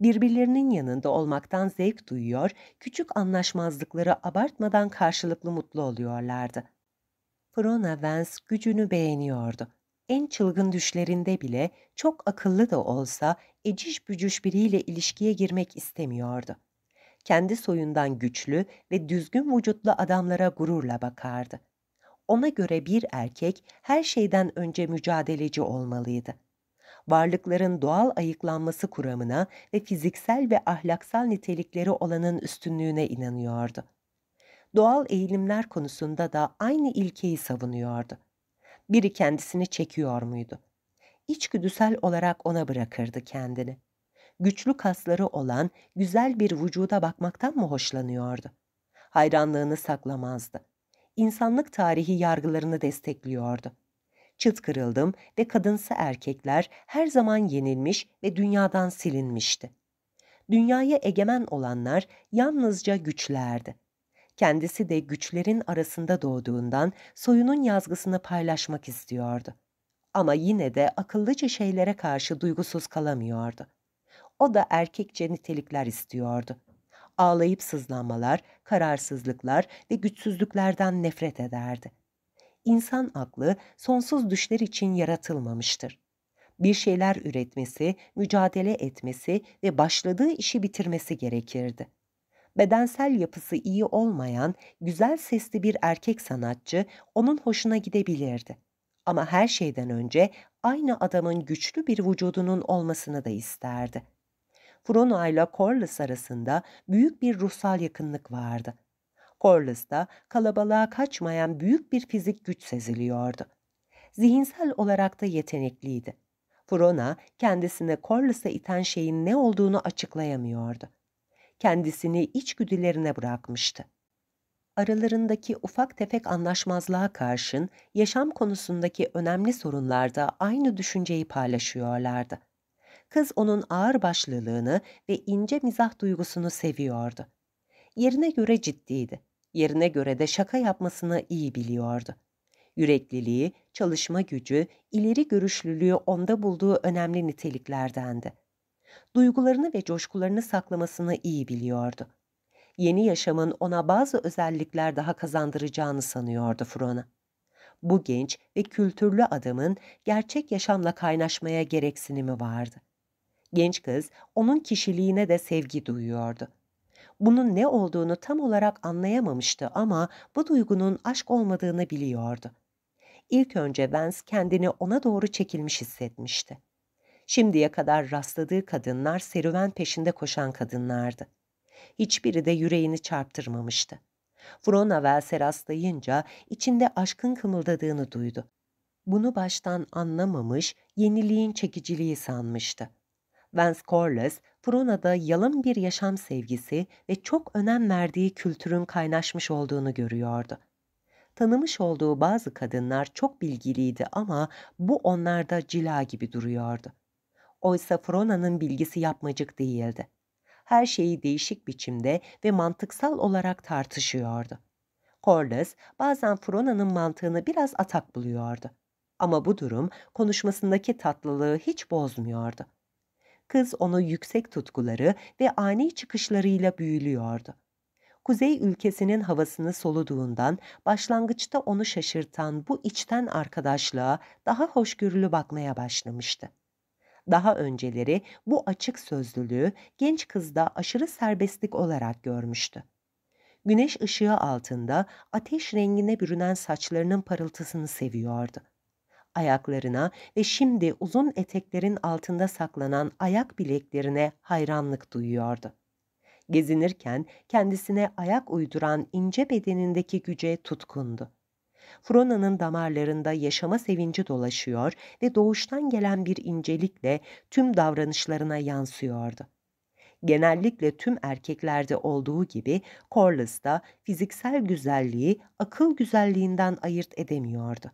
birbirlerinin yanında olmaktan zevk duyuyor, küçük anlaşmazlıkları abartmadan karşılıklı mutlu oluyorlardı. Frona Vance gücünü beğeniyordu. En çılgın düşlerinde bile çok akıllı da olsa eciş bücüş biriyle ilişkiye girmek istemiyordu. Kendi soyundan güçlü ve düzgün vücutlu adamlara gururla bakardı. Ona göre bir erkek her şeyden önce mücadeleci olmalıydı varlıkların doğal ayıklanması kuramına ve fiziksel ve ahlaksal nitelikleri olanın üstünlüğüne inanıyordu. Doğal eğilimler konusunda da aynı ilkeyi savunuyordu. Biri kendisini çekiyor muydu? İçgüdüsel olarak ona bırakırdı kendini. Güçlü kasları olan güzel bir vücuda bakmaktan mı hoşlanıyordu? Hayranlığını saklamazdı. İnsanlık tarihi yargılarını destekliyordu çıt kırıldım ve kadınsı erkekler her zaman yenilmiş ve dünyadan silinmişti. Dünyaya egemen olanlar yalnızca güçlerdi. Kendisi de güçlerin arasında doğduğundan soyunun yazgısını paylaşmak istiyordu. Ama yine de akıllıca şeylere karşı duygusuz kalamıyordu. O da erkekçe nitelikler istiyordu. Ağlayıp sızlanmalar, kararsızlıklar ve güçsüzlüklerden nefret ederdi.'' insan aklı sonsuz düşler için yaratılmamıştır. Bir şeyler üretmesi, mücadele etmesi ve başladığı işi bitirmesi gerekirdi. Bedensel yapısı iyi olmayan, güzel sesli bir erkek sanatçı onun hoşuna gidebilirdi. Ama her şeyden önce aynı adamın güçlü bir vücudunun olmasını da isterdi. Frono ile Corliss arasında büyük bir ruhsal yakınlık vardı.'' Corliss'ta kalabalığa kaçmayan büyük bir fizik güç seziliyordu. Zihinsel olarak da yetenekliydi. Frona kendisine Corliss'a iten şeyin ne olduğunu açıklayamıyordu. Kendisini içgüdülerine bırakmıştı aralarındaki ufak tefek anlaşmazlığa karşın yaşam konusundaki önemli sorunlarda aynı düşünceyi paylaşıyorlardı. Kız onun ağır başlılığını ve ince mizah duygusunu seviyordu yerine göre ciddiydi. Yerine göre de şaka yapmasını iyi biliyordu. Yürekliliği, çalışma gücü, ileri görüşlülüğü onda bulduğu önemli niteliklerdendi. Duygularını ve coşkularını saklamasını iyi biliyordu. Yeni yaşamın ona bazı özellikler daha kazandıracağını sanıyordu Frona. Bu genç ve kültürlü adamın gerçek yaşamla kaynaşmaya gereksinimi vardı. Genç kız onun kişiliğine de sevgi duyuyordu bunun ne olduğunu tam olarak anlayamamıştı ama bu duygunun aşk olmadığını biliyordu. İlk önce Vance kendini ona doğru çekilmiş hissetmişti. Şimdiye kadar rastladığı kadınlar serüven peşinde koşan kadınlardı. Hiçbiri de yüreğini çarptırmamıştı. Frona Vels'e rastlayınca içinde aşkın kımıldadığını duydu. Bunu baştan anlamamış, yeniliğin çekiciliği sanmıştı. Vance Corliss, Pruna'da yalın bir yaşam sevgisi ve çok önem verdiği kültürün kaynaşmış olduğunu görüyordu. Tanımış olduğu bazı kadınlar çok bilgiliydi ama bu onlarda cila gibi duruyordu. Oysa Frona'nın bilgisi yapmacık değildi. Her şeyi değişik biçimde ve mantıksal olarak tartışıyordu. Corliss bazen Frona'nın mantığını biraz atak buluyordu. Ama bu durum konuşmasındaki tatlılığı hiç bozmuyordu kız onu yüksek tutkuları ve ani çıkışlarıyla büyülüyordu. Kuzey ülkesinin havasını soluduğundan başlangıçta onu şaşırtan bu içten arkadaşlığa daha hoşgörülü bakmaya başlamıştı. Daha önceleri bu açık sözlülüğü genç kızda aşırı serbestlik olarak görmüştü. Güneş ışığı altında ateş rengine bürünen saçlarının parıltısını seviyordu ayaklarına ve şimdi uzun eteklerin altında saklanan ayak bileklerine hayranlık duyuyordu. Gezinirken kendisine ayak uyduran ince bedenindeki güce tutkundu. Frona'nın damarlarında yaşama sevinci dolaşıyor ve doğuştan gelen bir incelikle tüm davranışlarına yansıyordu genellikle tüm erkeklerde olduğu gibi da fiziksel güzelliği akıl güzelliğinden ayırt edemiyordu.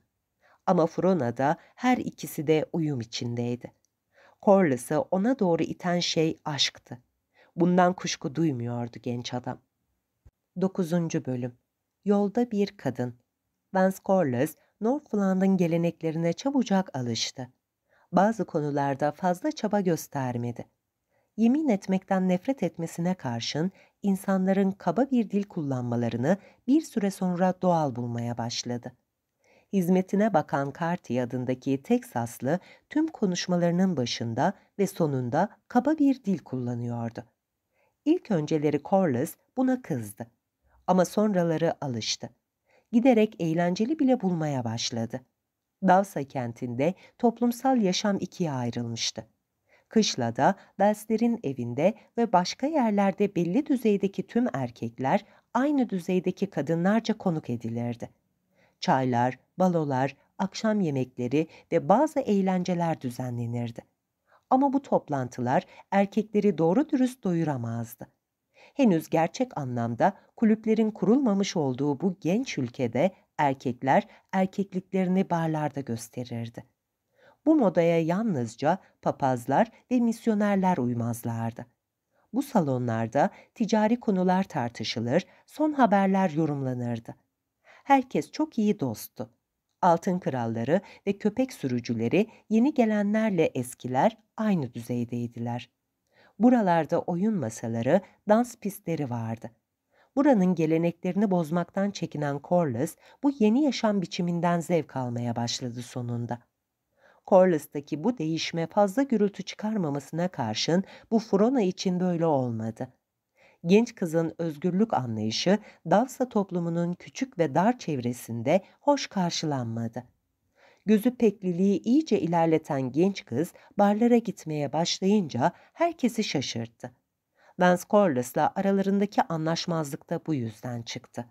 Ama Frona da her ikisi de uyum içindeydi. Corliss'ı ona doğru iten şey aşktı. Bundan kuşku duymuyordu genç adam. 9. Bölüm Yolda Bir Kadın Vance Corliss, Northland'ın geleneklerine çabucak alıştı. Bazı konularda fazla çaba göstermedi. Yemin etmekten nefret etmesine karşın insanların kaba bir dil kullanmalarını bir süre sonra doğal bulmaya başladı hizmetine bakan Carty adındaki Teksaslı tüm konuşmalarının başında ve sonunda kaba bir dil kullanıyordu. İlk önceleri Corliss buna kızdı. Ama sonraları alıştı. Giderek eğlenceli bile bulmaya başladı. Dalsa kentinde toplumsal yaşam ikiye ayrılmıştı. Kışlada, Belsler'in evinde ve başka yerlerde belli düzeydeki tüm erkekler aynı düzeydeki kadınlarca konuk edilirdi çaylar, balolar, akşam yemekleri ve bazı eğlenceler düzenlenirdi. Ama bu toplantılar erkekleri doğru dürüst doyuramazdı. Henüz gerçek anlamda kulüplerin kurulmamış olduğu bu genç ülkede erkekler erkekliklerini barlarda gösterirdi. Bu modaya yalnızca papazlar ve misyonerler uymazlardı. Bu salonlarda ticari konular tartışılır, son haberler yorumlanırdı herkes çok iyi dosttu. Altın kralları ve köpek sürücüleri yeni gelenlerle eskiler aynı düzeydeydiler. Buralarda oyun masaları, dans pistleri vardı. Buranın geleneklerini bozmaktan çekinen Corliss bu yeni yaşam biçiminden zevk almaya başladı sonunda. Corliss'taki bu değişme fazla gürültü çıkarmamasına karşın bu Frona için böyle olmadı genç kızın özgürlük anlayışı Davsa toplumunun küçük ve dar çevresinde hoş karşılanmadı. Gözü pekliliği iyice ilerleten genç kız barlara gitmeye başlayınca herkesi şaşırttı. Vance Corliss'la aralarındaki anlaşmazlık da bu yüzden çıktı.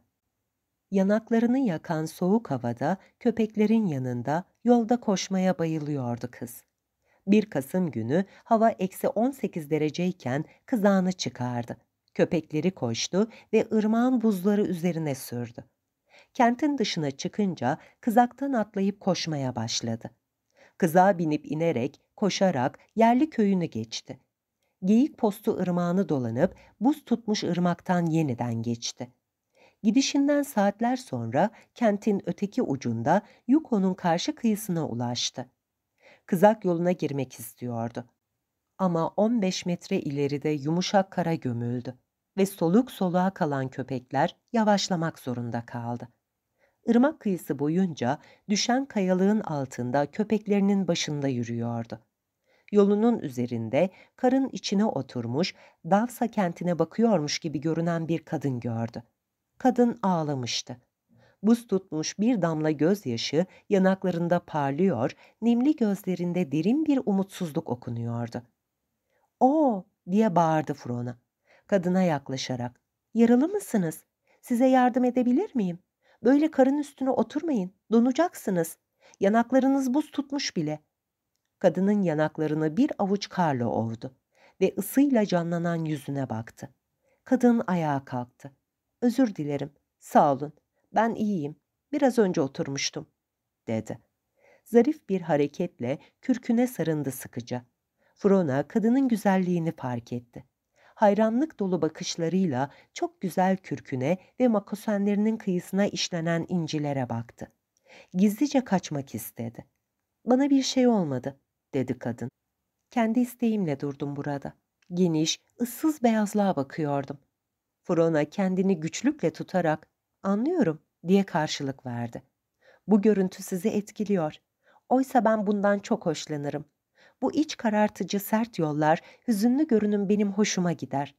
Yanaklarını yakan soğuk havada köpeklerin yanında yolda koşmaya bayılıyordu kız. 1 Kasım günü hava eksi 18 dereceyken kızağını çıkardı. Köpekleri koştu ve ırmağın buzları üzerine sürdü. Kentin dışına çıkınca kızaktan atlayıp koşmaya başladı. Kızağa binip inerek, koşarak yerli köyünü geçti. Geyik postu ırmağını dolanıp buz tutmuş ırmaktan yeniden geçti. Gidişinden saatler sonra kentin öteki ucunda Yukon'un karşı kıyısına ulaştı. Kızak yoluna girmek istiyordu ama 15 metre ileride yumuşak kara gömüldü ve soluk soluğa kalan köpekler yavaşlamak zorunda kaldı. Irmak kıyısı boyunca düşen kayalığın altında köpeklerinin başında yürüyordu. Yolunun üzerinde karın içine oturmuş, Davsa kentine bakıyormuş gibi görünen bir kadın gördü. Kadın ağlamıştı. Buz tutmuş bir damla gözyaşı yanaklarında parlıyor, nemli gözlerinde derin bir umutsuzluk okunuyordu. O diye bağırdı Frona. Kadına yaklaşarak ''Yaralı mısınız? Size yardım edebilir miyim? Böyle karın üstüne oturmayın, donacaksınız. Yanaklarınız buz tutmuş bile.'' Kadının yanaklarını bir avuç karla ovdu ve ısıyla canlanan yüzüne baktı. Kadın ayağa kalktı. ''Özür dilerim, sağ olun. Ben iyiyim. Biraz önce oturmuştum.'' dedi. Zarif bir hareketle kürküne sarındı sıkıca Frona kadının güzelliğini fark etti. Hayranlık dolu bakışlarıyla çok güzel kürküne ve makosenlerinin kıyısına işlenen incilere baktı. Gizlice kaçmak istedi. ''Bana bir şey olmadı.'' dedi kadın. ''Kendi isteğimle durdum burada. Geniş, ıssız beyazlığa bakıyordum.'' Frona kendini güçlükle tutarak ''Anlıyorum.'' diye karşılık verdi. ''Bu görüntü sizi etkiliyor. Oysa ben bundan çok hoşlanırım bu iç karartıcı sert yollar, hüzünlü görünüm benim hoşuma gider.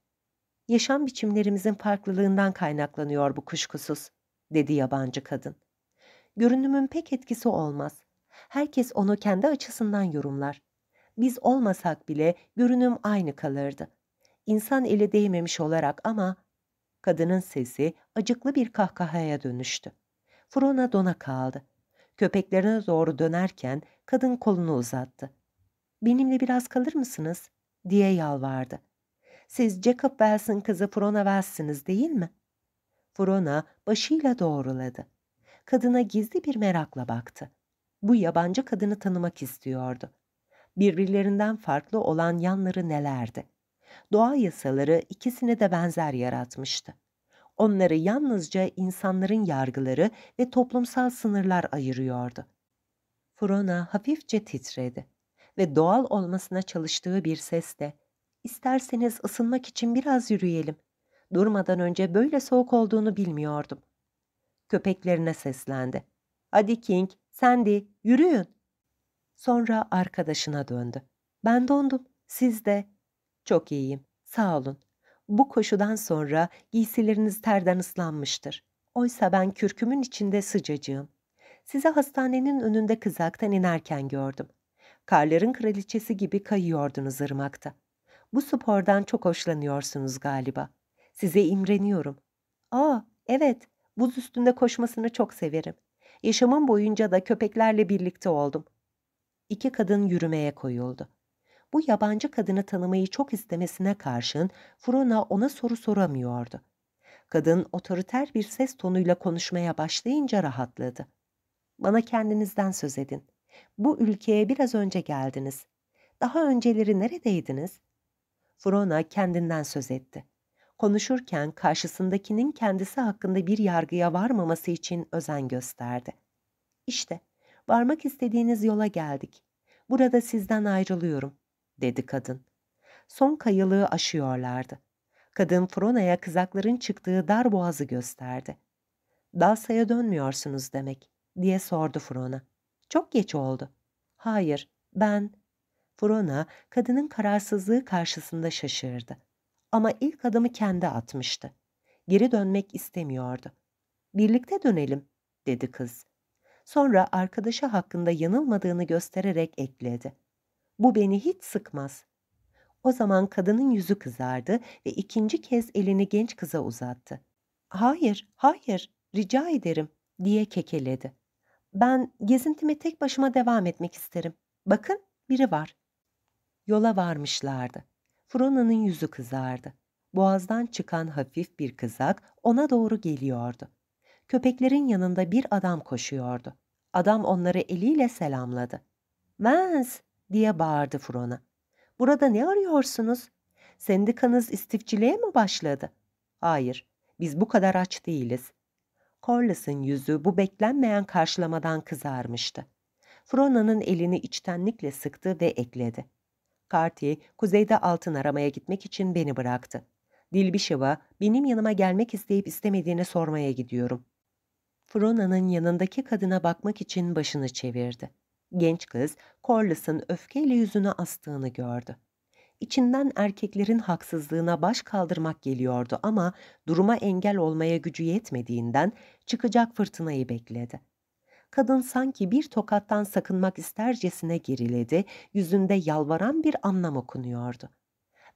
Yaşam biçimlerimizin farklılığından kaynaklanıyor bu kuşkusuz, dedi yabancı kadın. Görünümün pek etkisi olmaz. Herkes onu kendi açısından yorumlar. Biz olmasak bile görünüm aynı kalırdı. İnsan eli değmemiş olarak ama... Kadının sesi acıklı bir kahkahaya dönüştü. Frona dona kaldı. Köpeklerine doğru dönerken kadın kolunu uzattı benimle biraz kalır mısınız? diye yalvardı. Siz Jacob Wells'ın kızı Frona Wells'siniz değil mi? Frona başıyla doğruladı. Kadına gizli bir merakla baktı. Bu yabancı kadını tanımak istiyordu. Birbirlerinden farklı olan yanları nelerdi? Doğa yasaları ikisini de benzer yaratmıştı. Onları yalnızca insanların yargıları ve toplumsal sınırlar ayırıyordu. Frona hafifçe titredi ve doğal olmasına çalıştığı bir sesle ''İsterseniz ısınmak için biraz yürüyelim. Durmadan önce böyle soğuk olduğunu bilmiyordum.'' Köpeklerine seslendi. ''Hadi King, Sandy, yürüyün.'' Sonra arkadaşına döndü. ''Ben dondum, siz de.'' ''Çok iyiyim, sağ olun. Bu koşudan sonra giysileriniz terden ıslanmıştır. Oysa ben kürkümün içinde sıcacığım. Size hastanenin önünde kızaktan inerken gördüm.'' Karların kraliçesi gibi kayıyordunuz ırmakta. Bu spordan çok hoşlanıyorsunuz galiba. Size imreniyorum. Aa, evet, buz üstünde koşmasını çok severim. Yaşamım boyunca da köpeklerle birlikte oldum. İki kadın yürümeye koyuldu. Bu yabancı kadını tanımayı çok istemesine karşın Frona ona soru soramıyordu. Kadın otoriter bir ses tonuyla konuşmaya başlayınca rahatladı. Bana kendinizden söz edin. Bu ülkeye biraz önce geldiniz. Daha önceleri neredeydiniz? Frona kendinden söz etti. Konuşurken karşısındakinin kendisi hakkında bir yargıya varmaması için özen gösterdi. İşte, varmak istediğiniz yola geldik. Burada sizden ayrılıyorum, dedi kadın. Son kayalığı aşıyorlardı. Kadın Frona'ya kızakların çıktığı dar boğazı gösterdi. Dalsa'ya dönmüyorsunuz demek, diye sordu Frona. Çok geç oldu. Hayır, ben... Frona kadının kararsızlığı karşısında şaşırdı. Ama ilk adımı kendi atmıştı. Geri dönmek istemiyordu. Birlikte dönelim, dedi kız. Sonra arkadaşı hakkında yanılmadığını göstererek ekledi. Bu beni hiç sıkmaz. O zaman kadının yüzü kızardı ve ikinci kez elini genç kıza uzattı. Hayır, hayır, rica ederim, diye kekeledi. Ben gezintime tek başıma devam etmek isterim. Bakın biri var. Yola varmışlardı. Frona'nın yüzü kızardı. Boğazdan çıkan hafif bir kızak ona doğru geliyordu. Köpeklerin yanında bir adam koşuyordu. Adam onları eliyle selamladı. Vance diye bağırdı Frona. Burada ne arıyorsunuz? Sendikanız istifçiliğe mi başladı? Hayır, biz bu kadar aç değiliz. Corliss'ın yüzü bu beklenmeyen karşılamadan kızarmıştı. Frona'nın elini içtenlikle sıktı ve ekledi. Cartier, kuzeyde altın aramaya gitmek için beni bıraktı. Dilbişev'a benim yanıma gelmek isteyip istemediğini sormaya gidiyorum. Frona'nın yanındaki kadına bakmak için başını çevirdi. Genç kız, Corliss'ın öfkeyle yüzünü astığını gördü. İçinden erkeklerin haksızlığına baş kaldırmak geliyordu ama duruma engel olmaya gücü yetmediğinden çıkacak fırtınayı bekledi. Kadın sanki bir tokattan sakınmak istercesine geriledi, yüzünde yalvaran bir anlam okunuyordu.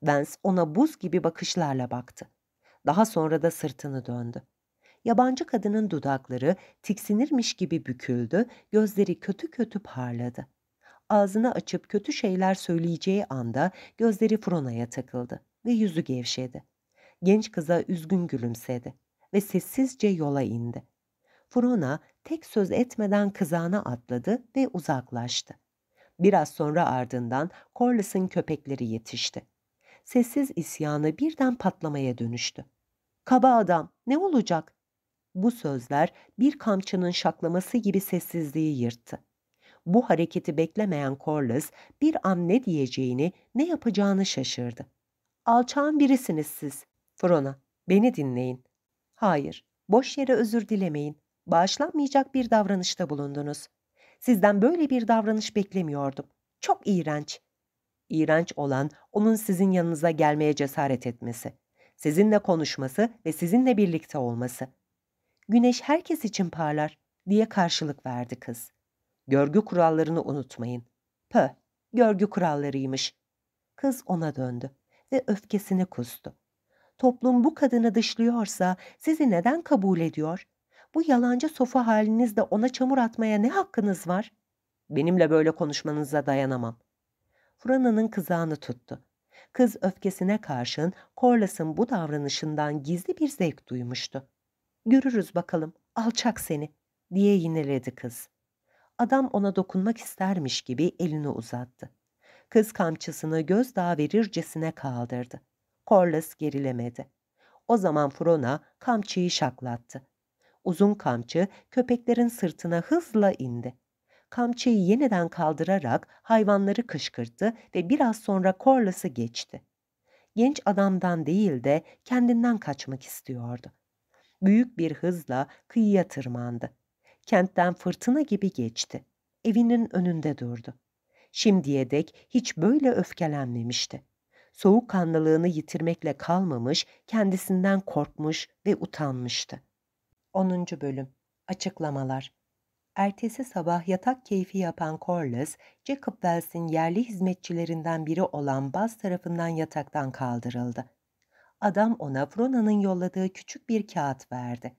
Vance ona buz gibi bakışlarla baktı. Daha sonra da sırtını döndü. Yabancı kadının dudakları tiksinirmiş gibi büküldü, gözleri kötü kötü parladı ağzını açıp kötü şeyler söyleyeceği anda gözleri Frona'ya takıldı ve yüzü gevşedi. Genç kıza üzgün gülümsedi ve sessizce yola indi. Frona tek söz etmeden kızağına atladı ve uzaklaştı. Biraz sonra ardından Corliss'ın köpekleri yetişti. Sessiz isyanı birden patlamaya dönüştü. Kaba adam, ne olacak? Bu sözler bir kamçının şaklaması gibi sessizliği yırttı bu hareketi beklemeyen Corliss bir an ne diyeceğini, ne yapacağını şaşırdı. Alçağın birisiniz siz. Frona, beni dinleyin. Hayır, boş yere özür dilemeyin. Bağışlanmayacak bir davranışta bulundunuz. Sizden böyle bir davranış beklemiyordum. Çok iğrenç. İğrenç olan onun sizin yanınıza gelmeye cesaret etmesi, sizinle konuşması ve sizinle birlikte olması. Güneş herkes için parlar diye karşılık verdi kız. Görgü kurallarını unutmayın. Pö, görgü kurallarıymış. Kız ona döndü ve öfkesini kustu. Toplum bu kadını dışlıyorsa sizi neden kabul ediyor? Bu yalancı sofa halinizde ona çamur atmaya ne hakkınız var? Benimle böyle konuşmanıza dayanamam. Furana'nın kızağını tuttu. Kız öfkesine karşın Corliss'ın bu davranışından gizli bir zevk duymuştu. Görürüz bakalım, alçak seni, diye yineledi kız adam ona dokunmak istermiş gibi elini uzattı. Kız kamçısını gözdağı verircesine kaldırdı. Corliss gerilemedi. O zaman Frona kamçıyı şaklattı. Uzun kamçı köpeklerin sırtına hızla indi. Kamçıyı yeniden kaldırarak hayvanları kışkırttı ve biraz sonra Corliss'ı geçti. Genç adamdan değil de kendinden kaçmak istiyordu. Büyük bir hızla kıyıya tırmandı. Kentten fırtına gibi geçti. Evinin önünde durdu. Şimdiye dek hiç böyle öfkelenmemişti. Soğukkanlılığını yitirmekle kalmamış, kendisinden korkmuş ve utanmıştı. 10. Bölüm Açıklamalar Ertesi sabah yatak keyfi yapan Corliss, Jacob Wells'in yerli hizmetçilerinden biri olan Baz tarafından yataktan kaldırıldı. Adam ona Frona'nın yolladığı küçük bir kağıt verdi.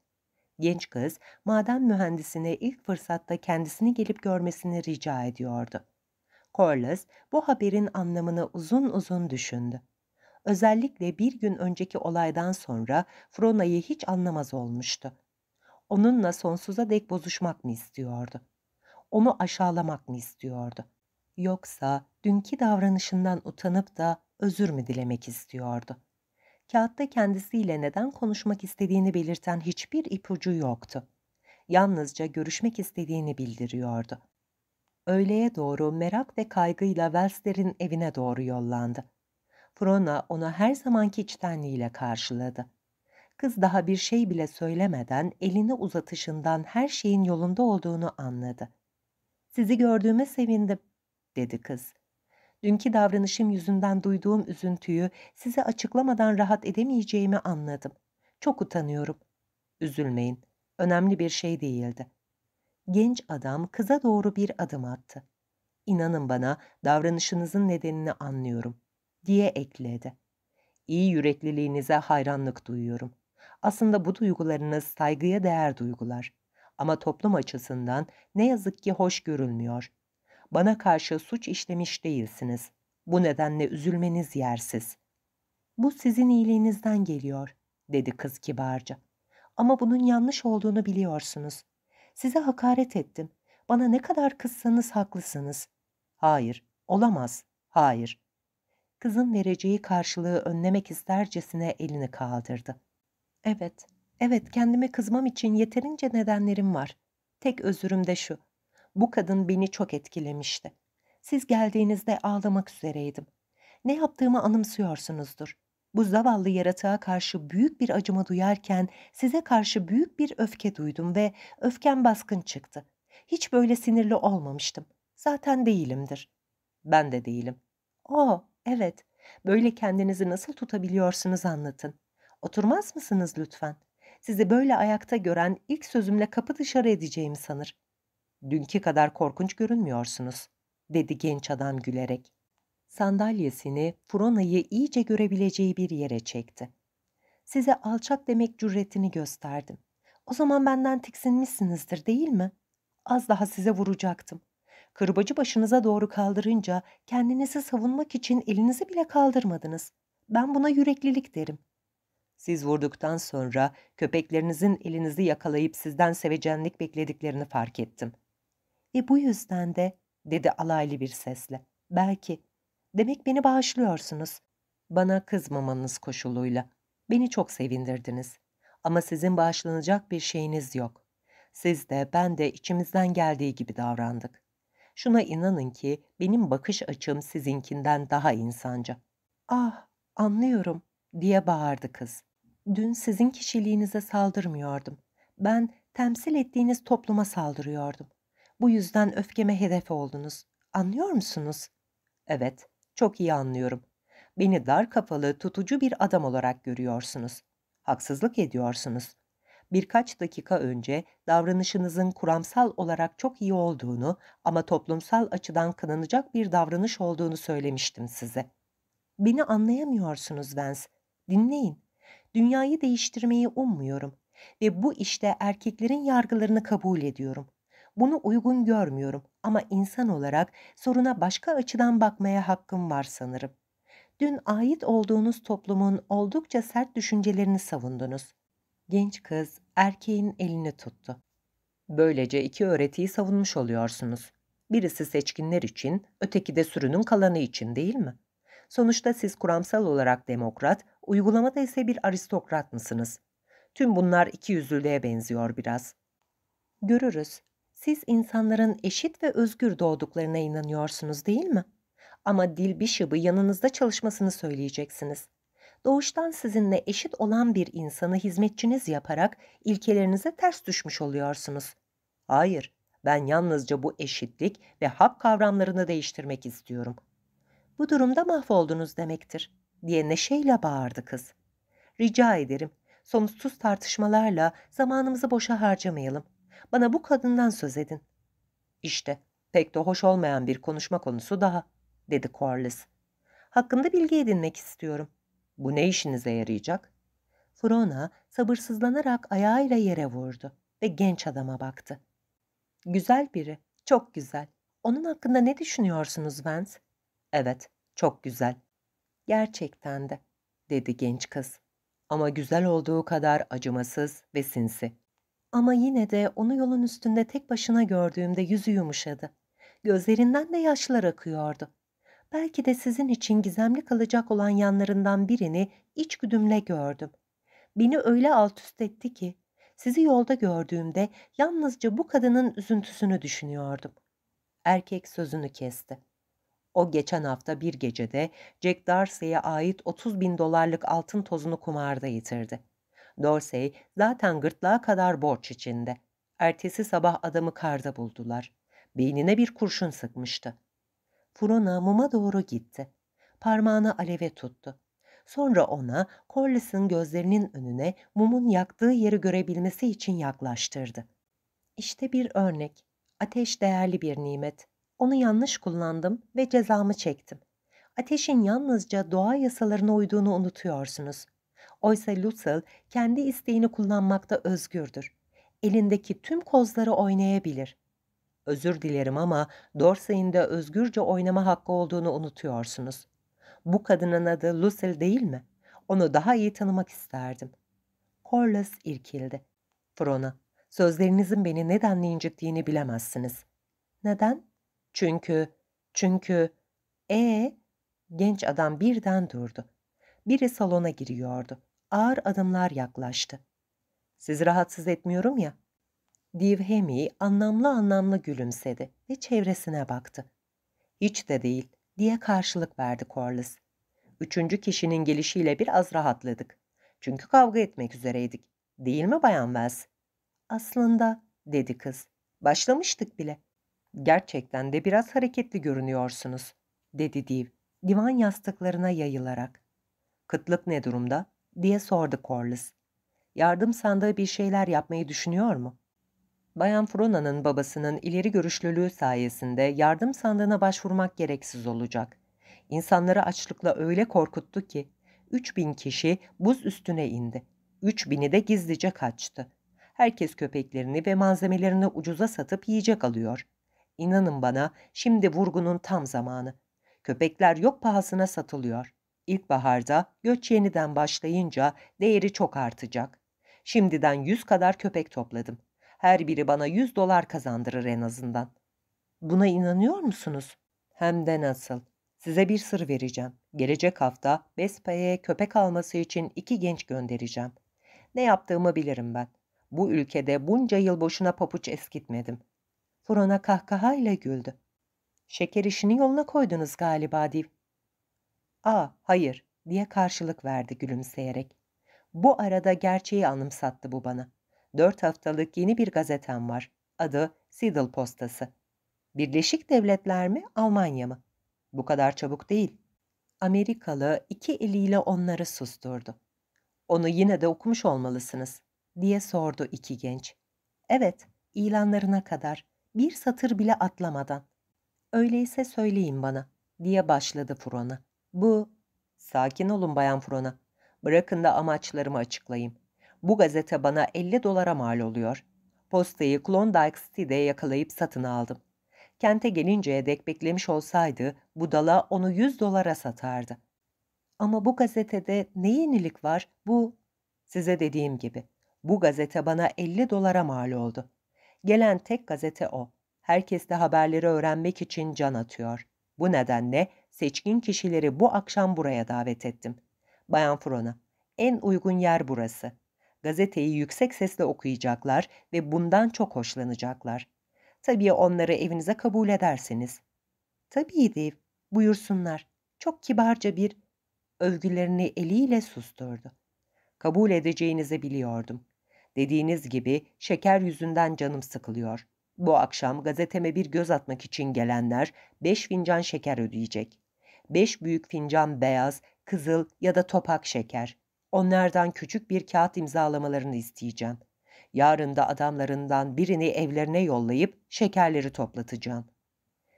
Genç kız maden mühendisine ilk fırsatta kendisini gelip görmesini rica ediyordu. Corliss bu haberin anlamını uzun uzun düşündü. Özellikle bir gün önceki olaydan sonra Frona'yı hiç anlamaz olmuştu. Onunla sonsuza dek bozuşmak mı istiyordu? Onu aşağılamak mı istiyordu? Yoksa dünkü davranışından utanıp da özür mü dilemek istiyordu? kağıtta kendisiyle neden konuşmak istediğini belirten hiçbir ipucu yoktu. Yalnızca görüşmek istediğini bildiriyordu. Öğleye doğru merak ve kaygıyla Welsler'in evine doğru yollandı. Frona onu her zamanki içtenliğiyle karşıladı. Kız daha bir şey bile söylemeden elini uzatışından her şeyin yolunda olduğunu anladı. ''Sizi gördüğüme sevindim.'' dedi kız dünkü davranışım yüzünden duyduğum üzüntüyü size açıklamadan rahat edemeyeceğimi anladım. Çok utanıyorum. Üzülmeyin. Önemli bir şey değildi. Genç adam kıza doğru bir adım attı. İnanın bana davranışınızın nedenini anlıyorum, diye ekledi. İyi yürekliliğinize hayranlık duyuyorum. Aslında bu duygularınız saygıya değer duygular. Ama toplum açısından ne yazık ki hoş görülmüyor bana karşı suç işlemiş değilsiniz. Bu nedenle üzülmeniz yersiz. Bu sizin iyiliğinizden geliyor, dedi kız kibarca. Ama bunun yanlış olduğunu biliyorsunuz. Size hakaret ettim. Bana ne kadar kızsanız haklısınız. Hayır, olamaz, hayır. Kızın vereceği karşılığı önlemek istercesine elini kaldırdı. Evet, evet kendime kızmam için yeterince nedenlerim var. Tek özürüm de şu, bu kadın beni çok etkilemişti. Siz geldiğinizde ağlamak üzereydim. Ne yaptığımı anımsıyorsunuzdur. Bu zavallı yaratığa karşı büyük bir acıma duyarken size karşı büyük bir öfke duydum ve öfkem baskın çıktı. Hiç böyle sinirli olmamıştım. Zaten değilimdir. Ben de değilim. Oo, evet. Böyle kendinizi nasıl tutabiliyorsunuz anlatın. Oturmaz mısınız lütfen? Sizi böyle ayakta gören ilk sözümle kapı dışarı edeceğimi sanır dünkü kadar korkunç görünmüyorsunuz, dedi genç adam gülerek. Sandalyesini Frona'yı iyice görebileceği bir yere çekti. Size alçak demek cüretini gösterdim. O zaman benden tiksinmişsinizdir değil mi? Az daha size vuracaktım. Kırbacı başınıza doğru kaldırınca kendinizi savunmak için elinizi bile kaldırmadınız. Ben buna yüreklilik derim. Siz vurduktan sonra köpeklerinizin elinizi yakalayıp sizden sevecenlik beklediklerini fark ettim. Ve bu yüzden de, dedi alaylı bir sesle, belki, demek beni bağışlıyorsunuz. Bana kızmamanız koşuluyla. Beni çok sevindirdiniz. Ama sizin bağışlanacak bir şeyiniz yok. Siz de ben de içimizden geldiği gibi davrandık. Şuna inanın ki benim bakış açım sizinkinden daha insanca. Ah, anlıyorum, diye bağırdı kız. Dün sizin kişiliğinize saldırmıyordum. Ben temsil ettiğiniz topluma saldırıyordum. Bu yüzden öfkeme hedef oldunuz. Anlıyor musunuz? Evet, çok iyi anlıyorum. Beni dar kafalı, tutucu bir adam olarak görüyorsunuz. Haksızlık ediyorsunuz. Birkaç dakika önce davranışınızın kuramsal olarak çok iyi olduğunu ama toplumsal açıdan kınanacak bir davranış olduğunu söylemiştim size. Beni anlayamıyorsunuz Vance. Dinleyin. Dünyayı değiştirmeyi ummuyorum ve bu işte erkeklerin yargılarını kabul ediyorum. Bunu uygun görmüyorum ama insan olarak soruna başka açıdan bakmaya hakkım var sanırım. Dün ait olduğunuz toplumun oldukça sert düşüncelerini savundunuz. Genç kız erkeğin elini tuttu. Böylece iki öğretiyi savunmuş oluyorsunuz. Birisi seçkinler için, öteki de sürünün kalanı için değil mi? Sonuçta siz kuramsal olarak demokrat, uygulamada ise bir aristokrat mısınız? Tüm bunlar iki yüzlülüğe benziyor biraz. Görürüz. Siz insanların eşit ve özgür doğduklarına inanıyorsunuz değil mi? Ama dil bishop'ı yanınızda çalışmasını söyleyeceksiniz. Doğuştan sizinle eşit olan bir insanı hizmetçiniz yaparak ilkelerinize ters düşmüş oluyorsunuz. Hayır, ben yalnızca bu eşitlik ve hak kavramlarını değiştirmek istiyorum. Bu durumda mahvoldunuz demektir, diye neşeyle bağırdı kız. Rica ederim, Sonsuz tartışmalarla zamanımızı boşa harcamayalım.'' bana bu kadından söz edin. İşte pek de hoş olmayan bir konuşma konusu daha, dedi Corliss. Hakkında bilgi edinmek istiyorum. Bu ne işinize yarayacak? Frona sabırsızlanarak ayağıyla yere vurdu ve genç adama baktı. Güzel biri, çok güzel. Onun hakkında ne düşünüyorsunuz Vance? Evet, çok güzel. Gerçekten de, dedi genç kız. Ama güzel olduğu kadar acımasız ve sinsi. Ama yine de onu yolun üstünde tek başına gördüğümde yüzü yumuşadı. Gözlerinden de yaşlar akıyordu. Belki de sizin için gizemli kalacak olan yanlarından birini içgüdümle gördüm. Beni öyle alt üst etti ki sizi yolda gördüğümde yalnızca bu kadının üzüntüsünü düşünüyordum. Erkek sözünü kesti. O geçen hafta bir gecede Jack Darcy'ye ait 30 bin dolarlık altın tozunu kumarda yitirdi. Dorsey zaten gırtlağa kadar borç içinde. Ertesi sabah adamı karda buldular. Beynine bir kurşun sıkmıştı. Furona muma doğru gitti. Parmağını aleve tuttu. Sonra ona Corliss'in gözlerinin önüne mumun yaktığı yeri görebilmesi için yaklaştırdı. İşte bir örnek. Ateş değerli bir nimet. Onu yanlış kullandım ve cezamı çektim. Ateşin yalnızca doğa yasalarına uyduğunu unutuyorsunuz. Oysa Lutzel kendi isteğini kullanmakta özgürdür. Elindeki tüm kozları oynayabilir. Özür dilerim ama Dorsey'in de özgürce oynama hakkı olduğunu unutuyorsunuz. Bu kadının adı Lucille değil mi? Onu daha iyi tanımak isterdim. Corliss irkildi. Frona, sözlerinizin beni neden incittiğini bilemezsiniz. Neden? Çünkü, çünkü... E ee? Genç adam birden durdu. Biri salona giriyordu ağır adımlar yaklaştı. Sizi rahatsız etmiyorum ya. Divhemi anlamlı anlamlı gülümsedi ve çevresine baktı. Hiç de değil diye karşılık verdi Corliss. Üçüncü kişinin gelişiyle biraz rahatladık. Çünkü kavga etmek üzereydik. Değil mi Bayan Wells? Aslında dedi kız. Başlamıştık bile. Gerçekten de biraz hareketli görünüyorsunuz dedi Div divan yastıklarına yayılarak. Kıtlık ne durumda? diye sordu Corliss. Yardım sandığı bir şeyler yapmayı düşünüyor mu? Bayan Frona'nın babasının ileri görüşlülüğü sayesinde yardım sandığına başvurmak gereksiz olacak. İnsanları açlıkla öyle korkuttu ki 3000 kişi buz üstüne indi. 3000'i de gizlice kaçtı. Herkes köpeklerini ve malzemelerini ucuza satıp yiyecek alıyor. İnanın bana şimdi vurgunun tam zamanı. Köpekler yok pahasına satılıyor. İlkbaharda göç yeniden başlayınca değeri çok artacak. Şimdiden yüz kadar köpek topladım. Her biri bana yüz dolar kazandırır en azından. Buna inanıyor musunuz? Hem de nasıl. Size bir sır vereceğim. Gelecek hafta Vespa'ya köpek alması için iki genç göndereceğim. Ne yaptığımı bilirim ben. Bu ülkede bunca yıl boşuna papuç eskitmedim. Furona kahkahayla güldü. Şeker işini yoluna koydunuz galiba deyip ''Aa, hayır.'' diye karşılık verdi gülümseyerek. Bu arada gerçeği anımsattı bu bana. Dört haftalık yeni bir gazetem var. Adı Siddle Postası. Birleşik Devletler mi, Almanya mı? Bu kadar çabuk değil. Amerikalı iki eliyle onları susturdu. Onu yine de okumuş olmalısınız, diye sordu iki genç. Evet, ilanlarına kadar, bir satır bile atlamadan. Öyleyse söyleyin bana, diye başladı Furona. Bu. Sakin olun Bayan Frona. Bırakın da amaçlarımı açıklayayım. Bu gazete bana 50 dolara mal oluyor. Postayı Klondike City'de yakalayıp satın aldım. Kente gelinceye dek beklemiş olsaydı budala onu 100 dolara satardı. Ama bu gazetede ne yenilik var? Bu size dediğim gibi. Bu gazete bana 50 dolara mal oldu. Gelen tek gazete o. Herkes de haberleri öğrenmek için can atıyor. Bu nedenle Seçkin kişileri bu akşam buraya davet ettim. Bayan Frona, en uygun yer burası. Gazeteyi yüksek sesle okuyacaklar ve bundan çok hoşlanacaklar. Tabii onları evinize kabul edersiniz. Tabii Dev, buyursunlar. Çok kibarca bir övgülerini eliyle susturdu. Kabul edeceğinizi biliyordum. Dediğiniz gibi şeker yüzünden canım sıkılıyor. Bu akşam gazeteme bir göz atmak için gelenler beş fincan şeker ödeyecek beş büyük fincan beyaz, kızıl ya da topak şeker. Onlardan küçük bir kağıt imzalamalarını isteyeceğim. Yarın da adamlarından birini evlerine yollayıp şekerleri toplatacağım.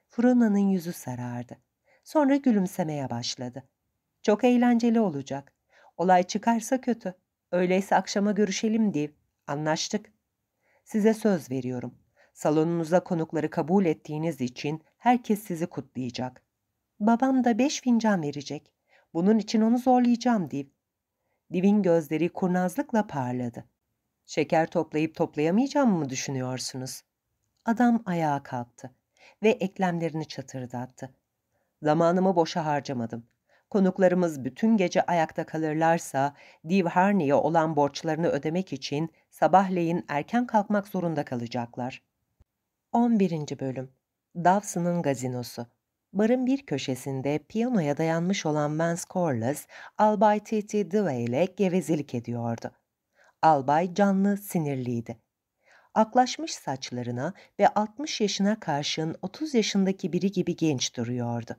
Frona'nın yüzü sarardı. Sonra gülümsemeye başladı. Çok eğlenceli olacak. Olay çıkarsa kötü. Öyleyse akşama görüşelim diye. Anlaştık. Size söz veriyorum. Salonunuza konukları kabul ettiğiniz için herkes sizi kutlayacak. Babam da beş fincan verecek. Bunun için onu zorlayacağım Div. Div'in gözleri kurnazlıkla parladı. Şeker toplayıp toplayamayacağım mı düşünüyorsunuz? Adam ayağa kalktı ve eklemlerini çatırdattı. Zamanımı boşa harcamadım. Konuklarımız bütün gece ayakta kalırlarsa Div Harney'e olan borçlarını ödemek için sabahleyin erken kalkmak zorunda kalacaklar. 11. Bölüm Dawson'ın Gazinosu Barın bir köşesinde piyanoya dayanmış olan Vance Corliss, Albay T.T. Dewey ile gevezelik ediyordu. Albay canlı, sinirliydi. Aklaşmış saçlarına ve 60 yaşına karşın 30 yaşındaki biri gibi genç duruyordu.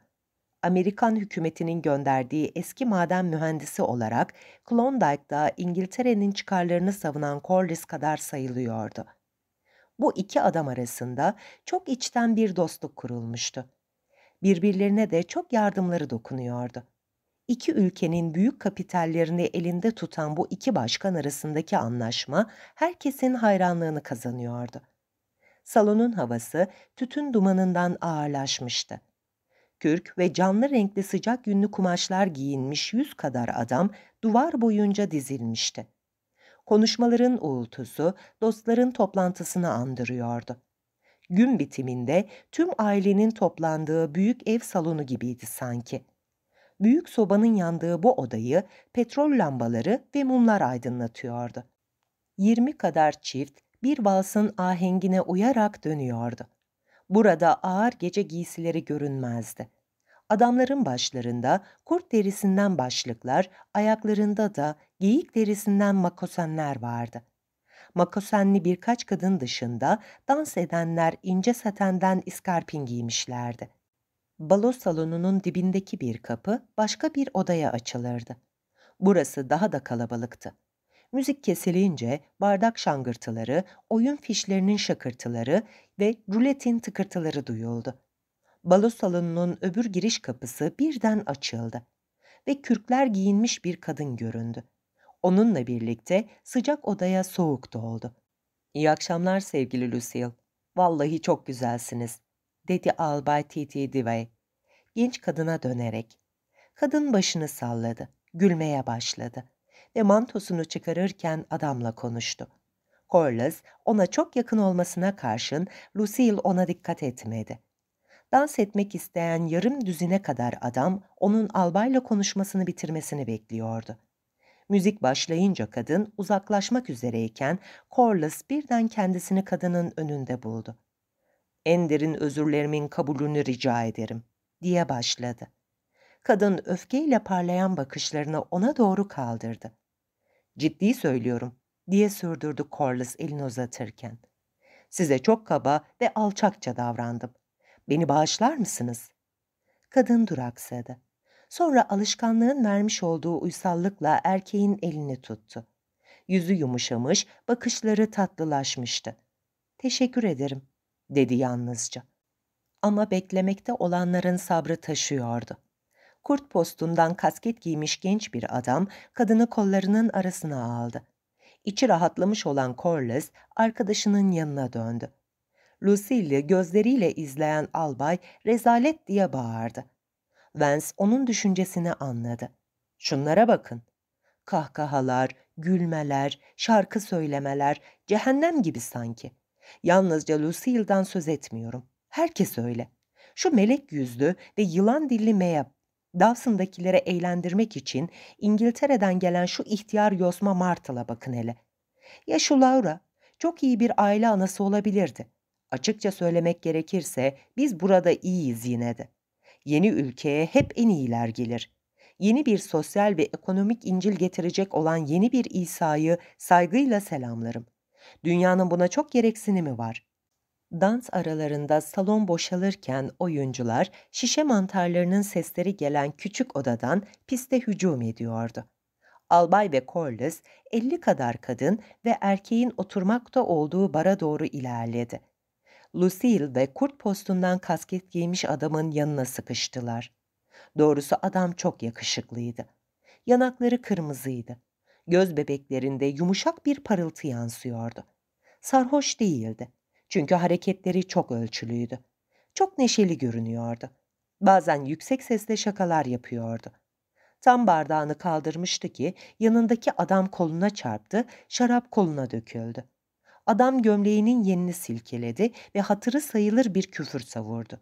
Amerikan hükümetinin gönderdiği eski maden mühendisi olarak Klondike'da İngiltere'nin çıkarlarını savunan Corliss kadar sayılıyordu. Bu iki adam arasında çok içten bir dostluk kurulmuştu birbirlerine de çok yardımları dokunuyordu. İki ülkenin büyük kapitallerini elinde tutan bu iki başkan arasındaki anlaşma herkesin hayranlığını kazanıyordu. Salonun havası tütün dumanından ağırlaşmıştı. Kürk ve canlı renkli sıcak yünlü kumaşlar giyinmiş yüz kadar adam duvar boyunca dizilmişti. Konuşmaların uğultusu dostların toplantısını andırıyordu gün bitiminde tüm ailenin toplandığı büyük ev salonu gibiydi sanki. Büyük sobanın yandığı bu odayı petrol lambaları ve mumlar aydınlatıyordu. Yirmi kadar çift bir valsın ahengine uyarak dönüyordu. Burada ağır gece giysileri görünmezdi. Adamların başlarında kurt derisinden başlıklar, ayaklarında da geyik derisinden makosenler vardı makosenli birkaç kadın dışında dans edenler ince satenden iskarpin giymişlerdi. Balo salonunun dibindeki bir kapı başka bir odaya açılırdı. Burası daha da kalabalıktı. Müzik kesilince bardak şangırtıları, oyun fişlerinin şakırtıları ve ruletin tıkırtıları duyuldu. Balo salonunun öbür giriş kapısı birden açıldı ve kürkler giyinmiş bir kadın göründü. Onunla birlikte sıcak odaya soğuk da oldu. İyi akşamlar sevgili Lucille. Vallahi çok güzelsiniz, dedi Albay T.T. Divay. Genç kadına dönerek. Kadın başını salladı, gülmeye başladı ve mantosunu çıkarırken adamla konuştu. Corliss ona çok yakın olmasına karşın Lucille ona dikkat etmedi. Dans etmek isteyen yarım düzine kadar adam onun albayla konuşmasını bitirmesini bekliyordu. Müzik başlayınca kadın uzaklaşmak üzereyken Corliss birden kendisini kadının önünde buldu. En derin özürlerimin kabulünü rica ederim diye başladı. Kadın öfkeyle parlayan bakışlarını ona doğru kaldırdı. Ciddi söylüyorum diye sürdürdü Corliss elini uzatırken. Size çok kaba ve alçakça davrandım. Beni bağışlar mısınız? Kadın duraksadı. Sonra alışkanlığın vermiş olduğu uysallıkla erkeğin elini tuttu. Yüzü yumuşamış, bakışları tatlılaşmıştı. Teşekkür ederim, dedi yalnızca. Ama beklemekte olanların sabrı taşıyordu. Kurt postundan kasket giymiş genç bir adam kadını kollarının arasına aldı. İçi rahatlamış olan Corliss arkadaşının yanına döndü. Lucille gözleriyle izleyen albay rezalet diye bağırdı. Vance onun düşüncesini anladı. Şunlara bakın. Kahkahalar, gülmeler, şarkı söylemeler cehennem gibi sanki. Yalnızca Lucille'dan söz etmiyorum. Herkes öyle. Şu melek yüzlü ve yılan dilli meyap, Dawson'dakilere eğlendirmek için İngiltere'den gelen şu ihtiyar yosma Martle'a bakın hele. Ya şu Laura, çok iyi bir aile anası olabilirdi. Açıkça söylemek gerekirse biz burada iyiyiz yine de. Yeni ülkeye hep en iyiler gelir. Yeni bir sosyal ve ekonomik İncil getirecek olan yeni bir İsa'yı saygıyla selamlarım. Dünyanın buna çok gereksinimi var. Dans aralarında salon boşalırken oyuncular şişe mantarlarının sesleri gelen küçük odadan piste hücum ediyordu. Albay ve Corliss 50 kadar kadın ve erkeğin oturmakta olduğu bara doğru ilerledi. Lucille ve kurt postundan kasket giymiş adamın yanına sıkıştılar. Doğrusu adam çok yakışıklıydı. Yanakları kırmızıydı. Göz bebeklerinde yumuşak bir parıltı yansıyordu. Sarhoş değildi. Çünkü hareketleri çok ölçülüydü. Çok neşeli görünüyordu. Bazen yüksek sesle şakalar yapıyordu. Tam bardağını kaldırmıştı ki yanındaki adam koluna çarptı, şarap koluna döküldü. Adam gömleğinin yenini silkeledi ve hatırı sayılır bir küfür savurdu.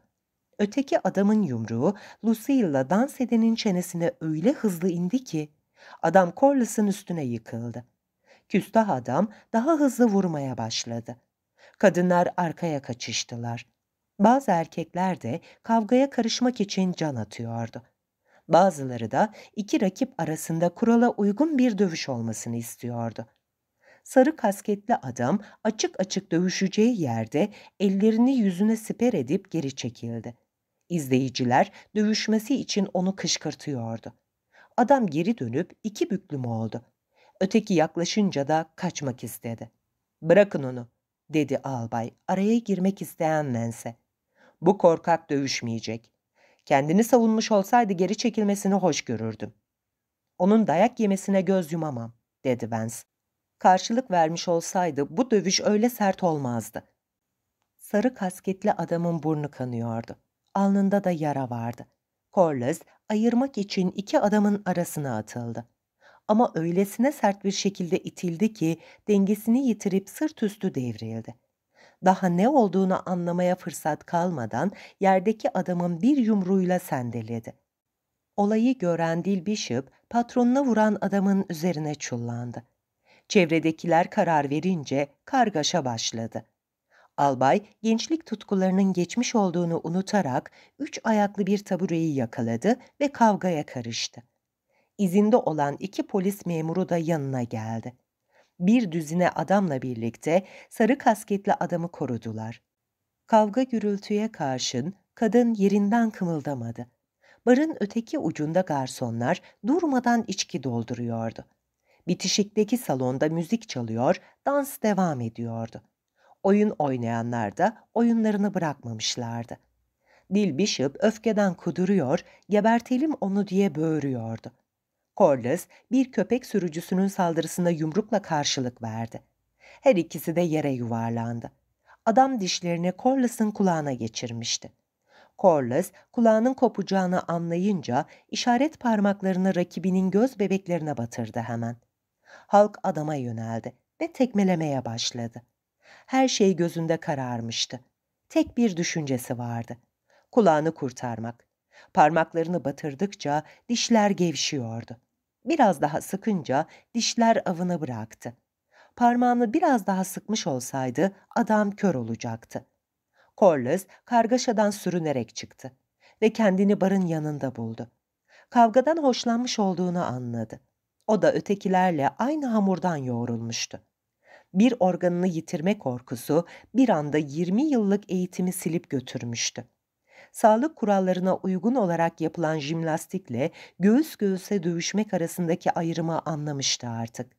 Öteki adamın yumruğu Lucille'la dans edenin çenesine öyle hızlı indi ki adam Corliss'ın üstüne yıkıldı. Küstah adam daha hızlı vurmaya başladı. Kadınlar arkaya kaçıştılar. Bazı erkekler de kavgaya karışmak için can atıyordu. Bazıları da iki rakip arasında kurala uygun bir dövüş olmasını istiyordu sarı kasketli adam açık açık dövüşeceği yerde ellerini yüzüne siper edip geri çekildi. İzleyiciler dövüşmesi için onu kışkırtıyordu. Adam geri dönüp iki büklüm oldu. Öteki yaklaşınca da kaçmak istedi. ''Bırakın onu.'' dedi albay araya girmek isteyen Lens'e. Bu korkak dövüşmeyecek. Kendini savunmuş olsaydı geri çekilmesini hoş görürdüm. Onun dayak yemesine göz yumamam, dedi Vance karşılık vermiş olsaydı bu dövüş öyle sert olmazdı. Sarı kasketli adamın burnu kanıyordu. Alnında da yara vardı. Corliss ayırmak için iki adamın arasına atıldı. Ama öylesine sert bir şekilde itildi ki dengesini yitirip sırt üstü devrildi. Daha ne olduğunu anlamaya fırsat kalmadan yerdeki adamın bir yumruğuyla sendeledi. Olayı gören Dil Bishop patronuna vuran adamın üzerine çullandı. Çevredekiler karar verince kargaşa başladı. Albay gençlik tutkularının geçmiş olduğunu unutarak üç ayaklı bir tabureyi yakaladı ve kavgaya karıştı. İzinde olan iki polis memuru da yanına geldi. Bir düzine adamla birlikte sarı kasketli adamı korudular. Kavga gürültüye karşın kadın yerinden kımıldamadı. Barın öteki ucunda garsonlar durmadan içki dolduruyordu. Bitişikteki salonda müzik çalıyor, dans devam ediyordu. Oyun oynayanlar da oyunlarını bırakmamışlardı. Dil Bishop öfkeden kuduruyor, gebertelim onu diye böğürüyordu. Corliss bir köpek sürücüsünün saldırısına yumrukla karşılık verdi. Her ikisi de yere yuvarlandı. Adam dişlerini Corliss'ın kulağına geçirmişti. Corliss kulağının kopacağını anlayınca işaret parmaklarını rakibinin göz bebeklerine batırdı hemen. Halk adama yöneldi ve tekmelemeye başladı. Her şey gözünde kararmıştı. Tek bir düşüncesi vardı. Kulağını kurtarmak. Parmaklarını batırdıkça dişler gevşiyordu. Biraz daha sıkınca dişler avını bıraktı. Parmağını biraz daha sıkmış olsaydı adam kör olacaktı. Corliss kargaşadan sürünerek çıktı ve kendini barın yanında buldu. Kavgadan hoşlanmış olduğunu anladı. O da ötekilerle aynı hamurdan yoğrulmuştu. Bir organını yitirme korkusu bir anda 20 yıllık eğitimi silip götürmüştü. Sağlık kurallarına uygun olarak yapılan jimnastikle göğüs göğüse dövüşmek arasındaki ayrımı anlamıştı artık.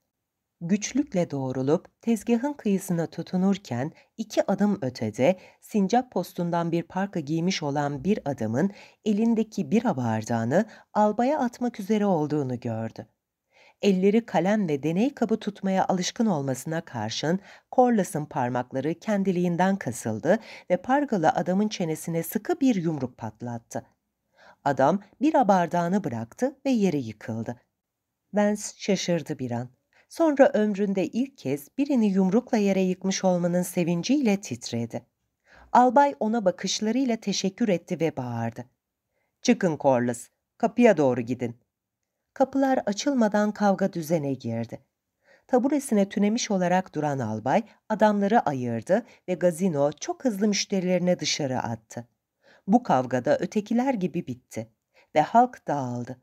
Güçlükle doğrulup tezgahın kıyısına tutunurken iki adım ötede sincap postundan bir parka giymiş olan bir adamın elindeki bira bardağını albaya atmak üzere olduğunu gördü elleri kalem ve deney kabı tutmaya alışkın olmasına karşın Corliss'ın parmakları kendiliğinden kasıldı ve pargalı adamın çenesine sıkı bir yumruk patlattı. Adam bir bardağını bıraktı ve yere yıkıldı. Vance şaşırdı bir an. Sonra ömründe ilk kez birini yumrukla yere yıkmış olmanın sevinciyle titredi. Albay ona bakışlarıyla teşekkür etti ve bağırdı. ''Çıkın Corliss, kapıya doğru gidin.'' kapılar açılmadan kavga düzene girdi. Taburesine tünemiş olarak duran albay adamları ayırdı ve gazino çok hızlı müşterilerine dışarı attı. Bu kavgada ötekiler gibi bitti ve halk dağıldı.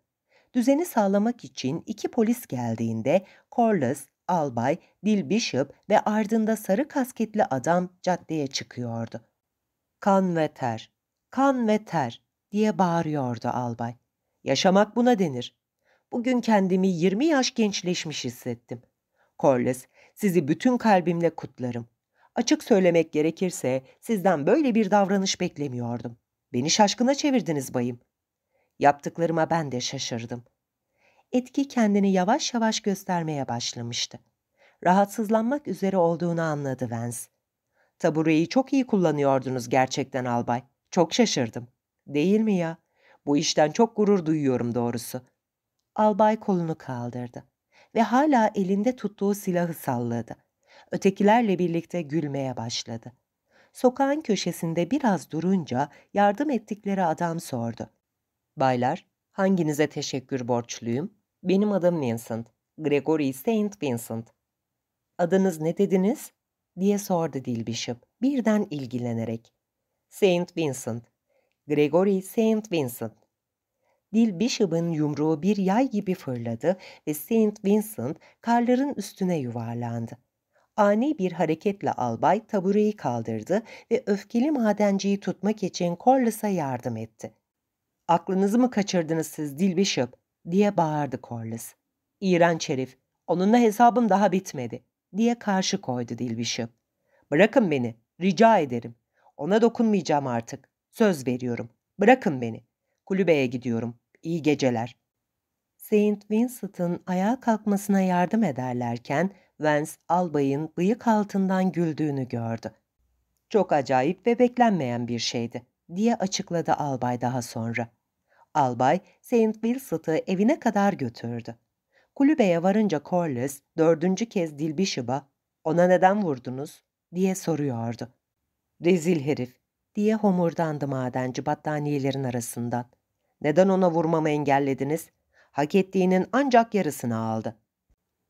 Düzeni sağlamak için iki polis geldiğinde Corliss, albay, Bill Bishop ve ardında sarı kasketli adam caddeye çıkıyordu. Kan ve ter, kan ve ter diye bağırıyordu albay. Yaşamak buna denir. Bugün kendimi 20 yaş gençleşmiş hissettim. Corliss, sizi bütün kalbimle kutlarım. Açık söylemek gerekirse sizden böyle bir davranış beklemiyordum. Beni şaşkına çevirdiniz bayım. Yaptıklarıma ben de şaşırdım. Etki kendini yavaş yavaş göstermeye başlamıştı. Rahatsızlanmak üzere olduğunu anladı Vance. Tabureyi çok iyi kullanıyordunuz gerçekten albay. Çok şaşırdım. Değil mi ya? Bu işten çok gurur duyuyorum doğrusu albay kolunu kaldırdı ve hala elinde tuttuğu silahı salladı. Ötekilerle birlikte gülmeye başladı. Sokağın köşesinde biraz durunca yardım ettikleri adam sordu. Baylar, hanginize teşekkür borçluyum? Benim adım Vincent. Gregory Saint Vincent. Adınız ne dediniz? diye sordu Dilbishop birden ilgilenerek. Saint Vincent. Gregory Saint Vincent. Dil Bishop'ın yumruğu bir yay gibi fırladı ve Saint Vincent karların üstüne yuvarlandı. Ani bir hareketle albay tabureyi kaldırdı ve öfkeli madenciyi tutmak için Corliss'a yardım etti. ''Aklınızı mı kaçırdınız siz Dil Bishop?'' diye bağırdı Corliss. ''İğrenç herif, onunla hesabım daha bitmedi.'' diye karşı koydu Dil Bishop. ''Bırakın beni, rica ederim. Ona dokunmayacağım artık. Söz veriyorum. Bırakın beni. Kulübeye gidiyorum. İyi geceler. Saint Vincent'ın ayağa kalkmasına yardım ederlerken Vance albayın bıyık altından güldüğünü gördü. Çok acayip ve beklenmeyen bir şeydi diye açıkladı albay daha sonra. Albay Saint Vincent'ı evine kadar götürdü. Kulübeye varınca Corliss dördüncü kez Dilbishop'a ona neden vurdunuz diye soruyordu. Rezil herif diye homurdandı madenci battaniyelerin arasından. Neden ona vurmamı engellediniz? Hak ettiğinin ancak yarısını aldı.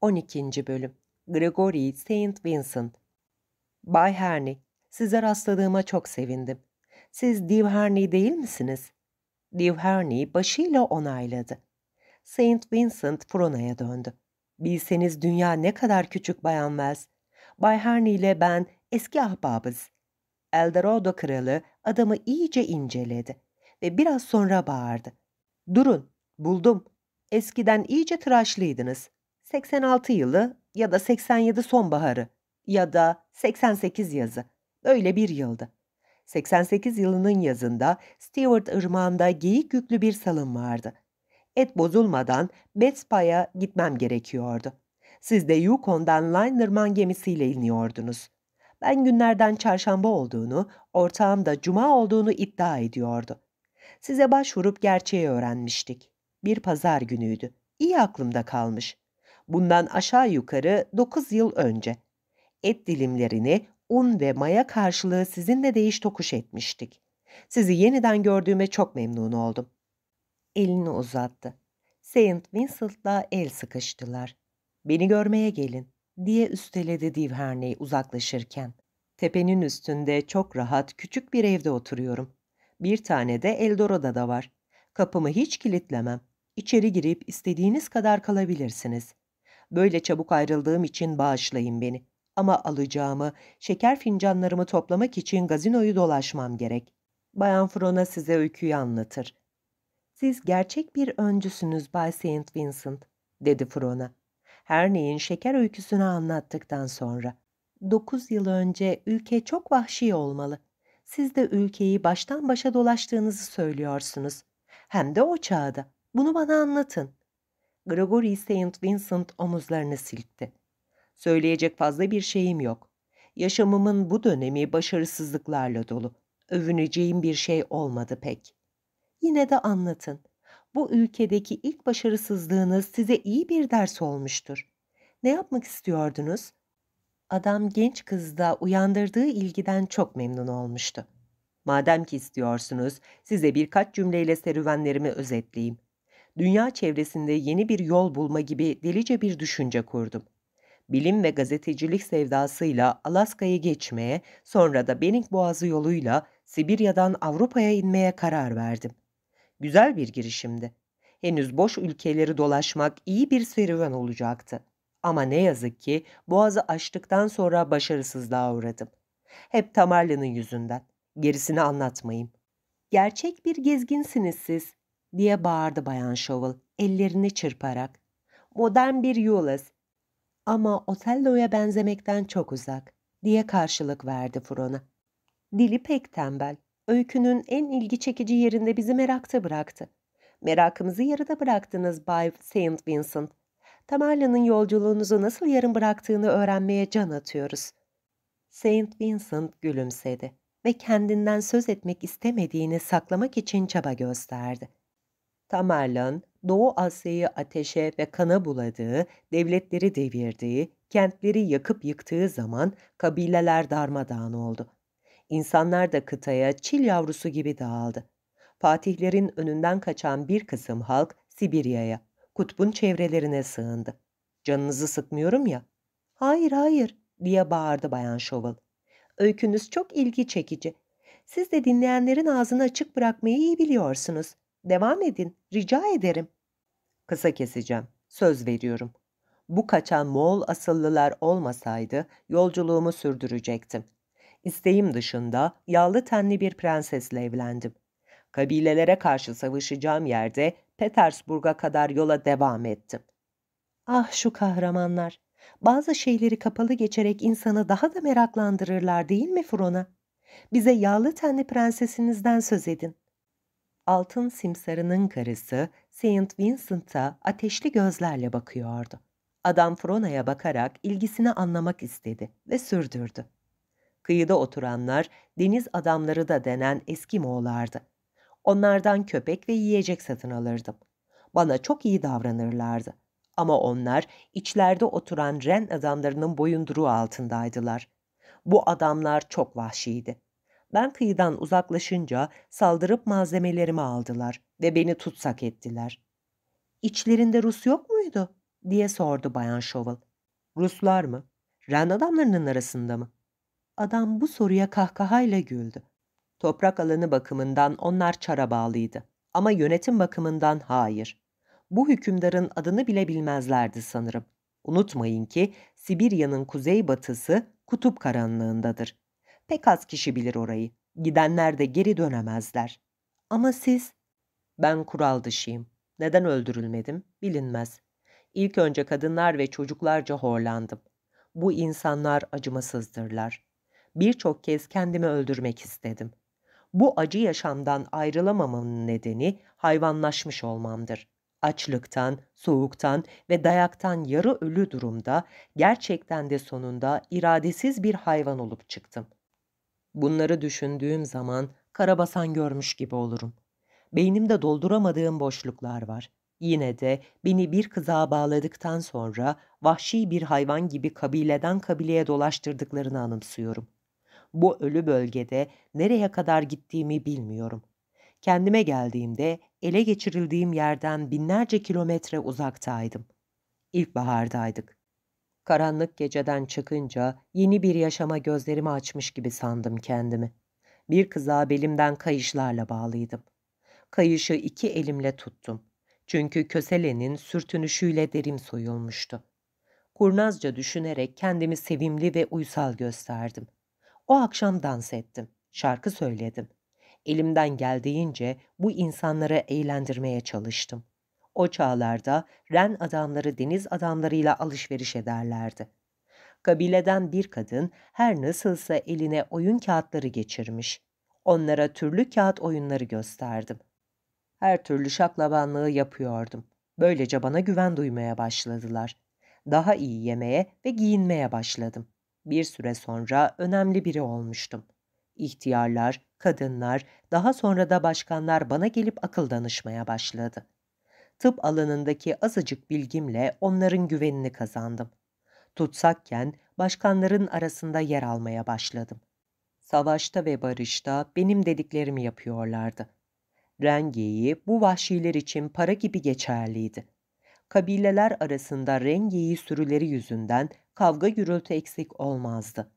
12. Bölüm Gregory St. Vincent Bay Herney, size rastladığıma çok sevindim. Siz Div Herney değil misiniz? Div Herney başıyla onayladı. St. Vincent Frona'ya döndü. Bilseniz dünya ne kadar küçük Bayan Wells. Bay Herney ile ben eski ahbabız. Eldorado kralı adamı iyice inceledi ve biraz sonra bağırdı. Durun, buldum. Eskiden iyice tıraşlıydınız. 86 yılı ya da 87 sonbaharı ya da 88 yazı. Öyle bir yıldı. 88 yılının yazında Stewart Irmağı'nda geyik yüklü bir salın vardı. Et bozulmadan Betspa'ya gitmem gerekiyordu. Siz de Yukon'dan Linerman gemisiyle iniyordunuz. Ben günlerden çarşamba olduğunu, ortağım da cuma olduğunu iddia ediyordu. Size başvurup gerçeği öğrenmiştik. Bir pazar günüydü. İyi aklımda kalmış. Bundan aşağı yukarı dokuz yıl önce. Et dilimlerini un ve maya karşılığı sizinle değiş tokuş etmiştik. Sizi yeniden gördüğüme çok memnun oldum. Elini uzattı. Saint Vincent'la el sıkıştılar. Beni görmeye gelin diye üsteledi Divherney uzaklaşırken. Tepenin üstünde çok rahat küçük bir evde oturuyorum. Bir tane de Eldorado'da var. Kapımı hiç kilitlemem. İçeri girip istediğiniz kadar kalabilirsiniz. Böyle çabuk ayrıldığım için bağışlayın beni. Ama alacağımı, şeker fincanlarımı toplamak için gazinoyu dolaşmam gerek. Bayan Frona size öyküyü anlatır. Siz gerçek bir öncüsünüz Bay Saint Vincent, dedi Frona. Her neyin şeker öyküsünü anlattıktan sonra. Dokuz yıl önce ülke çok vahşi olmalı siz de ülkeyi baştan başa dolaştığınızı söylüyorsunuz. Hem de o çağda. Bunu bana anlatın. Gregory St. Vincent omuzlarını silkti. Söyleyecek fazla bir şeyim yok. Yaşamımın bu dönemi başarısızlıklarla dolu. Övüneceğim bir şey olmadı pek. Yine de anlatın. Bu ülkedeki ilk başarısızlığınız size iyi bir ders olmuştur. Ne yapmak istiyordunuz? Adam genç kızda uyandırdığı ilgiden çok memnun olmuştu. Madem ki istiyorsunuz, size birkaç cümleyle serüvenlerimi özetleyeyim. Dünya çevresinde yeni bir yol bulma gibi delice bir düşünce kurdum. Bilim ve gazetecilik sevdasıyla Alaska'yı geçmeye, sonra da Bering Boğazı yoluyla Sibirya'dan Avrupa'ya inmeye karar verdim. Güzel bir girişimdi. Henüz boş ülkeleri dolaşmak iyi bir serüven olacaktı. Ama ne yazık ki boğazı açtıktan sonra başarısızlığa uğradım. Hep Tamarlı'nın yüzünden. Gerisini anlatmayayım. Gerçek bir gezginsiniz siz diye bağırdı Bayan Shovel ellerini çırparak. Modern bir Yulas ama Otello'ya benzemekten çok uzak diye karşılık verdi Fron'a. Dili pek tembel. Öykünün en ilgi çekici yerinde bizi merakta bıraktı. Merakımızı yarıda bıraktınız Bay St. Vincent.'' Tamerla'nın yolculuğunuzu nasıl yarım bıraktığını öğrenmeye can atıyoruz. Saint Vincent gülümsedi ve kendinden söz etmek istemediğini saklamak için çaba gösterdi. Tamerlan, Doğu Asya'yı ateşe ve kana buladığı, devletleri devirdiği, kentleri yakıp yıktığı zaman kabileler darmadağın oldu. İnsanlar da kıtaya çil yavrusu gibi dağıldı. Fatihlerin önünden kaçan bir kısım halk Sibirya'ya, kutbun çevrelerine sığındı. Canınızı sıkmıyorum ya. Hayır hayır diye bağırdı Bayan Şoval. Öykünüz çok ilgi çekici. Siz de dinleyenlerin ağzını açık bırakmayı iyi biliyorsunuz. Devam edin, rica ederim. Kısa keseceğim, söz veriyorum. Bu kaçan Moğol asıllılar olmasaydı yolculuğumu sürdürecektim. İsteğim dışında yağlı tenli bir prensesle evlendim. Kabilelere karşı savaşacağım yerde Petersburg'a kadar yola devam ettim. Ah şu kahramanlar! Bazı şeyleri kapalı geçerek insanı daha da meraklandırırlar değil mi Frona? Bize yağlı tenli prensesinizden söz edin. Altın simsarının karısı Saint Vincent'a ateşli gözlerle bakıyordu. Adam Frona'ya bakarak ilgisini anlamak istedi ve sürdürdü. Kıyıda oturanlar deniz adamları da denen eski Moğollardı. Onlardan köpek ve yiyecek satın alırdım. Bana çok iyi davranırlardı. Ama onlar içlerde oturan ren adamlarının boyunduruğu altındaydılar. Bu adamlar çok vahşiydi. Ben kıyıdan uzaklaşınca saldırıp malzemelerimi aldılar ve beni tutsak ettiler. İçlerinde Rus yok muydu? diye sordu Bayan Shovel. Ruslar mı? Ren adamlarının arasında mı? Adam bu soruya kahkahayla güldü. Toprak alanı bakımından onlar çara bağlıydı. Ama yönetim bakımından hayır. Bu hükümdarın adını bile bilmezlerdi sanırım. Unutmayın ki Sibirya'nın kuzeybatısı kutup karanlığındadır. Pek az kişi bilir orayı. Gidenler de geri dönemezler. Ama siz? Ben kural dışıyım. Neden öldürülmedim bilinmez. İlk önce kadınlar ve çocuklarca horlandım. Bu insanlar acımasızdırlar. Birçok kez kendimi öldürmek istedim. Bu acı yaşamdan ayrılamamamın nedeni hayvanlaşmış olmamdır. Açlıktan, soğuktan ve dayaktan yarı ölü durumda gerçekten de sonunda iradesiz bir hayvan olup çıktım. Bunları düşündüğüm zaman karabasan görmüş gibi olurum. Beynimde dolduramadığım boşluklar var. Yine de beni bir kıza bağladıktan sonra vahşi bir hayvan gibi kabileden kabileye dolaştırdıklarını anımsıyorum bu ölü bölgede nereye kadar gittiğimi bilmiyorum. Kendime geldiğimde ele geçirildiğim yerden binlerce kilometre uzaktaydım. İlkbahardaydık. Karanlık geceden çıkınca yeni bir yaşama gözlerimi açmış gibi sandım kendimi. Bir kıza belimden kayışlarla bağlıydım. Kayışı iki elimle tuttum. Çünkü köselenin sürtünüşüyle derim soyulmuştu. Kurnazca düşünerek kendimi sevimli ve uysal gösterdim. O akşam dans ettim, şarkı söyledim. Elimden geldiğince bu insanları eğlendirmeye çalıştım. O çağlarda ren adamları deniz adamlarıyla alışveriş ederlerdi. Kabileden bir kadın her nasılsa eline oyun kağıtları geçirmiş. Onlara türlü kağıt oyunları gösterdim. Her türlü şaklabanlığı yapıyordum. Böylece bana güven duymaya başladılar. Daha iyi yemeye ve giyinmeye başladım. Bir süre sonra önemli biri olmuştum. İhtiyarlar, kadınlar, daha sonra da başkanlar bana gelip akıl danışmaya başladı. Tıp alanındaki azıcık bilgimle onların güvenini kazandım. Tutsakken başkanların arasında yer almaya başladım. Savaşta ve barışta benim dediklerimi yapıyorlardı. Rengeyi bu vahşiler için para gibi geçerliydi. Kabileler arasında rengeyi sürüleri yüzünden kavga gürültü eksik olmazdı.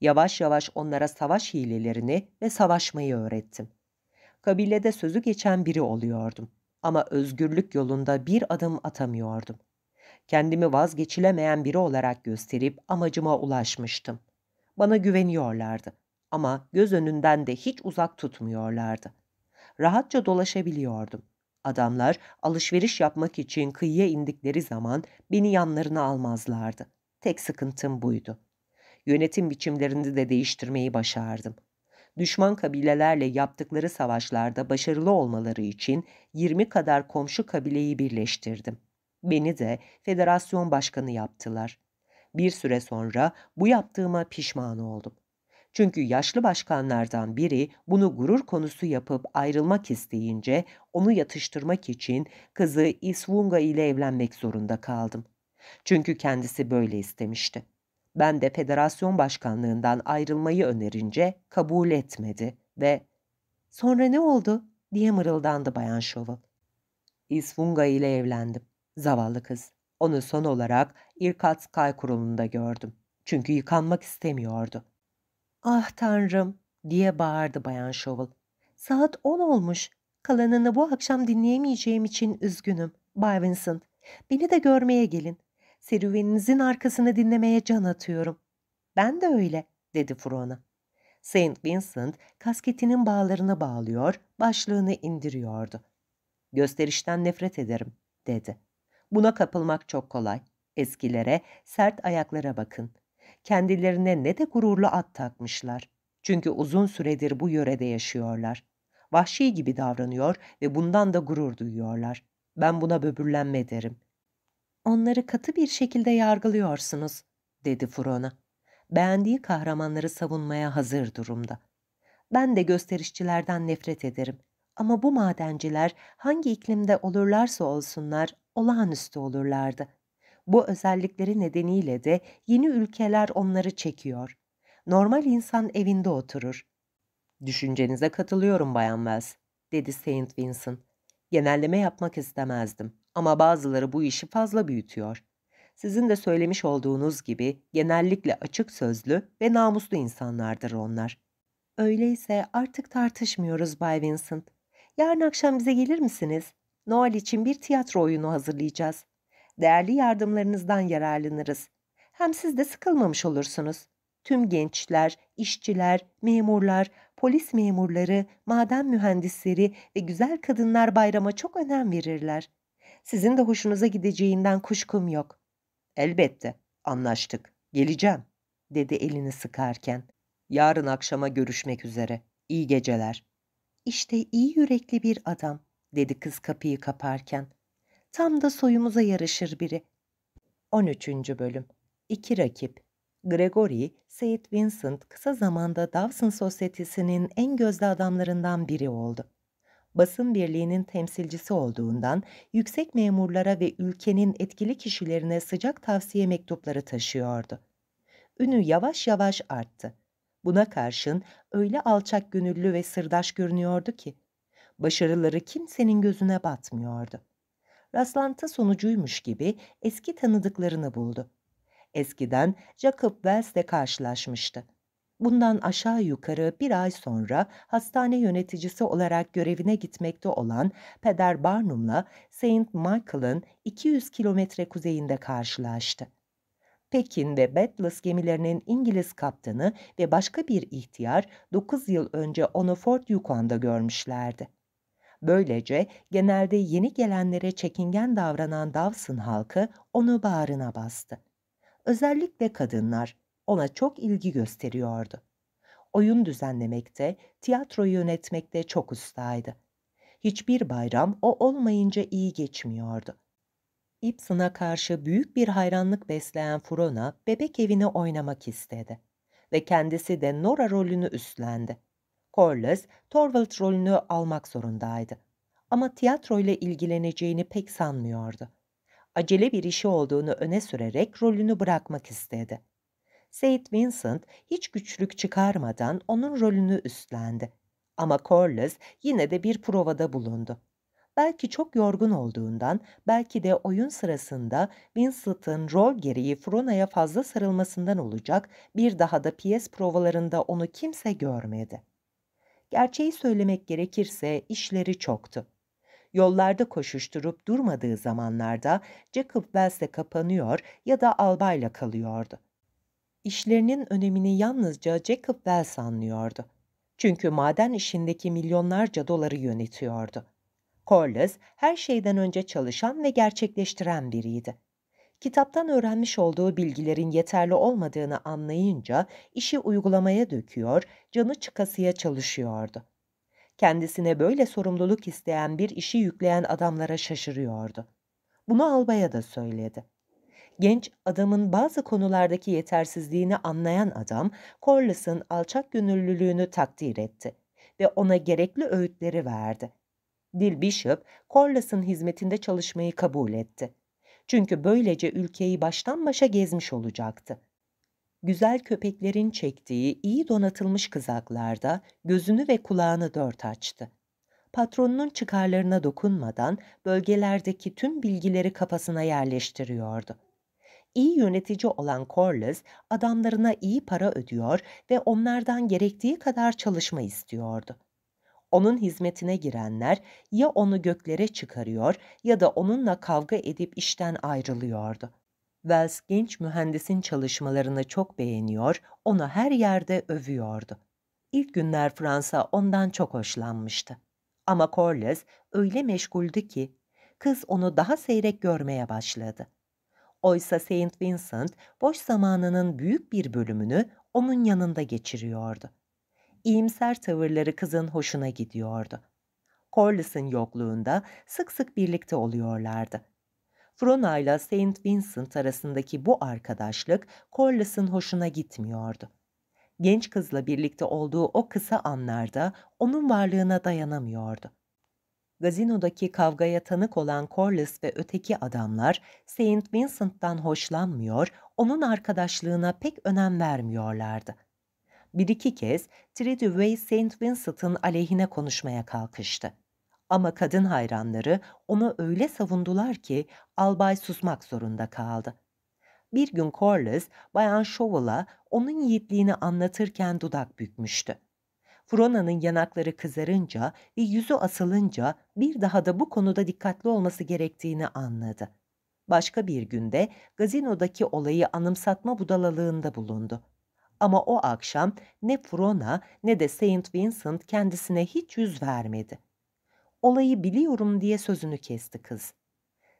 Yavaş yavaş onlara savaş hilelerini ve savaşmayı öğrettim. Kabilede sözü geçen biri oluyordum ama özgürlük yolunda bir adım atamıyordum. Kendimi vazgeçilemeyen biri olarak gösterip amacıma ulaşmıştım. Bana güveniyorlardı ama göz önünden de hiç uzak tutmuyorlardı. Rahatça dolaşabiliyordum. Adamlar alışveriş yapmak için kıyıya indikleri zaman beni yanlarına almazlardı. Tek sıkıntım buydu. Yönetim biçimlerini de değiştirmeyi başardım. Düşman kabilelerle yaptıkları savaşlarda başarılı olmaları için 20 kadar komşu kabileyi birleştirdim. Beni de federasyon başkanı yaptılar. Bir süre sonra bu yaptığıma pişman oldum. Çünkü yaşlı başkanlardan biri bunu gurur konusu yapıp ayrılmak isteyince onu yatıştırmak için kızı Isvunga ile evlenmek zorunda kaldım. Çünkü kendisi böyle istemişti. Ben de federasyon başkanlığından ayrılmayı önerince kabul etmedi ve ''Sonra ne oldu?'' diye mırıldandı Bayan Şoval. İsfunga ile evlendim. Zavallı kız. Onu son olarak İrkat Sky kurulunda gördüm. Çünkü yıkanmak istemiyordu. ''Ah tanrım!'' diye bağırdı Bayan Şoval. ''Saat on olmuş. Kalanını bu akşam dinleyemeyeceğim için üzgünüm. Bay Vincent, beni de görmeye gelin serüveninizin arkasını dinlemeye can atıyorum. Ben de öyle, dedi Frona. St. Vincent kasketinin bağlarını bağlıyor, başlığını indiriyordu. Gösterişten nefret ederim, dedi. Buna kapılmak çok kolay. Eskilere, sert ayaklara bakın. Kendilerine ne de gururlu at takmışlar. Çünkü uzun süredir bu yörede yaşıyorlar. Vahşi gibi davranıyor ve bundan da gurur duyuyorlar. Ben buna böbürlenme derim onları katı bir şekilde yargılıyorsunuz, dedi Furona. Beğendiği kahramanları savunmaya hazır durumda. Ben de gösterişçilerden nefret ederim. Ama bu madenciler hangi iklimde olurlarsa olsunlar olağanüstü olurlardı. Bu özellikleri nedeniyle de yeni ülkeler onları çekiyor. Normal insan evinde oturur. Düşüncenize katılıyorum Bayan Wells, dedi Saint Vincent. Genelleme yapmak istemezdim. Ama bazıları bu işi fazla büyütüyor. Sizin de söylemiş olduğunuz gibi genellikle açık sözlü ve namuslu insanlardır onlar. Öyleyse artık tartışmıyoruz Bay Vincent. Yarın akşam bize gelir misiniz? Noel için bir tiyatro oyunu hazırlayacağız. Değerli yardımlarınızdan yararlanırız. Hem siz de sıkılmamış olursunuz. Tüm gençler, işçiler, memurlar, polis memurları, maden mühendisleri ve güzel kadınlar bayrama çok önem verirler. Sizin de hoşunuza gideceğinden kuşkum yok. Elbette, anlaştık. Geleceğim, dedi elini sıkarken. Yarın akşama görüşmek üzere. İyi geceler. İşte iyi yürekli bir adam, dedi kız kapıyı kaparken. Tam da soyumuza yarışır biri. 13. Bölüm İki Rakip Gregory, Seyit Vincent kısa zamanda Dawson Sosyetesi'nin en gözde adamlarından biri oldu basın birliğinin temsilcisi olduğundan yüksek memurlara ve ülkenin etkili kişilerine sıcak tavsiye mektupları taşıyordu. Ünü yavaş yavaş arttı. Buna karşın öyle alçak gönüllü ve sırdaş görünüyordu ki başarıları kimsenin gözüne batmıyordu. Rastlantı sonucuymuş gibi eski tanıdıklarını buldu. Eskiden Jacob Wells'le karşılaşmıştı. Bundan aşağı yukarı bir ay sonra hastane yöneticisi olarak görevine gitmekte olan Peder Barnum'la St. Michael'ın 200 kilometre kuzeyinde karşılaştı. Pekin ve Batlas gemilerinin İngiliz kaptanı ve başka bir ihtiyar 9 yıl önce onu Fort Yukon'da görmüşlerdi. Böylece genelde yeni gelenlere çekingen davranan Dawson halkı onu bağrına bastı. Özellikle kadınlar ona çok ilgi gösteriyordu. Oyun düzenlemekte, tiyatroyu yönetmekte çok ustaydı. Hiçbir bayram o olmayınca iyi geçmiyordu. Ibsen'a karşı büyük bir hayranlık besleyen Furona bebek evini oynamak istedi ve kendisi de Nora rolünü üstlendi. Corliss, Torvald rolünü almak zorundaydı. Ama tiyatroyla ilgileneceğini pek sanmıyordu. Acele bir işi olduğunu öne sürerek rolünü bırakmak istedi. Said Vincent hiç güçlük çıkarmadan onun rolünü üstlendi. Ama Corliss yine de bir provada bulundu. Belki çok yorgun olduğundan, belki de oyun sırasında Vincent'ın rol gereği Frona'ya fazla sarılmasından olacak bir daha da piyes provalarında onu kimse görmedi. Gerçeği söylemek gerekirse işleri çoktu yollarda koşuşturup durmadığı zamanlarda Jacob Wells'e kapanıyor ya da albayla kalıyordu işlerinin önemini yalnızca Jacob Wells anlıyordu. Çünkü maden işindeki milyonlarca doları yönetiyordu. Corliss her şeyden önce çalışan ve gerçekleştiren biriydi. Kitaptan öğrenmiş olduğu bilgilerin yeterli olmadığını anlayınca işi uygulamaya döküyor, canı çıkasıya çalışıyordu. Kendisine böyle sorumluluk isteyen bir işi yükleyen adamlara şaşırıyordu. Bunu albaya da söyledi. Genç adamın bazı konulardaki yetersizliğini anlayan adam Corliss'ın alçak gönüllülüğünü takdir etti ve ona gerekli öğütleri verdi. Dil Bishop, Corliss'ın hizmetinde çalışmayı kabul etti. Çünkü böylece ülkeyi baştan başa gezmiş olacaktı. Güzel köpeklerin çektiği iyi donatılmış kızaklarda gözünü ve kulağını dört açtı patronunun çıkarlarına dokunmadan bölgelerdeki tüm bilgileri kafasına yerleştiriyordu. İyi yönetici olan Corliss adamlarına iyi para ödüyor ve onlardan gerektiği kadar çalışma istiyordu. Onun hizmetine girenler ya onu göklere çıkarıyor ya da onunla kavga edip işten ayrılıyordu. Wells genç mühendisin çalışmalarını çok beğeniyor, onu her yerde övüyordu. İlk günler Fransa ondan çok hoşlanmıştı. Ama Corliss öyle meşguldü ki kız onu daha seyrek görmeye başladı. Oysa Saint Vincent boş zamanının büyük bir bölümünü onun yanında geçiriyordu. İyimser tavırları kızın hoşuna gidiyordu. Corliss'in yokluğunda sık sık birlikte oluyorlardı. Frona ile Saint Vincent arasındaki bu arkadaşlık Corliss'in hoşuna gitmiyordu. Genç kızla birlikte olduğu o kısa anlarda onun varlığına dayanamıyordu gazinodaki kavgaya tanık olan Corliss ve öteki adamlar Saint Vincent'tan hoşlanmıyor, onun arkadaşlığına pek önem vermiyorlardı. Bir iki kez Trideway Saint Vincent'ın aleyhine konuşmaya kalkıştı. Ama kadın hayranları onu öyle savundular ki albay susmak zorunda kaldı. Bir gün Corliss, Bayan Shovel'a onun yiğitliğini anlatırken dudak bükmüştü. Frona'nın yanakları kızarınca ve yüzü asılınca bir daha da bu konuda dikkatli olması gerektiğini anladı. Başka bir günde gazinodaki olayı anımsatma budalalığında bulundu. Ama o akşam ne Frona ne de Saint Vincent kendisine hiç yüz vermedi. Olayı biliyorum diye sözünü kesti kız.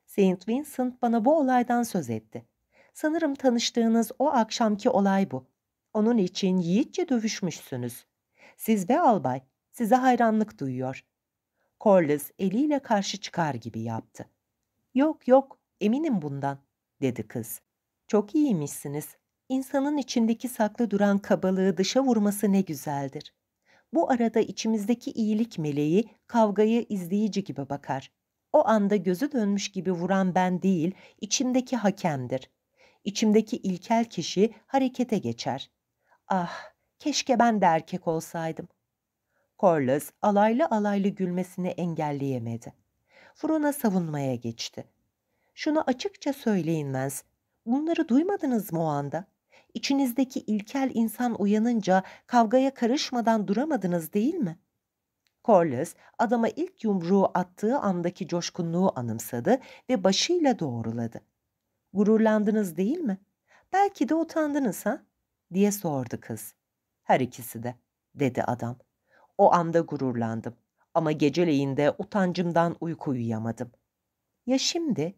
Saint Vincent bana bu olaydan söz etti. Sanırım tanıştığınız o akşamki olay bu. Onun için yiğitçe dövüşmüşsünüz. Siz ve albay size hayranlık duyuyor. Corliss eliyle karşı çıkar gibi yaptı. Yok yok eminim bundan dedi kız. Çok iyiymişsiniz. İnsanın içindeki saklı duran kabalığı dışa vurması ne güzeldir. Bu arada içimizdeki iyilik meleği kavgayı izleyici gibi bakar. O anda gözü dönmüş gibi vuran ben değil, içimdeki hakemdir. İçimdeki ilkel kişi harekete geçer. Ah, Keşke ben de erkek olsaydım. Corliss alaylı alaylı gülmesini engelleyemedi. Frona savunmaya geçti. Şunu açıkça söyleyin Mens. Bunları duymadınız mı o anda? İçinizdeki ilkel insan uyanınca kavgaya karışmadan duramadınız değil mi? Corliss adama ilk yumruğu attığı andaki coşkunluğu anımsadı ve başıyla doğruladı. Gururlandınız değil mi? Belki de utandınız ha? diye sordu kız. Her ikisi de, dedi adam. O anda gururlandım ama geceleyin de utancımdan uyku uyuyamadım. Ya şimdi?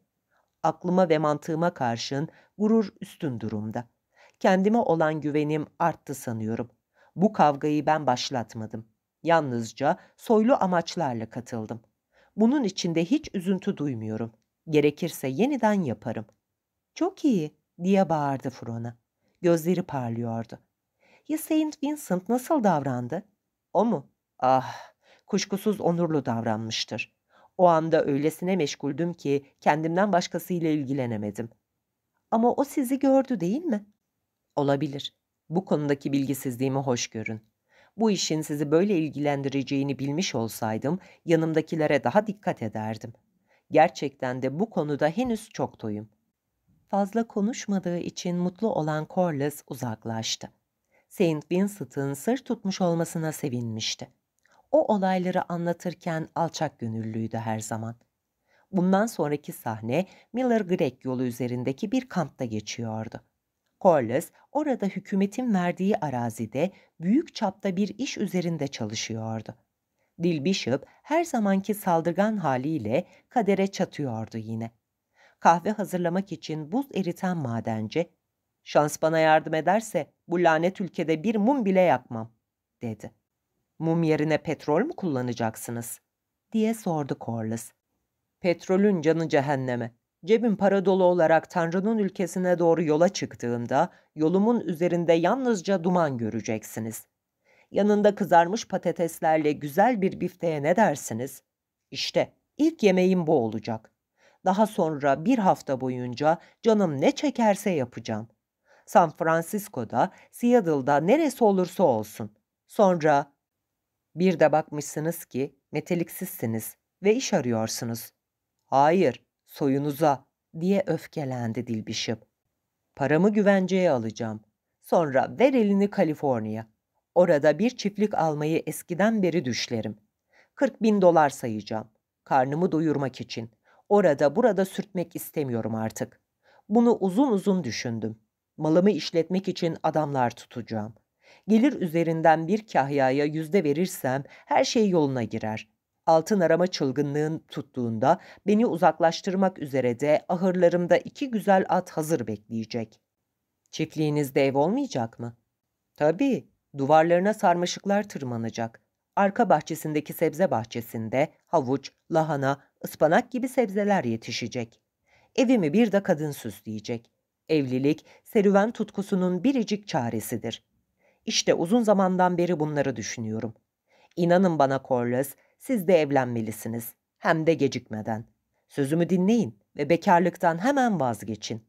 Aklıma ve mantığıma karşın gurur üstün durumda. Kendime olan güvenim arttı sanıyorum. Bu kavgayı ben başlatmadım. Yalnızca soylu amaçlarla katıldım. Bunun içinde hiç üzüntü duymuyorum. Gerekirse yeniden yaparım. Çok iyi diye bağırdı Frona. Gözleri parlıyordu. Ya Saint Vincent nasıl davrandı? O mu? Ah, kuşkusuz onurlu davranmıştır. O anda öylesine meşguldüm ki kendimden başkasıyla ilgilenemedim. Ama o sizi gördü değil mi? Olabilir. Bu konudaki bilgisizliğimi hoş görün. Bu işin sizi böyle ilgilendireceğini bilmiş olsaydım yanımdakilere daha dikkat ederdim. Gerçekten de bu konuda henüz çok toyum.'' fazla konuşmadığı için mutlu olan Corliss uzaklaştı. St. Vincent'ın sır tutmuş olmasına sevinmişti. O olayları anlatırken alçak gönüllüydü her zaman. Bundan sonraki sahne Miller Gregg yolu üzerindeki bir kampta geçiyordu. Corliss orada hükümetin verdiği arazide büyük çapta bir iş üzerinde çalışıyordu. Dil Bishop her zamanki saldırgan haliyle kadere çatıyordu yine. Kahve hazırlamak için buz eriten madenci Şans bana yardım ederse bu lanet ülkede bir mum bile yakmam, dedi. Mum yerine petrol mü kullanacaksınız? diye sordu Corliss. Petrolün canı cehenneme. Cebim para dolu olarak Tanrı'nın ülkesine doğru yola çıktığımda yolumun üzerinde yalnızca duman göreceksiniz. Yanında kızarmış patateslerle güzel bir bifteye ne dersiniz? İşte ilk yemeğim bu olacak. Daha sonra bir hafta boyunca canım ne çekerse yapacağım. San Francisco'da, Seattle'da neresi olursa olsun. Sonra bir de bakmışsınız ki meteliksizsiniz ve iş arıyorsunuz. Hayır, soyunuza diye öfkelendi Dilbişim. Paramı güvenceye alacağım. Sonra ver elini Kaliforniya. Orada bir çiftlik almayı eskiden beri düşlerim. 40 bin dolar sayacağım. Karnımı doyurmak için. Orada burada sürtmek istemiyorum artık. Bunu uzun uzun düşündüm. Malımı işletmek için adamlar tutacağım. Gelir üzerinden bir kahyaya yüzde verirsem her şey yoluna girer. Altın arama çılgınlığın tuttuğunda beni uzaklaştırmak üzere de ahırlarımda iki güzel at hazır bekleyecek. Çiftliğinizde ev olmayacak mı? Tabii, duvarlarına sarmaşıklar tırmanacak. Arka bahçesindeki sebze bahçesinde havuç, lahana, ıspanak gibi sebzeler yetişecek. Evimi bir de kadın süsleyecek evlilik, serüven tutkusunun biricik çaresidir. İşte uzun zamandan beri bunları düşünüyorum. İnanın bana Corliss, siz de evlenmelisiniz. Hem de gecikmeden. Sözümü dinleyin ve bekarlıktan hemen vazgeçin.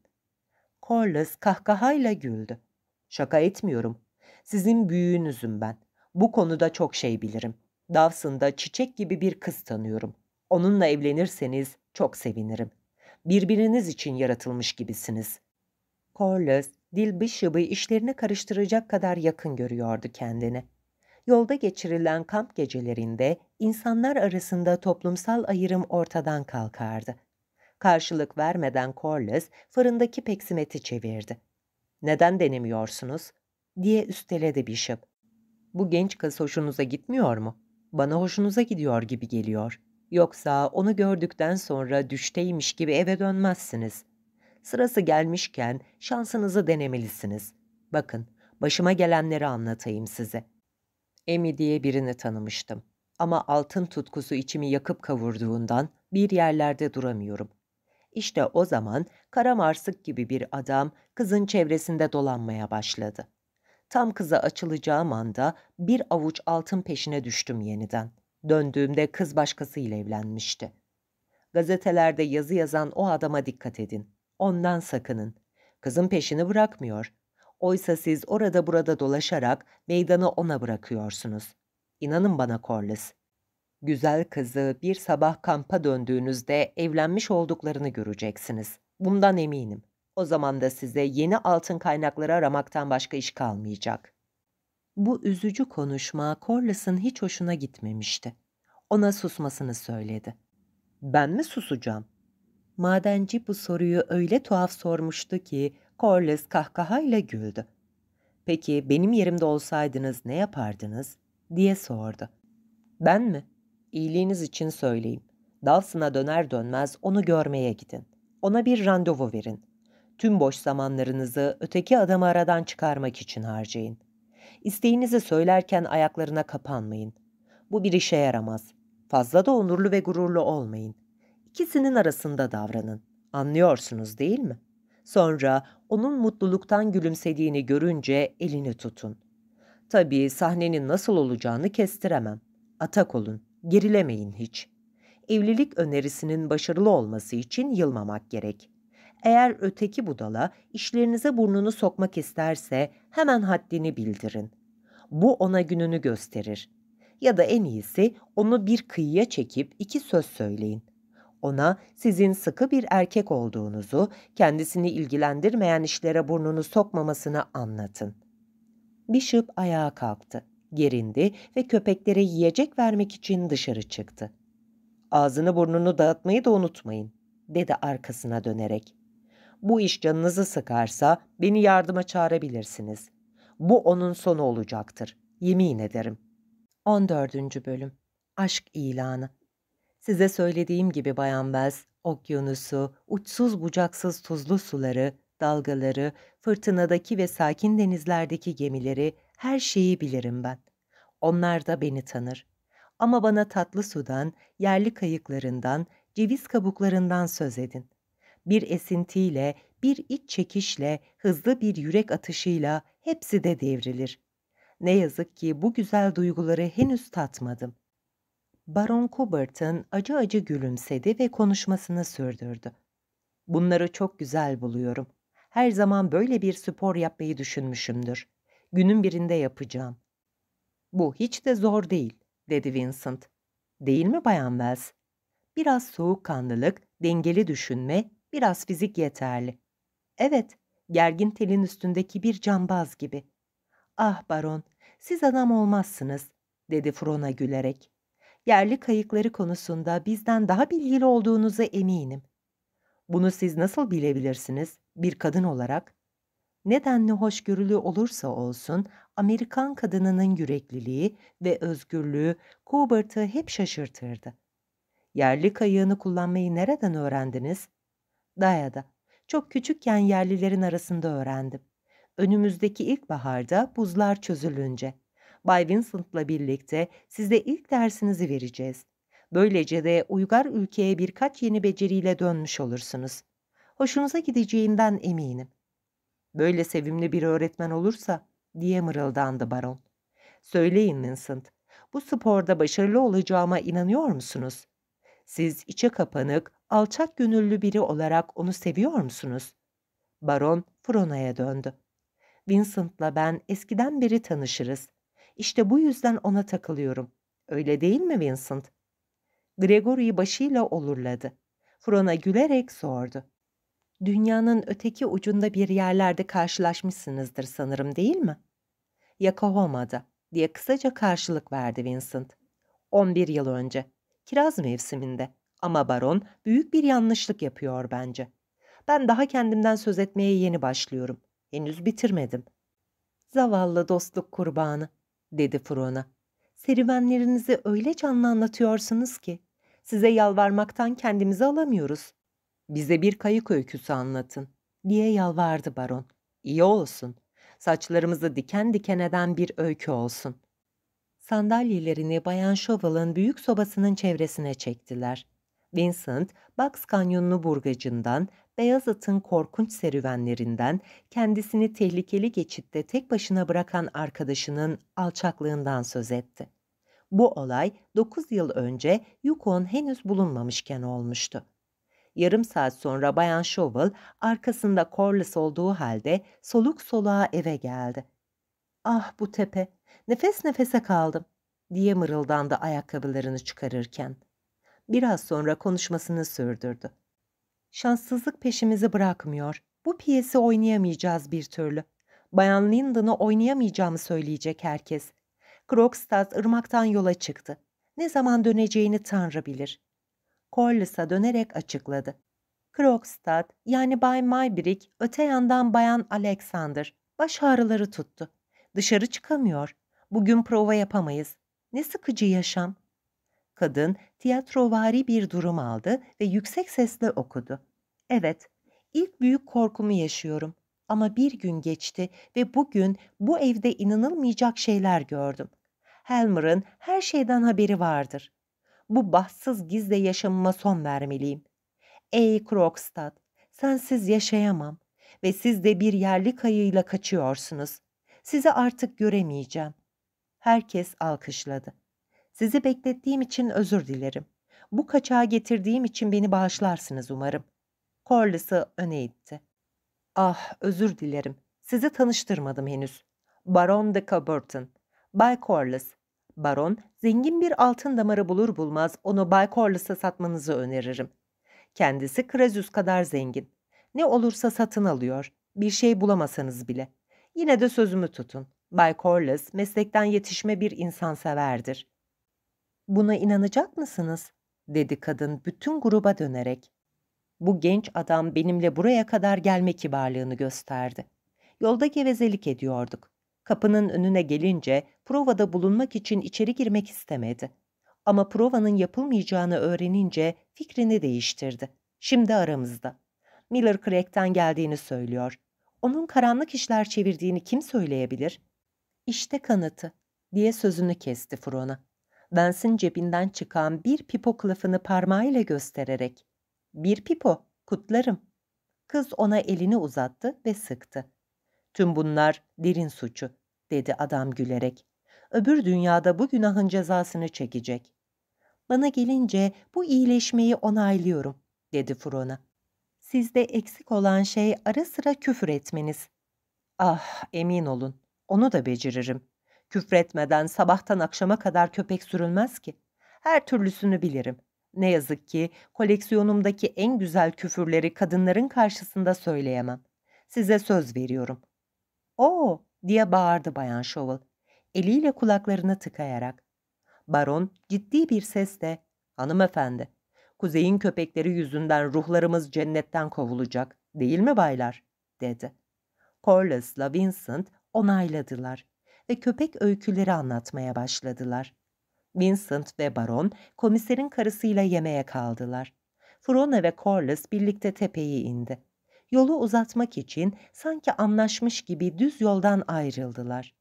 Corliss kahkahayla güldü. Şaka etmiyorum. Sizin büyüğünüzüm ben. Bu konuda çok şey bilirim. Davsında çiçek gibi bir kız tanıyorum. Onunla evlenirseniz çok sevinirim. Birbiriniz için yaratılmış gibisiniz. Corliss, dil bışıbı işlerini karıştıracak kadar yakın görüyordu kendini. Yolda geçirilen kamp gecelerinde insanlar arasında toplumsal ayrım ortadan kalkardı. Karşılık vermeden Corliss fırındaki peksimeti çevirdi. ''Neden denemiyorsunuz?'' diye üsteledi Bishop. ''Bu genç kız hoşunuza gitmiyor mu? Bana hoşunuza gidiyor gibi geliyor. Yoksa onu gördükten sonra düşteymiş gibi eve dönmezsiniz.'' Sırası gelmişken şansınızı denemelisiniz. Bakın, başıma gelenleri anlatayım size. Emi diye birini tanımıştım. Ama altın tutkusu içimi yakıp kavurduğundan bir yerlerde duramıyorum. İşte o zaman Karamarsık gibi bir adam kızın çevresinde dolanmaya başladı. Tam kıza açılacağım anda bir avuç altın peşine düştüm yeniden. Döndüğümde kız başkasıyla evlenmişti. Gazetelerde yazı yazan o adama dikkat edin. Ondan sakının. Kızın peşini bırakmıyor. Oysa siz orada burada dolaşarak meydanı ona bırakıyorsunuz. İnanın bana Corliss. Güzel kızı bir sabah kampa döndüğünüzde evlenmiş olduklarını göreceksiniz. Bundan eminim. O zaman da size yeni altın kaynakları aramaktan başka iş kalmayacak. Bu üzücü konuşma Corliss'ın hiç hoşuna gitmemişti. Ona susmasını söyledi. Ben mi susacağım? Madenci bu soruyu öyle tuhaf sormuştu ki Corliss kahkahayla güldü. Peki benim yerimde olsaydınız ne yapardınız? diye sordu. Ben mi? İyiliğiniz için söyleyeyim. Dalsına döner dönmez onu görmeye gidin. Ona bir randevu verin. Tüm boş zamanlarınızı öteki adamı aradan çıkarmak için harcayın. İsteğinizi söylerken ayaklarına kapanmayın. Bu bir işe yaramaz. Fazla da onurlu ve gururlu olmayın ikisinin arasında davranın. Anlıyorsunuz değil mi? Sonra onun mutluluktan gülümsediğini görünce elini tutun. Tabii sahnenin nasıl olacağını kestiremem. Atak olun, gerilemeyin hiç. Evlilik önerisinin başarılı olması için yılmamak gerek. Eğer öteki budala işlerinize burnunu sokmak isterse hemen haddini bildirin. Bu ona gününü gösterir. Ya da en iyisi onu bir kıyıya çekip iki söz söyleyin ona sizin sıkı bir erkek olduğunuzu, kendisini ilgilendirmeyen işlere burnunu sokmamasını anlatın. Bishop ayağa kalktı, gerindi ve köpeklere yiyecek vermek için dışarı çıktı. Ağzını burnunu dağıtmayı da unutmayın, dedi arkasına dönerek. Bu iş canınızı sıkarsa beni yardıma çağırabilirsiniz. Bu onun sonu olacaktır, yemin ederim. 14. Bölüm Aşk ilanı Size söylediğim gibi Bayan okyanusu, uçsuz bucaksız tuzlu suları, dalgaları, fırtınadaki ve sakin denizlerdeki gemileri, her şeyi bilirim ben. Onlar da beni tanır. Ama bana tatlı sudan, yerli kayıklarından, ceviz kabuklarından söz edin. Bir esintiyle, bir iç çekişle, hızlı bir yürek atışıyla hepsi de devrilir. Ne yazık ki bu güzel duyguları henüz tatmadım. Baron Kubert'ın acı acı gülümsedi ve konuşmasını sürdürdü. Bunları çok güzel buluyorum. Her zaman böyle bir spor yapmayı düşünmüşümdür. Günün birinde yapacağım. Bu hiç de zor değil, dedi Vincent. Değil mi Bayan Wells? Biraz soğukkanlılık, dengeli düşünme, biraz fizik yeterli. Evet, gergin telin üstündeki bir cambaz gibi. Ah baron, siz adam olmazsınız, dedi Frona gülerek yerli kayıkları konusunda bizden daha bilgili olduğunuza eminim. Bunu siz nasıl bilebilirsiniz bir kadın olarak? Nedenli hoşgörülü olursa olsun Amerikan kadınının yürekliliği ve özgürlüğü Coubert'ı hep şaşırtırdı. Yerli kayığını kullanmayı nereden öğrendiniz? Dayada. Çok küçükken yerlilerin arasında öğrendim. Önümüzdeki ilkbaharda buzlar çözülünce.'' Bay Vincent'la birlikte size ilk dersinizi vereceğiz. Böylece de uygar ülkeye birkaç yeni beceriyle dönmüş olursunuz. Hoşunuza gideceğinden eminim. Böyle sevimli bir öğretmen olursa diye mırıldandı baron. Söyleyin Vincent, bu sporda başarılı olacağıma inanıyor musunuz? Siz içe kapanık, alçak gönüllü biri olarak onu seviyor musunuz? Baron Frona'ya döndü. Vincent'la ben eskiden beri tanışırız. İşte bu yüzden ona takılıyorum. Öyle değil mi Vincent? Gregory'i başıyla olurladı. Frona gülerek sordu. Dünyanın öteki ucunda bir yerlerde karşılaşmışsınızdır sanırım değil mi? Yakohoma'da diye kısaca karşılık verdi Vincent. 11 yıl önce, kiraz mevsiminde. Ama baron büyük bir yanlışlık yapıyor bence. Ben daha kendimden söz etmeye yeni başlıyorum. Henüz bitirmedim. Zavallı dostluk kurbanı dedi Fron'a. Serüvenlerinizi öyle canlı anlatıyorsunuz ki size yalvarmaktan kendimizi alamıyoruz. Bize bir kayık öyküsü anlatın diye yalvardı baron. İyi olsun. Saçlarımızı diken diken eden bir öykü olsun. Sandalyelerini Bayan Shovel'ın büyük sobasının çevresine çektiler. Vincent, Bucks Kanyonu'nu burgacından Beyaz atın korkunç serüvenlerinden, kendisini tehlikeli geçitte tek başına bırakan arkadaşının alçaklığından söz etti. Bu olay 9 yıl önce Yukon henüz bulunmamışken olmuştu. Yarım saat sonra Bayan Shovel arkasında Corliss olduğu halde soluk soluğa eve geldi. Ah bu tepe, nefes nefese kaldım diye mırıldandı ayakkabılarını çıkarırken. Biraz sonra konuşmasını sürdürdü. Şanssızlık peşimizi bırakmıyor. Bu piyesi oynayamayacağız bir türlü. Bayan Lyndon'ı oynayamayacağımı söyleyecek herkes. Krogstad ırmaktan yola çıktı. Ne zaman döneceğini Tanrı bilir. Corliss'a dönerek açıkladı. Krogstad yani Bay Maybrick öte yandan Bayan Alexander baş ağrıları tuttu. Dışarı çıkamıyor. Bugün prova yapamayız. Ne sıkıcı yaşam. Kadın tiyatrovari bir durum aldı ve yüksek sesle okudu. Evet, ilk büyük korkumu yaşıyorum ama bir gün geçti ve bugün bu evde inanılmayacak şeyler gördüm. Helmer'ın her şeyden haberi vardır. Bu bahtsız gizle yaşamıma son vermeliyim. Ey Krogstad, sensiz yaşayamam ve siz de bir yerli kayığıyla kaçıyorsunuz. Sizi artık göremeyeceğim. Herkes alkışladı. Sizi beklettiğim için özür dilerim. Bu kaçağı getirdiğim için beni bağışlarsınız umarım. Corliss'ı öne itti. Ah özür dilerim. Sizi tanıştırmadım henüz. Baron de Caburton. Bay Corliss. Baron, zengin bir altın damarı bulur bulmaz onu Bay Corliss'a satmanızı öneririm. Kendisi Krezus kadar zengin. Ne olursa satın alıyor. Bir şey bulamasanız bile. Yine de sözümü tutun. Bay Corliss meslekten yetişme bir insanseverdir. Buna inanacak mısınız? dedi kadın bütün gruba dönerek. Bu genç adam benimle buraya kadar gelme kibarlığını gösterdi. Yolda gevezelik ediyorduk. Kapının önüne gelince provada bulunmak için içeri girmek istemedi. Ama provanın yapılmayacağını öğrenince fikrini değiştirdi. Şimdi aramızda. Miller Craig'ten geldiğini söylüyor. Onun karanlık işler çevirdiğini kim söyleyebilir? İşte kanıtı, diye sözünü kesti Frona bensin cebinden çıkan bir pipo kılıfını parmağıyla göstererek ''Bir pipo, kutlarım.'' Kız ona elini uzattı ve sıktı. ''Tüm bunlar derin suçu.'' dedi adam gülerek. ''Öbür dünyada bu günahın cezasını çekecek.'' Bana gelince bu iyileşmeyi onaylıyorum, dedi Frona. Sizde eksik olan şey ara sıra küfür etmeniz. Ah, emin olun, onu da beceririm. Küfretmeden sabahtan akşama kadar köpek sürülmez ki. Her türlüsünü bilirim. Ne yazık ki koleksiyonumdaki en güzel küfürleri kadınların karşısında söyleyemem. Size söz veriyorum. Oo diye bağırdı Bayan Shovel. Eliyle kulaklarını tıkayarak. Baron ciddi bir sesle hanımefendi kuzeyin köpekleri yüzünden ruhlarımız cennetten kovulacak değil mi baylar dedi. Corliss'la Vincent onayladılar ve köpek öyküleri anlatmaya başladılar. Vincent ve Baron komiserin karısıyla yemeğe kaldılar. Frona ve Corliss birlikte tepeyi indi. Yolu uzatmak için sanki anlaşmış gibi düz yoldan ayrıldılar.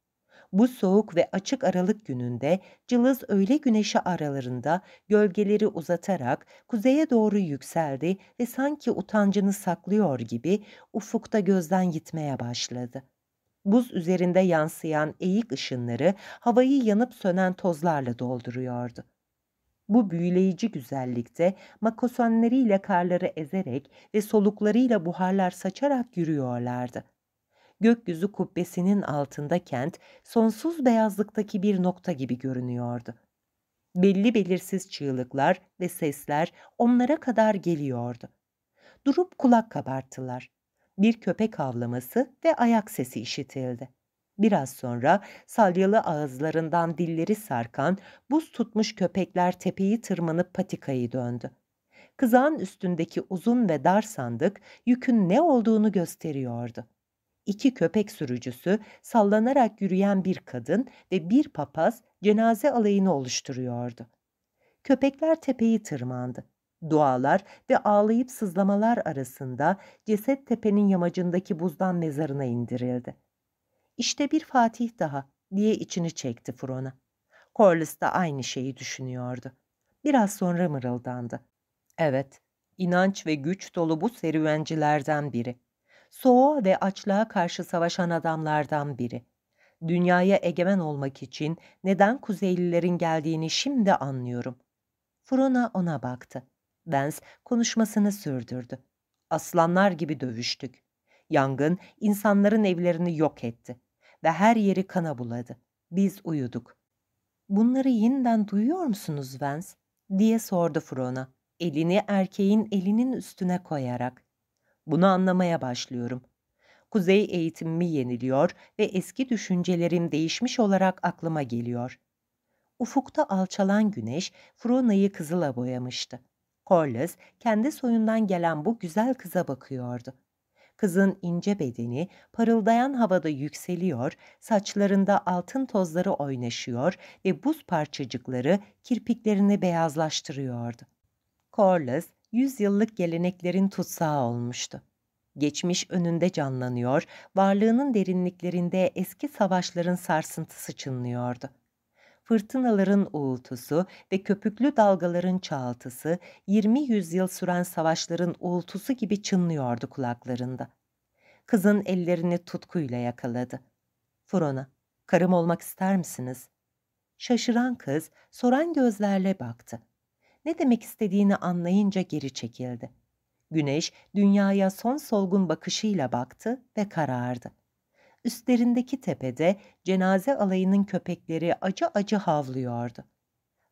Bu soğuk ve açık aralık gününde cılız öğle güneşi aralarında gölgeleri uzatarak kuzeye doğru yükseldi ve sanki utancını saklıyor gibi ufukta gözden gitmeye başladı buz üzerinde yansıyan eğik ışınları havayı yanıp sönen tozlarla dolduruyordu. Bu büyüleyici güzellikte makosenleriyle karları ezerek ve soluklarıyla buharlar saçarak yürüyorlardı. Gökyüzü kubbesinin altında kent sonsuz beyazlıktaki bir nokta gibi görünüyordu. Belli belirsiz çığlıklar ve sesler onlara kadar geliyordu. Durup kulak kabarttılar bir köpek havlaması ve ayak sesi işitildi. Biraz sonra salyalı ağızlarından dilleri sarkan, buz tutmuş köpekler tepeyi tırmanıp patikayı döndü. Kızağın üstündeki uzun ve dar sandık yükün ne olduğunu gösteriyordu. İki köpek sürücüsü, sallanarak yürüyen bir kadın ve bir papaz cenaze alayını oluşturuyordu. Köpekler tepeyi tırmandı dualar ve ağlayıp sızlamalar arasında ceset tepenin yamacındaki buzdan mezarına indirildi. İşte bir Fatih daha diye içini çekti Fron'a. Corliss da aynı şeyi düşünüyordu. Biraz sonra mırıldandı. Evet, inanç ve güç dolu bu serüvencilerden biri. Soğuğa ve açlığa karşı savaşan adamlardan biri. Dünyaya egemen olmak için neden Kuzeylilerin geldiğini şimdi anlıyorum. Frona ona baktı. Vance konuşmasını sürdürdü. Aslanlar gibi dövüştük. Yangın insanların evlerini yok etti ve her yeri kana buladı. Biz uyuduk. Bunları yeniden duyuyor musunuz Vance? diye sordu Frona, elini erkeğin elinin üstüne koyarak. Bunu anlamaya başlıyorum. Kuzey eğitimimi yeniliyor ve eski düşüncelerim değişmiş olarak aklıma geliyor. Ufukta alçalan güneş Frona'yı kızıla boyamıştı. Horles kendi soyundan gelen bu güzel kıza bakıyordu. Kızın ince bedeni parıldayan havada yükseliyor, saçlarında altın tozları oynaşıyor ve buz parçacıkları kirpiklerini beyazlaştırıyordu. Corliss, yüzyıllık geleneklerin tutsağı olmuştu. Geçmiş önünde canlanıyor, varlığının derinliklerinde eski savaşların sarsıntısı çınlıyordu.'' fırtınaların uğultusu ve köpüklü dalgaların çağıltısı, 20 yüzyıl süren savaşların uğultusu gibi çınlıyordu kulaklarında. Kızın ellerini tutkuyla yakaladı. Furona, karım olmak ister misiniz? Şaşıran kız soran gözlerle baktı. Ne demek istediğini anlayınca geri çekildi. Güneş dünyaya son solgun bakışıyla baktı ve karardı üstlerindeki tepede cenaze alayının köpekleri acı acı havlıyordu.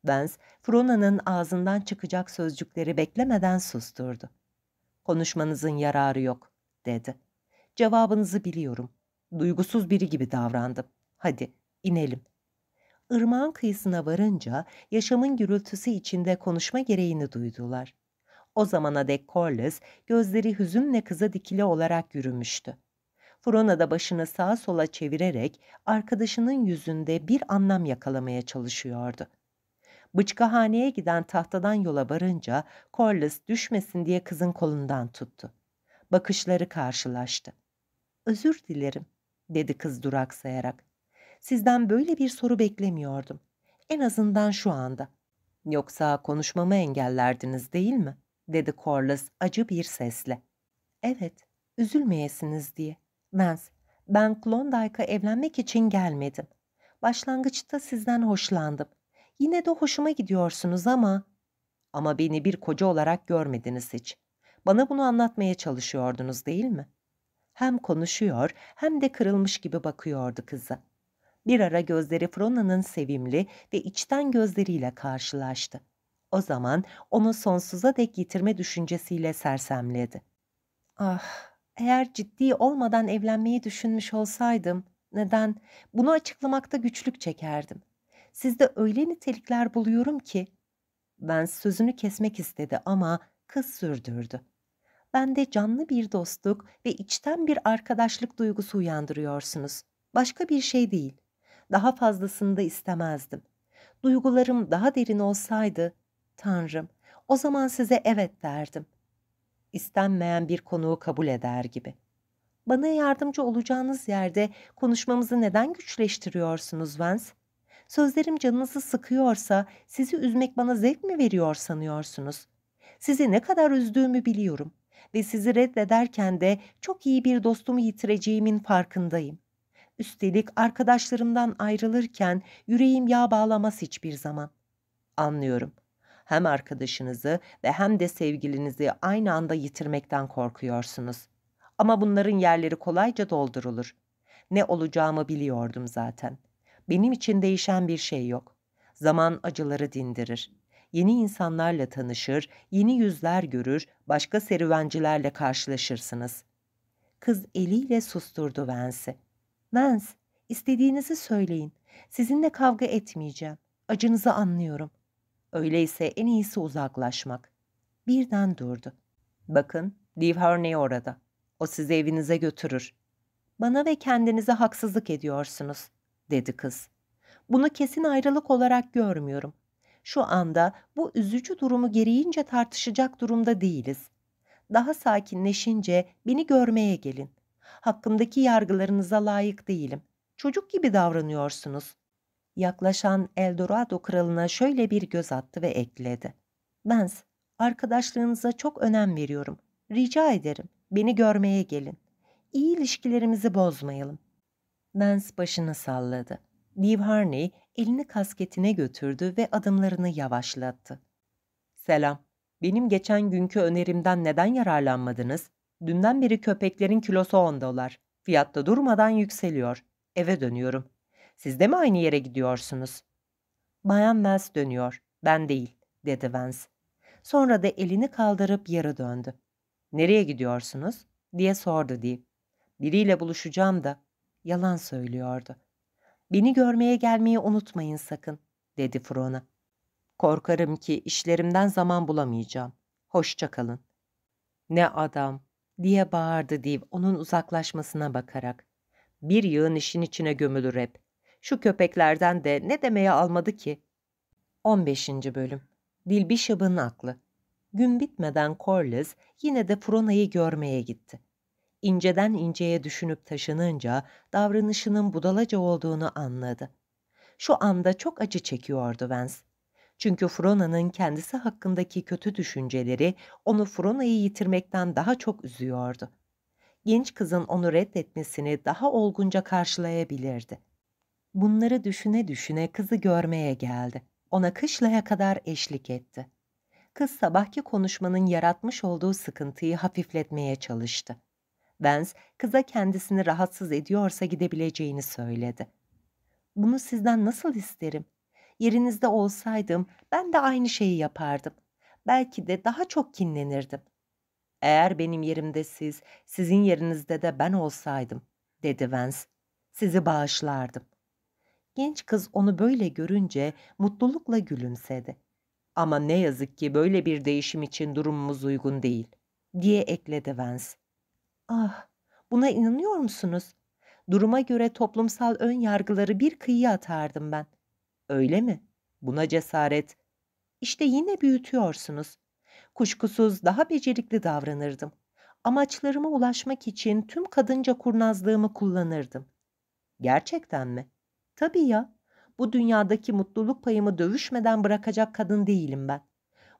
Vance, Frona'nın ağzından çıkacak sözcükleri beklemeden susturdu. ''Konuşmanızın yararı yok.'' dedi. ''Cevabınızı biliyorum. Duygusuz biri gibi davrandım. Hadi, inelim.'' Irmağın kıyısına varınca yaşamın gürültüsü içinde konuşma gereğini duydular. O zamana dek Corliss gözleri hüzünle kıza dikili olarak yürümüştü. Frona da başını sağa sola çevirerek arkadaşının yüzünde bir anlam yakalamaya çalışıyordu. Bıçkahaneye giden tahtadan yola varınca Corliss düşmesin diye kızın kolundan tuttu. Bakışları karşılaştı. Özür dilerim, dedi kız duraksayarak. Sizden böyle bir soru beklemiyordum. En azından şu anda. Yoksa konuşmamı engellerdiniz değil mi? dedi Corliss acı bir sesle. Evet, üzülmeyesiniz diye. Vance, ben Klondyke'a evlenmek için gelmedim. Başlangıçta sizden hoşlandım. Yine de hoşuma gidiyorsunuz ama... Ama beni bir koca olarak görmediniz hiç. Bana bunu anlatmaya çalışıyordunuz değil mi? Hem konuşuyor hem de kırılmış gibi bakıyordu kıza. Bir ara gözleri Frona'nın sevimli ve içten gözleriyle karşılaştı. O zaman onu sonsuza dek yitirme düşüncesiyle sersemledi. Ah eğer ciddi olmadan evlenmeyi düşünmüş olsaydım, neden bunu açıklamakta güçlük çekerdim. Sizde öyle nitelikler buluyorum ki. Ben sözünü kesmek istedi ama kız sürdürdü. Bende canlı bir dostluk ve içten bir arkadaşlık duygusu uyandırıyorsunuz. Başka bir şey değil. Daha fazlasını da istemezdim. Duygularım daha derin olsaydı, Tanrım, o zaman size evet derdim.'' istenmeyen bir konuğu kabul eder gibi. Bana yardımcı olacağınız yerde konuşmamızı neden güçleştiriyorsunuz Vance? Sözlerim canınızı sıkıyorsa sizi üzmek bana zevk mi veriyor sanıyorsunuz? Sizi ne kadar üzdüğümü biliyorum ve sizi reddederken de çok iyi bir dostumu yitireceğimin farkındayım. Üstelik arkadaşlarımdan ayrılırken yüreğim yağ bağlamaz hiçbir zaman. Anlıyorum hem arkadaşınızı ve hem de sevgilinizi aynı anda yitirmekten korkuyorsunuz. Ama bunların yerleri kolayca doldurulur. Ne olacağımı biliyordum zaten. Benim için değişen bir şey yok. Zaman acıları dindirir. Yeni insanlarla tanışır, yeni yüzler görür, başka serüvencilerle karşılaşırsınız. Kız eliyle susturdu Vance'i. Vance, istediğinizi söyleyin. Sizinle kavga etmeyeceğim. Acınızı anlıyorum. Öyleyse en iyisi uzaklaşmak. Birden durdu. Bakın, Liv Hurney orada. O sizi evinize götürür. Bana ve kendinize haksızlık ediyorsunuz, dedi kız. Bunu kesin ayrılık olarak görmüyorum. Şu anda bu üzücü durumu gereğince tartışacak durumda değiliz. Daha sakinleşince beni görmeye gelin. Hakkımdaki yargılarınıza layık değilim. Çocuk gibi davranıyorsunuz yaklaşan Eldorado kralına şöyle bir göz attı ve ekledi. Benz, arkadaşlığınıza çok önem veriyorum. Rica ederim, beni görmeye gelin. İyi ilişkilerimizi bozmayalım. Benz başını salladı. Steve Harney elini kasketine götürdü ve adımlarını yavaşlattı. Selam, benim geçen günkü önerimden neden yararlanmadınız? Dünden beri köpeklerin kilosu 10 dolar. Fiyatta durmadan yükseliyor. Eve dönüyorum. Siz de mi aynı yere gidiyorsunuz? Bayan Mels dönüyor. Ben değil, dedi Vance. Sonra da elini kaldırıp yarı döndü. Nereye gidiyorsunuz? diye sordu Dee. Biriyle buluşacağım da. Yalan söylüyordu. Beni görmeye gelmeyi unutmayın sakın, dedi Frona. Korkarım ki işlerimden zaman bulamayacağım. Hoşça kalın. Ne adam, diye bağırdı Div onun uzaklaşmasına bakarak. Bir yığın işin içine gömülür hep. Şu köpeklerden de ne demeye almadı ki? 15. Bölüm Dilbişab'ın aklı Gün bitmeden Corliss yine de Frona'yı görmeye gitti. İnceden inceye düşünüp taşınınca davranışının budalaca olduğunu anladı. Şu anda çok acı çekiyordu Vance. Çünkü Frona'nın kendisi hakkındaki kötü düşünceleri onu Frona'yı yitirmekten daha çok üzüyordu. Genç kızın onu reddetmesini daha olgunca karşılayabilirdi. Bunları düşüne düşüne kızı görmeye geldi. Ona kışlaya kadar eşlik etti. Kız sabahki konuşmanın yaratmış olduğu sıkıntıyı hafifletmeye çalıştı. Vance kıza kendisini rahatsız ediyorsa gidebileceğini söyledi. Bunu sizden nasıl isterim? Yerinizde olsaydım ben de aynı şeyi yapardım. Belki de daha çok kinlenirdim. Eğer benim yerimde siz, sizin yerinizde de ben olsaydım, dedi Vance. Sizi bağışlardım. Genç kız onu böyle görünce mutlulukla gülümsedi. Ama ne yazık ki böyle bir değişim için durumumuz uygun değil, diye ekledi Vance. Ah, buna inanıyor musunuz? Duruma göre toplumsal ön yargıları bir kıyıya atardım ben. Öyle mi? Buna cesaret. İşte yine büyütüyorsunuz. Kuşkusuz daha becerikli davranırdım. Amaçlarıma ulaşmak için tüm kadınca kurnazlığımı kullanırdım. Gerçekten mi? Tabii ya. Bu dünyadaki mutluluk payımı dövüşmeden bırakacak kadın değilim ben.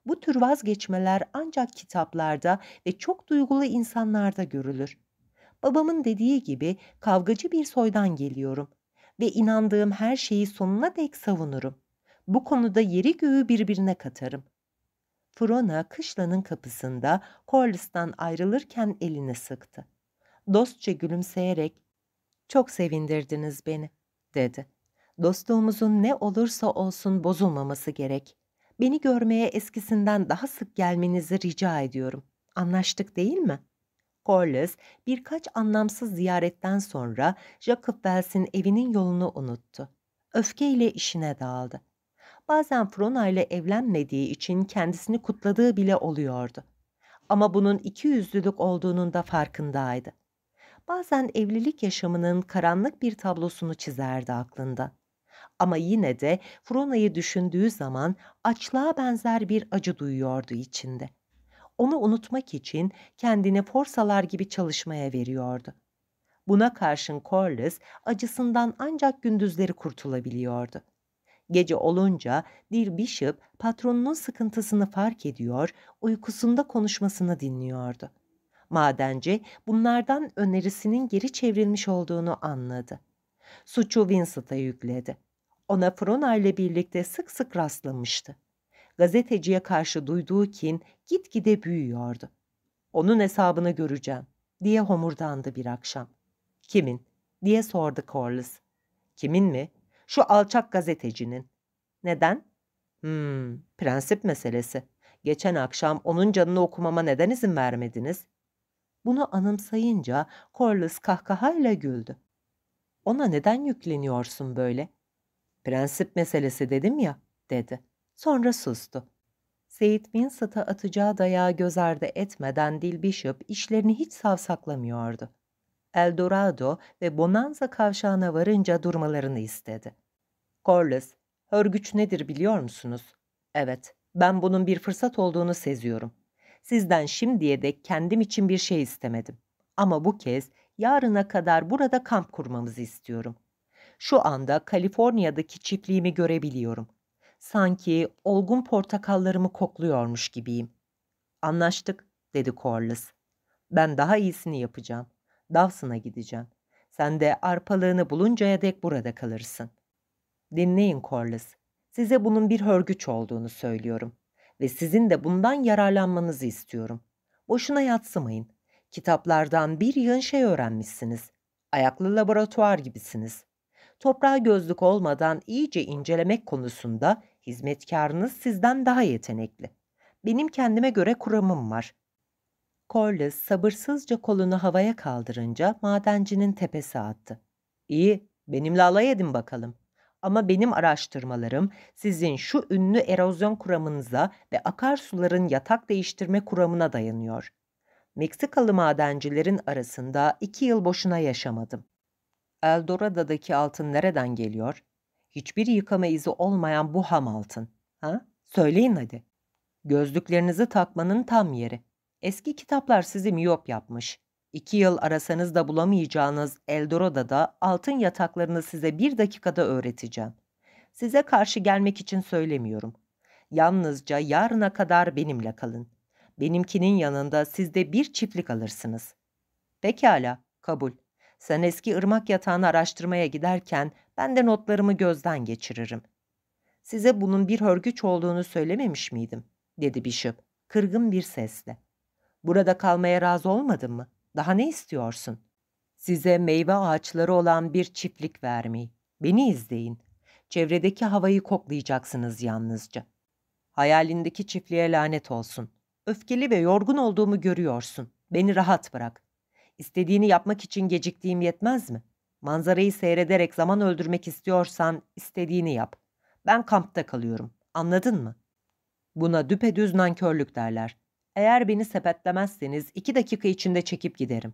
Bu tür vazgeçmeler ancak kitaplarda ve çok duygulu insanlarda görülür. Babamın dediği gibi kavgacı bir soydan geliyorum ve inandığım her şeyi sonuna dek savunurum. Bu konuda yeri göğü birbirine katarım. Frona kışlanın kapısında Corliss'tan ayrılırken elini sıktı. Dostça gülümseyerek, ''Çok sevindirdiniz beni.'' dedi. Dostluğumuzun ne olursa olsun bozulmaması gerek. Beni görmeye eskisinden daha sık gelmenizi rica ediyorum. Anlaştık değil mi? Corliss birkaç anlamsız ziyaretten sonra Jacob Wells'in evinin yolunu unuttu. Öfkeyle işine dağıldı. Bazen Frona ile evlenmediği için kendisini kutladığı bile oluyordu. Ama bunun iki yüzlülük olduğunun da farkındaydı bazen evlilik yaşamının karanlık bir tablosunu çizerdi aklında. Ama yine de Frona'yı düşündüğü zaman açlığa benzer bir acı duyuyordu içinde. Onu unutmak için kendini forsalar gibi çalışmaya veriyordu. Buna karşın Corliss acısından ancak gündüzleri kurtulabiliyordu. Gece olunca Dear Bishop patronunun sıkıntısını fark ediyor, uykusunda konuşmasını dinliyordu. Madenci bunlardan önerisinin geri çevrilmiş olduğunu anladı. Suçu Vincent'a yükledi. Ona Frona ile birlikte sık sık rastlamıştı. Gazeteciye karşı duyduğu kin gitgide büyüyordu. Onun hesabını göreceğim diye homurdandı bir akşam. Kimin? diye sordu Corliss. Kimin mi? Şu alçak gazetecinin. Neden? Hmm, prensip meselesi. Geçen akşam onun canını okumama neden izin vermediniz? Bunu anımsayınca Corliss kahkahayla güldü. Ona neden yükleniyorsun böyle? Prensip meselesi dedim ya, dedi. Sonra sustu. Seyit Vincent'a atacağı dayağı göz ardı etmeden Dil Bishop işlerini hiç savsaklamıyordu. Eldorado ve Bonanza kavşağına varınca durmalarını istedi. Corliss, örgüç nedir biliyor musunuz? Evet, ben bunun bir fırsat olduğunu seziyorum. Sizden şimdiye dek kendim için bir şey istemedim. Ama bu kez yarına kadar burada kamp kurmamızı istiyorum. Şu anda Kaliforniya'daki çiftliğimi görebiliyorum. Sanki olgun portakallarımı kokluyormuş gibiyim. Anlaştık, dedi Corliss. Ben daha iyisini yapacağım. Dawson'a gideceğim. Sen de arpalığını buluncaya dek burada kalırsın. Dinleyin Corliss. Size bunun bir hörgüç olduğunu söylüyorum ve sizin de bundan yararlanmanızı istiyorum. Boşuna yatsımayın. Kitaplardan bir yığın şey öğrenmişsiniz. Ayaklı laboratuvar gibisiniz. Toprağa gözlük olmadan iyice incelemek konusunda hizmetkarınız sizden daha yetenekli. Benim kendime göre kuramım var. Corliss sabırsızca kolunu havaya kaldırınca madencinin tepesi attı. İyi, benimle alay edin bakalım. Ama benim araştırmalarım sizin şu ünlü erozyon kuramınıza ve akarsuların yatak değiştirme kuramına dayanıyor. Meksikalı madencilerin arasında iki yıl boşuna yaşamadım. Eldorado'daki altın nereden geliyor? Hiçbir yıkama izi olmayan bu ham altın. Ha? Söyleyin hadi. Gözlüklerinizi takmanın tam yeri. Eski kitaplar sizi miyop yapmış. İki yıl arasanız da bulamayacağınız Eldorado'da altın yataklarını size bir dakikada öğreteceğim. Size karşı gelmek için söylemiyorum. Yalnızca yarına kadar benimle kalın. Benimkinin yanında siz de bir çiftlik alırsınız. Pekala, kabul. Sen eski ırmak yatağını araştırmaya giderken ben de notlarımı gözden geçiririm. Size bunun bir hörgüç olduğunu söylememiş miydim? dedi Bishop, kırgın bir sesle. Burada kalmaya razı olmadın mı?'' Daha ne istiyorsun? Size meyve ağaçları olan bir çiftlik vermeyi. Beni izleyin. Çevredeki havayı koklayacaksınız yalnızca. Hayalindeki çiftliğe lanet olsun. Öfkeli ve yorgun olduğumu görüyorsun. Beni rahat bırak. İstediğini yapmak için geciktiğim yetmez mi? Manzarayı seyrederek zaman öldürmek istiyorsan istediğini yap. Ben kampta kalıyorum. Anladın mı? Buna düpedüz nankörlük derler. Eğer beni sepetlemezseniz iki dakika içinde çekip giderim.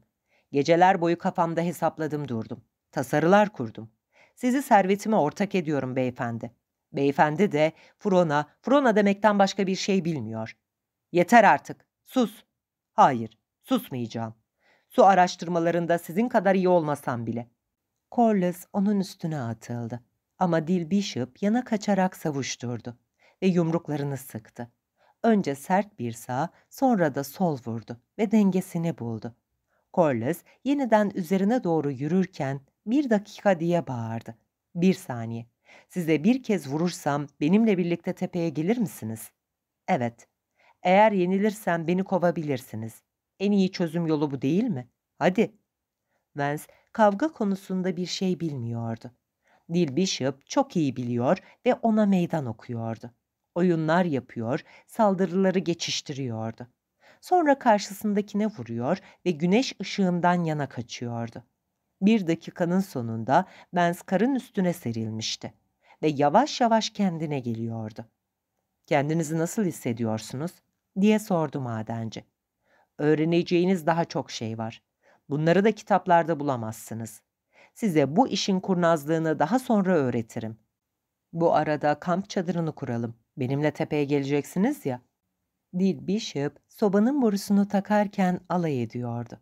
Geceler boyu kafamda hesapladım durdum. Tasarılar kurdum. Sizi servetime ortak ediyorum beyefendi. Beyefendi de Frona, Frona demekten başka bir şey bilmiyor. Yeter artık, sus. Hayır, susmayacağım. Su araştırmalarında sizin kadar iyi olmasam bile. Corliss onun üstüne atıldı. Ama Dil Bishop yana kaçarak savuşturdu ve yumruklarını sıktı önce sert bir sağ, sonra da sol vurdu ve dengesini buldu. Corliss yeniden üzerine doğru yürürken bir dakika diye bağırdı. Bir saniye. Size bir kez vurursam benimle birlikte tepeye gelir misiniz? Evet. Eğer yenilirsem beni kovabilirsiniz. En iyi çözüm yolu bu değil mi? Hadi. Vance kavga konusunda bir şey bilmiyordu. Dil Bishop çok iyi biliyor ve ona meydan okuyordu oyunlar yapıyor, saldırıları geçiştiriyordu. Sonra karşısındakine vuruyor ve güneş ışığından yana kaçıyordu. Bir dakikanın sonunda Benz karın üstüne serilmişti ve yavaş yavaş kendine geliyordu. Kendinizi nasıl hissediyorsunuz? diye sordu madenci. Öğreneceğiniz daha çok şey var. Bunları da kitaplarda bulamazsınız. Size bu işin kurnazlığını daha sonra öğretirim. Bu arada kamp çadırını kuralım. Benimle tepeye geleceksiniz ya. Dil Bishop sobanın borusunu takarken alay ediyordu.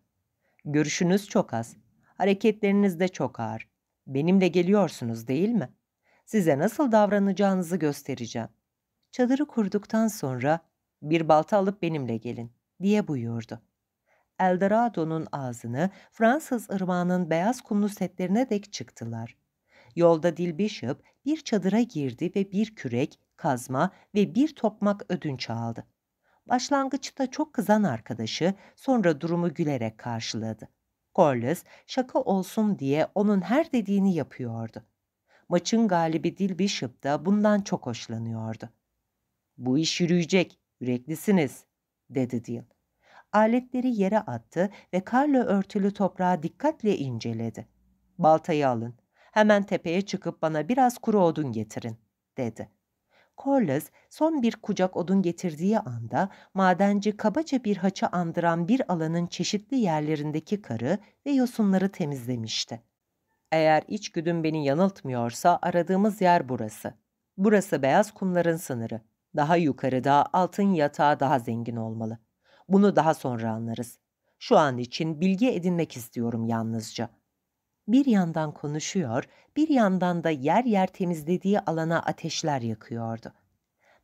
Görüşünüz çok az. Hareketleriniz de çok ağır. Benimle geliyorsunuz değil mi? Size nasıl davranacağınızı göstereceğim. Çadırı kurduktan sonra bir balta alıp benimle gelin diye buyurdu. Eldorado'nun ağzını Fransız ırmağının beyaz kumlu setlerine dek çıktılar. Yolda Dil Bishop bir çadıra girdi ve bir kürek kazma ve bir tokmak ödünç aldı. Başlangıçta çok kızan arkadaşı sonra durumu gülerek karşıladı. Corliss şaka olsun diye onun her dediğini yapıyordu. Maçın galibi Dilbishop da bundan çok hoşlanıyordu. ''Bu iş yürüyecek, yüreklisiniz.'' dedi Dil. Aletleri yere attı ve karla örtülü toprağı dikkatle inceledi. ''Baltayı alın, hemen tepeye çıkıp bana biraz kuru odun getirin.'' dedi. Corliss son bir kucak odun getirdiği anda madenci kabaca bir haça andıran bir alanın çeşitli yerlerindeki karı ve yosunları temizlemişti. Eğer içgüdüm beni yanıltmıyorsa aradığımız yer burası. Burası beyaz kumların sınırı. Daha yukarıda altın yatağı daha zengin olmalı. Bunu daha sonra anlarız. Şu an için bilgi edinmek istiyorum yalnızca.'' bir yandan konuşuyor, bir yandan da yer yer temizlediği alana ateşler yakıyordu.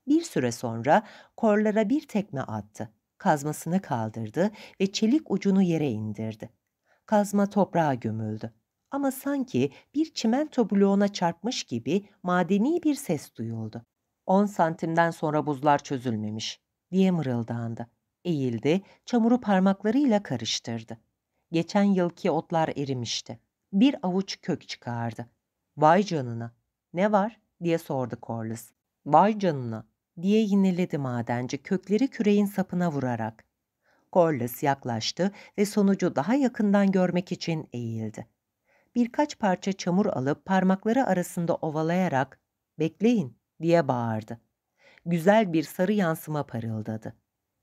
Bir süre sonra korlara bir tekme attı. Kazmasını kaldırdı ve çelik ucunu yere indirdi. Kazma toprağa gömüldü. Ama sanki bir çimento bloğuna çarpmış gibi madeni bir ses duyuldu. On santimden sonra buzlar çözülmemiş diye mırıldandı. Eğildi, çamuru parmaklarıyla karıştırdı. Geçen yılki otlar erimişti bir avuç kök çıkardı. Vay canına ne var diye sordu Corliss. Vay canına diye yineledi madenci kökleri küreğin sapına vurarak. Corliss yaklaştı ve sonucu daha yakından görmek için eğildi. Birkaç parça çamur alıp parmakları arasında ovalayarak bekleyin diye bağırdı. Güzel bir sarı yansıma parıldadı.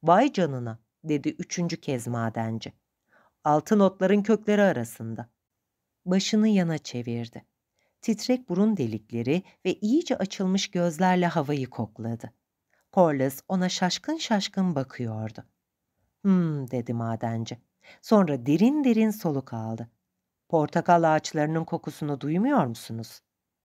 Vay canına dedi üçüncü kez madenci. Altın otların kökleri arasında başını yana çevirdi. Titrek burun delikleri ve iyice açılmış gözlerle havayı kokladı. Corliss ona şaşkın şaşkın bakıyordu. Hmm dedi madenci. Sonra derin derin soluk aldı. Portakal ağaçlarının kokusunu duymuyor musunuz?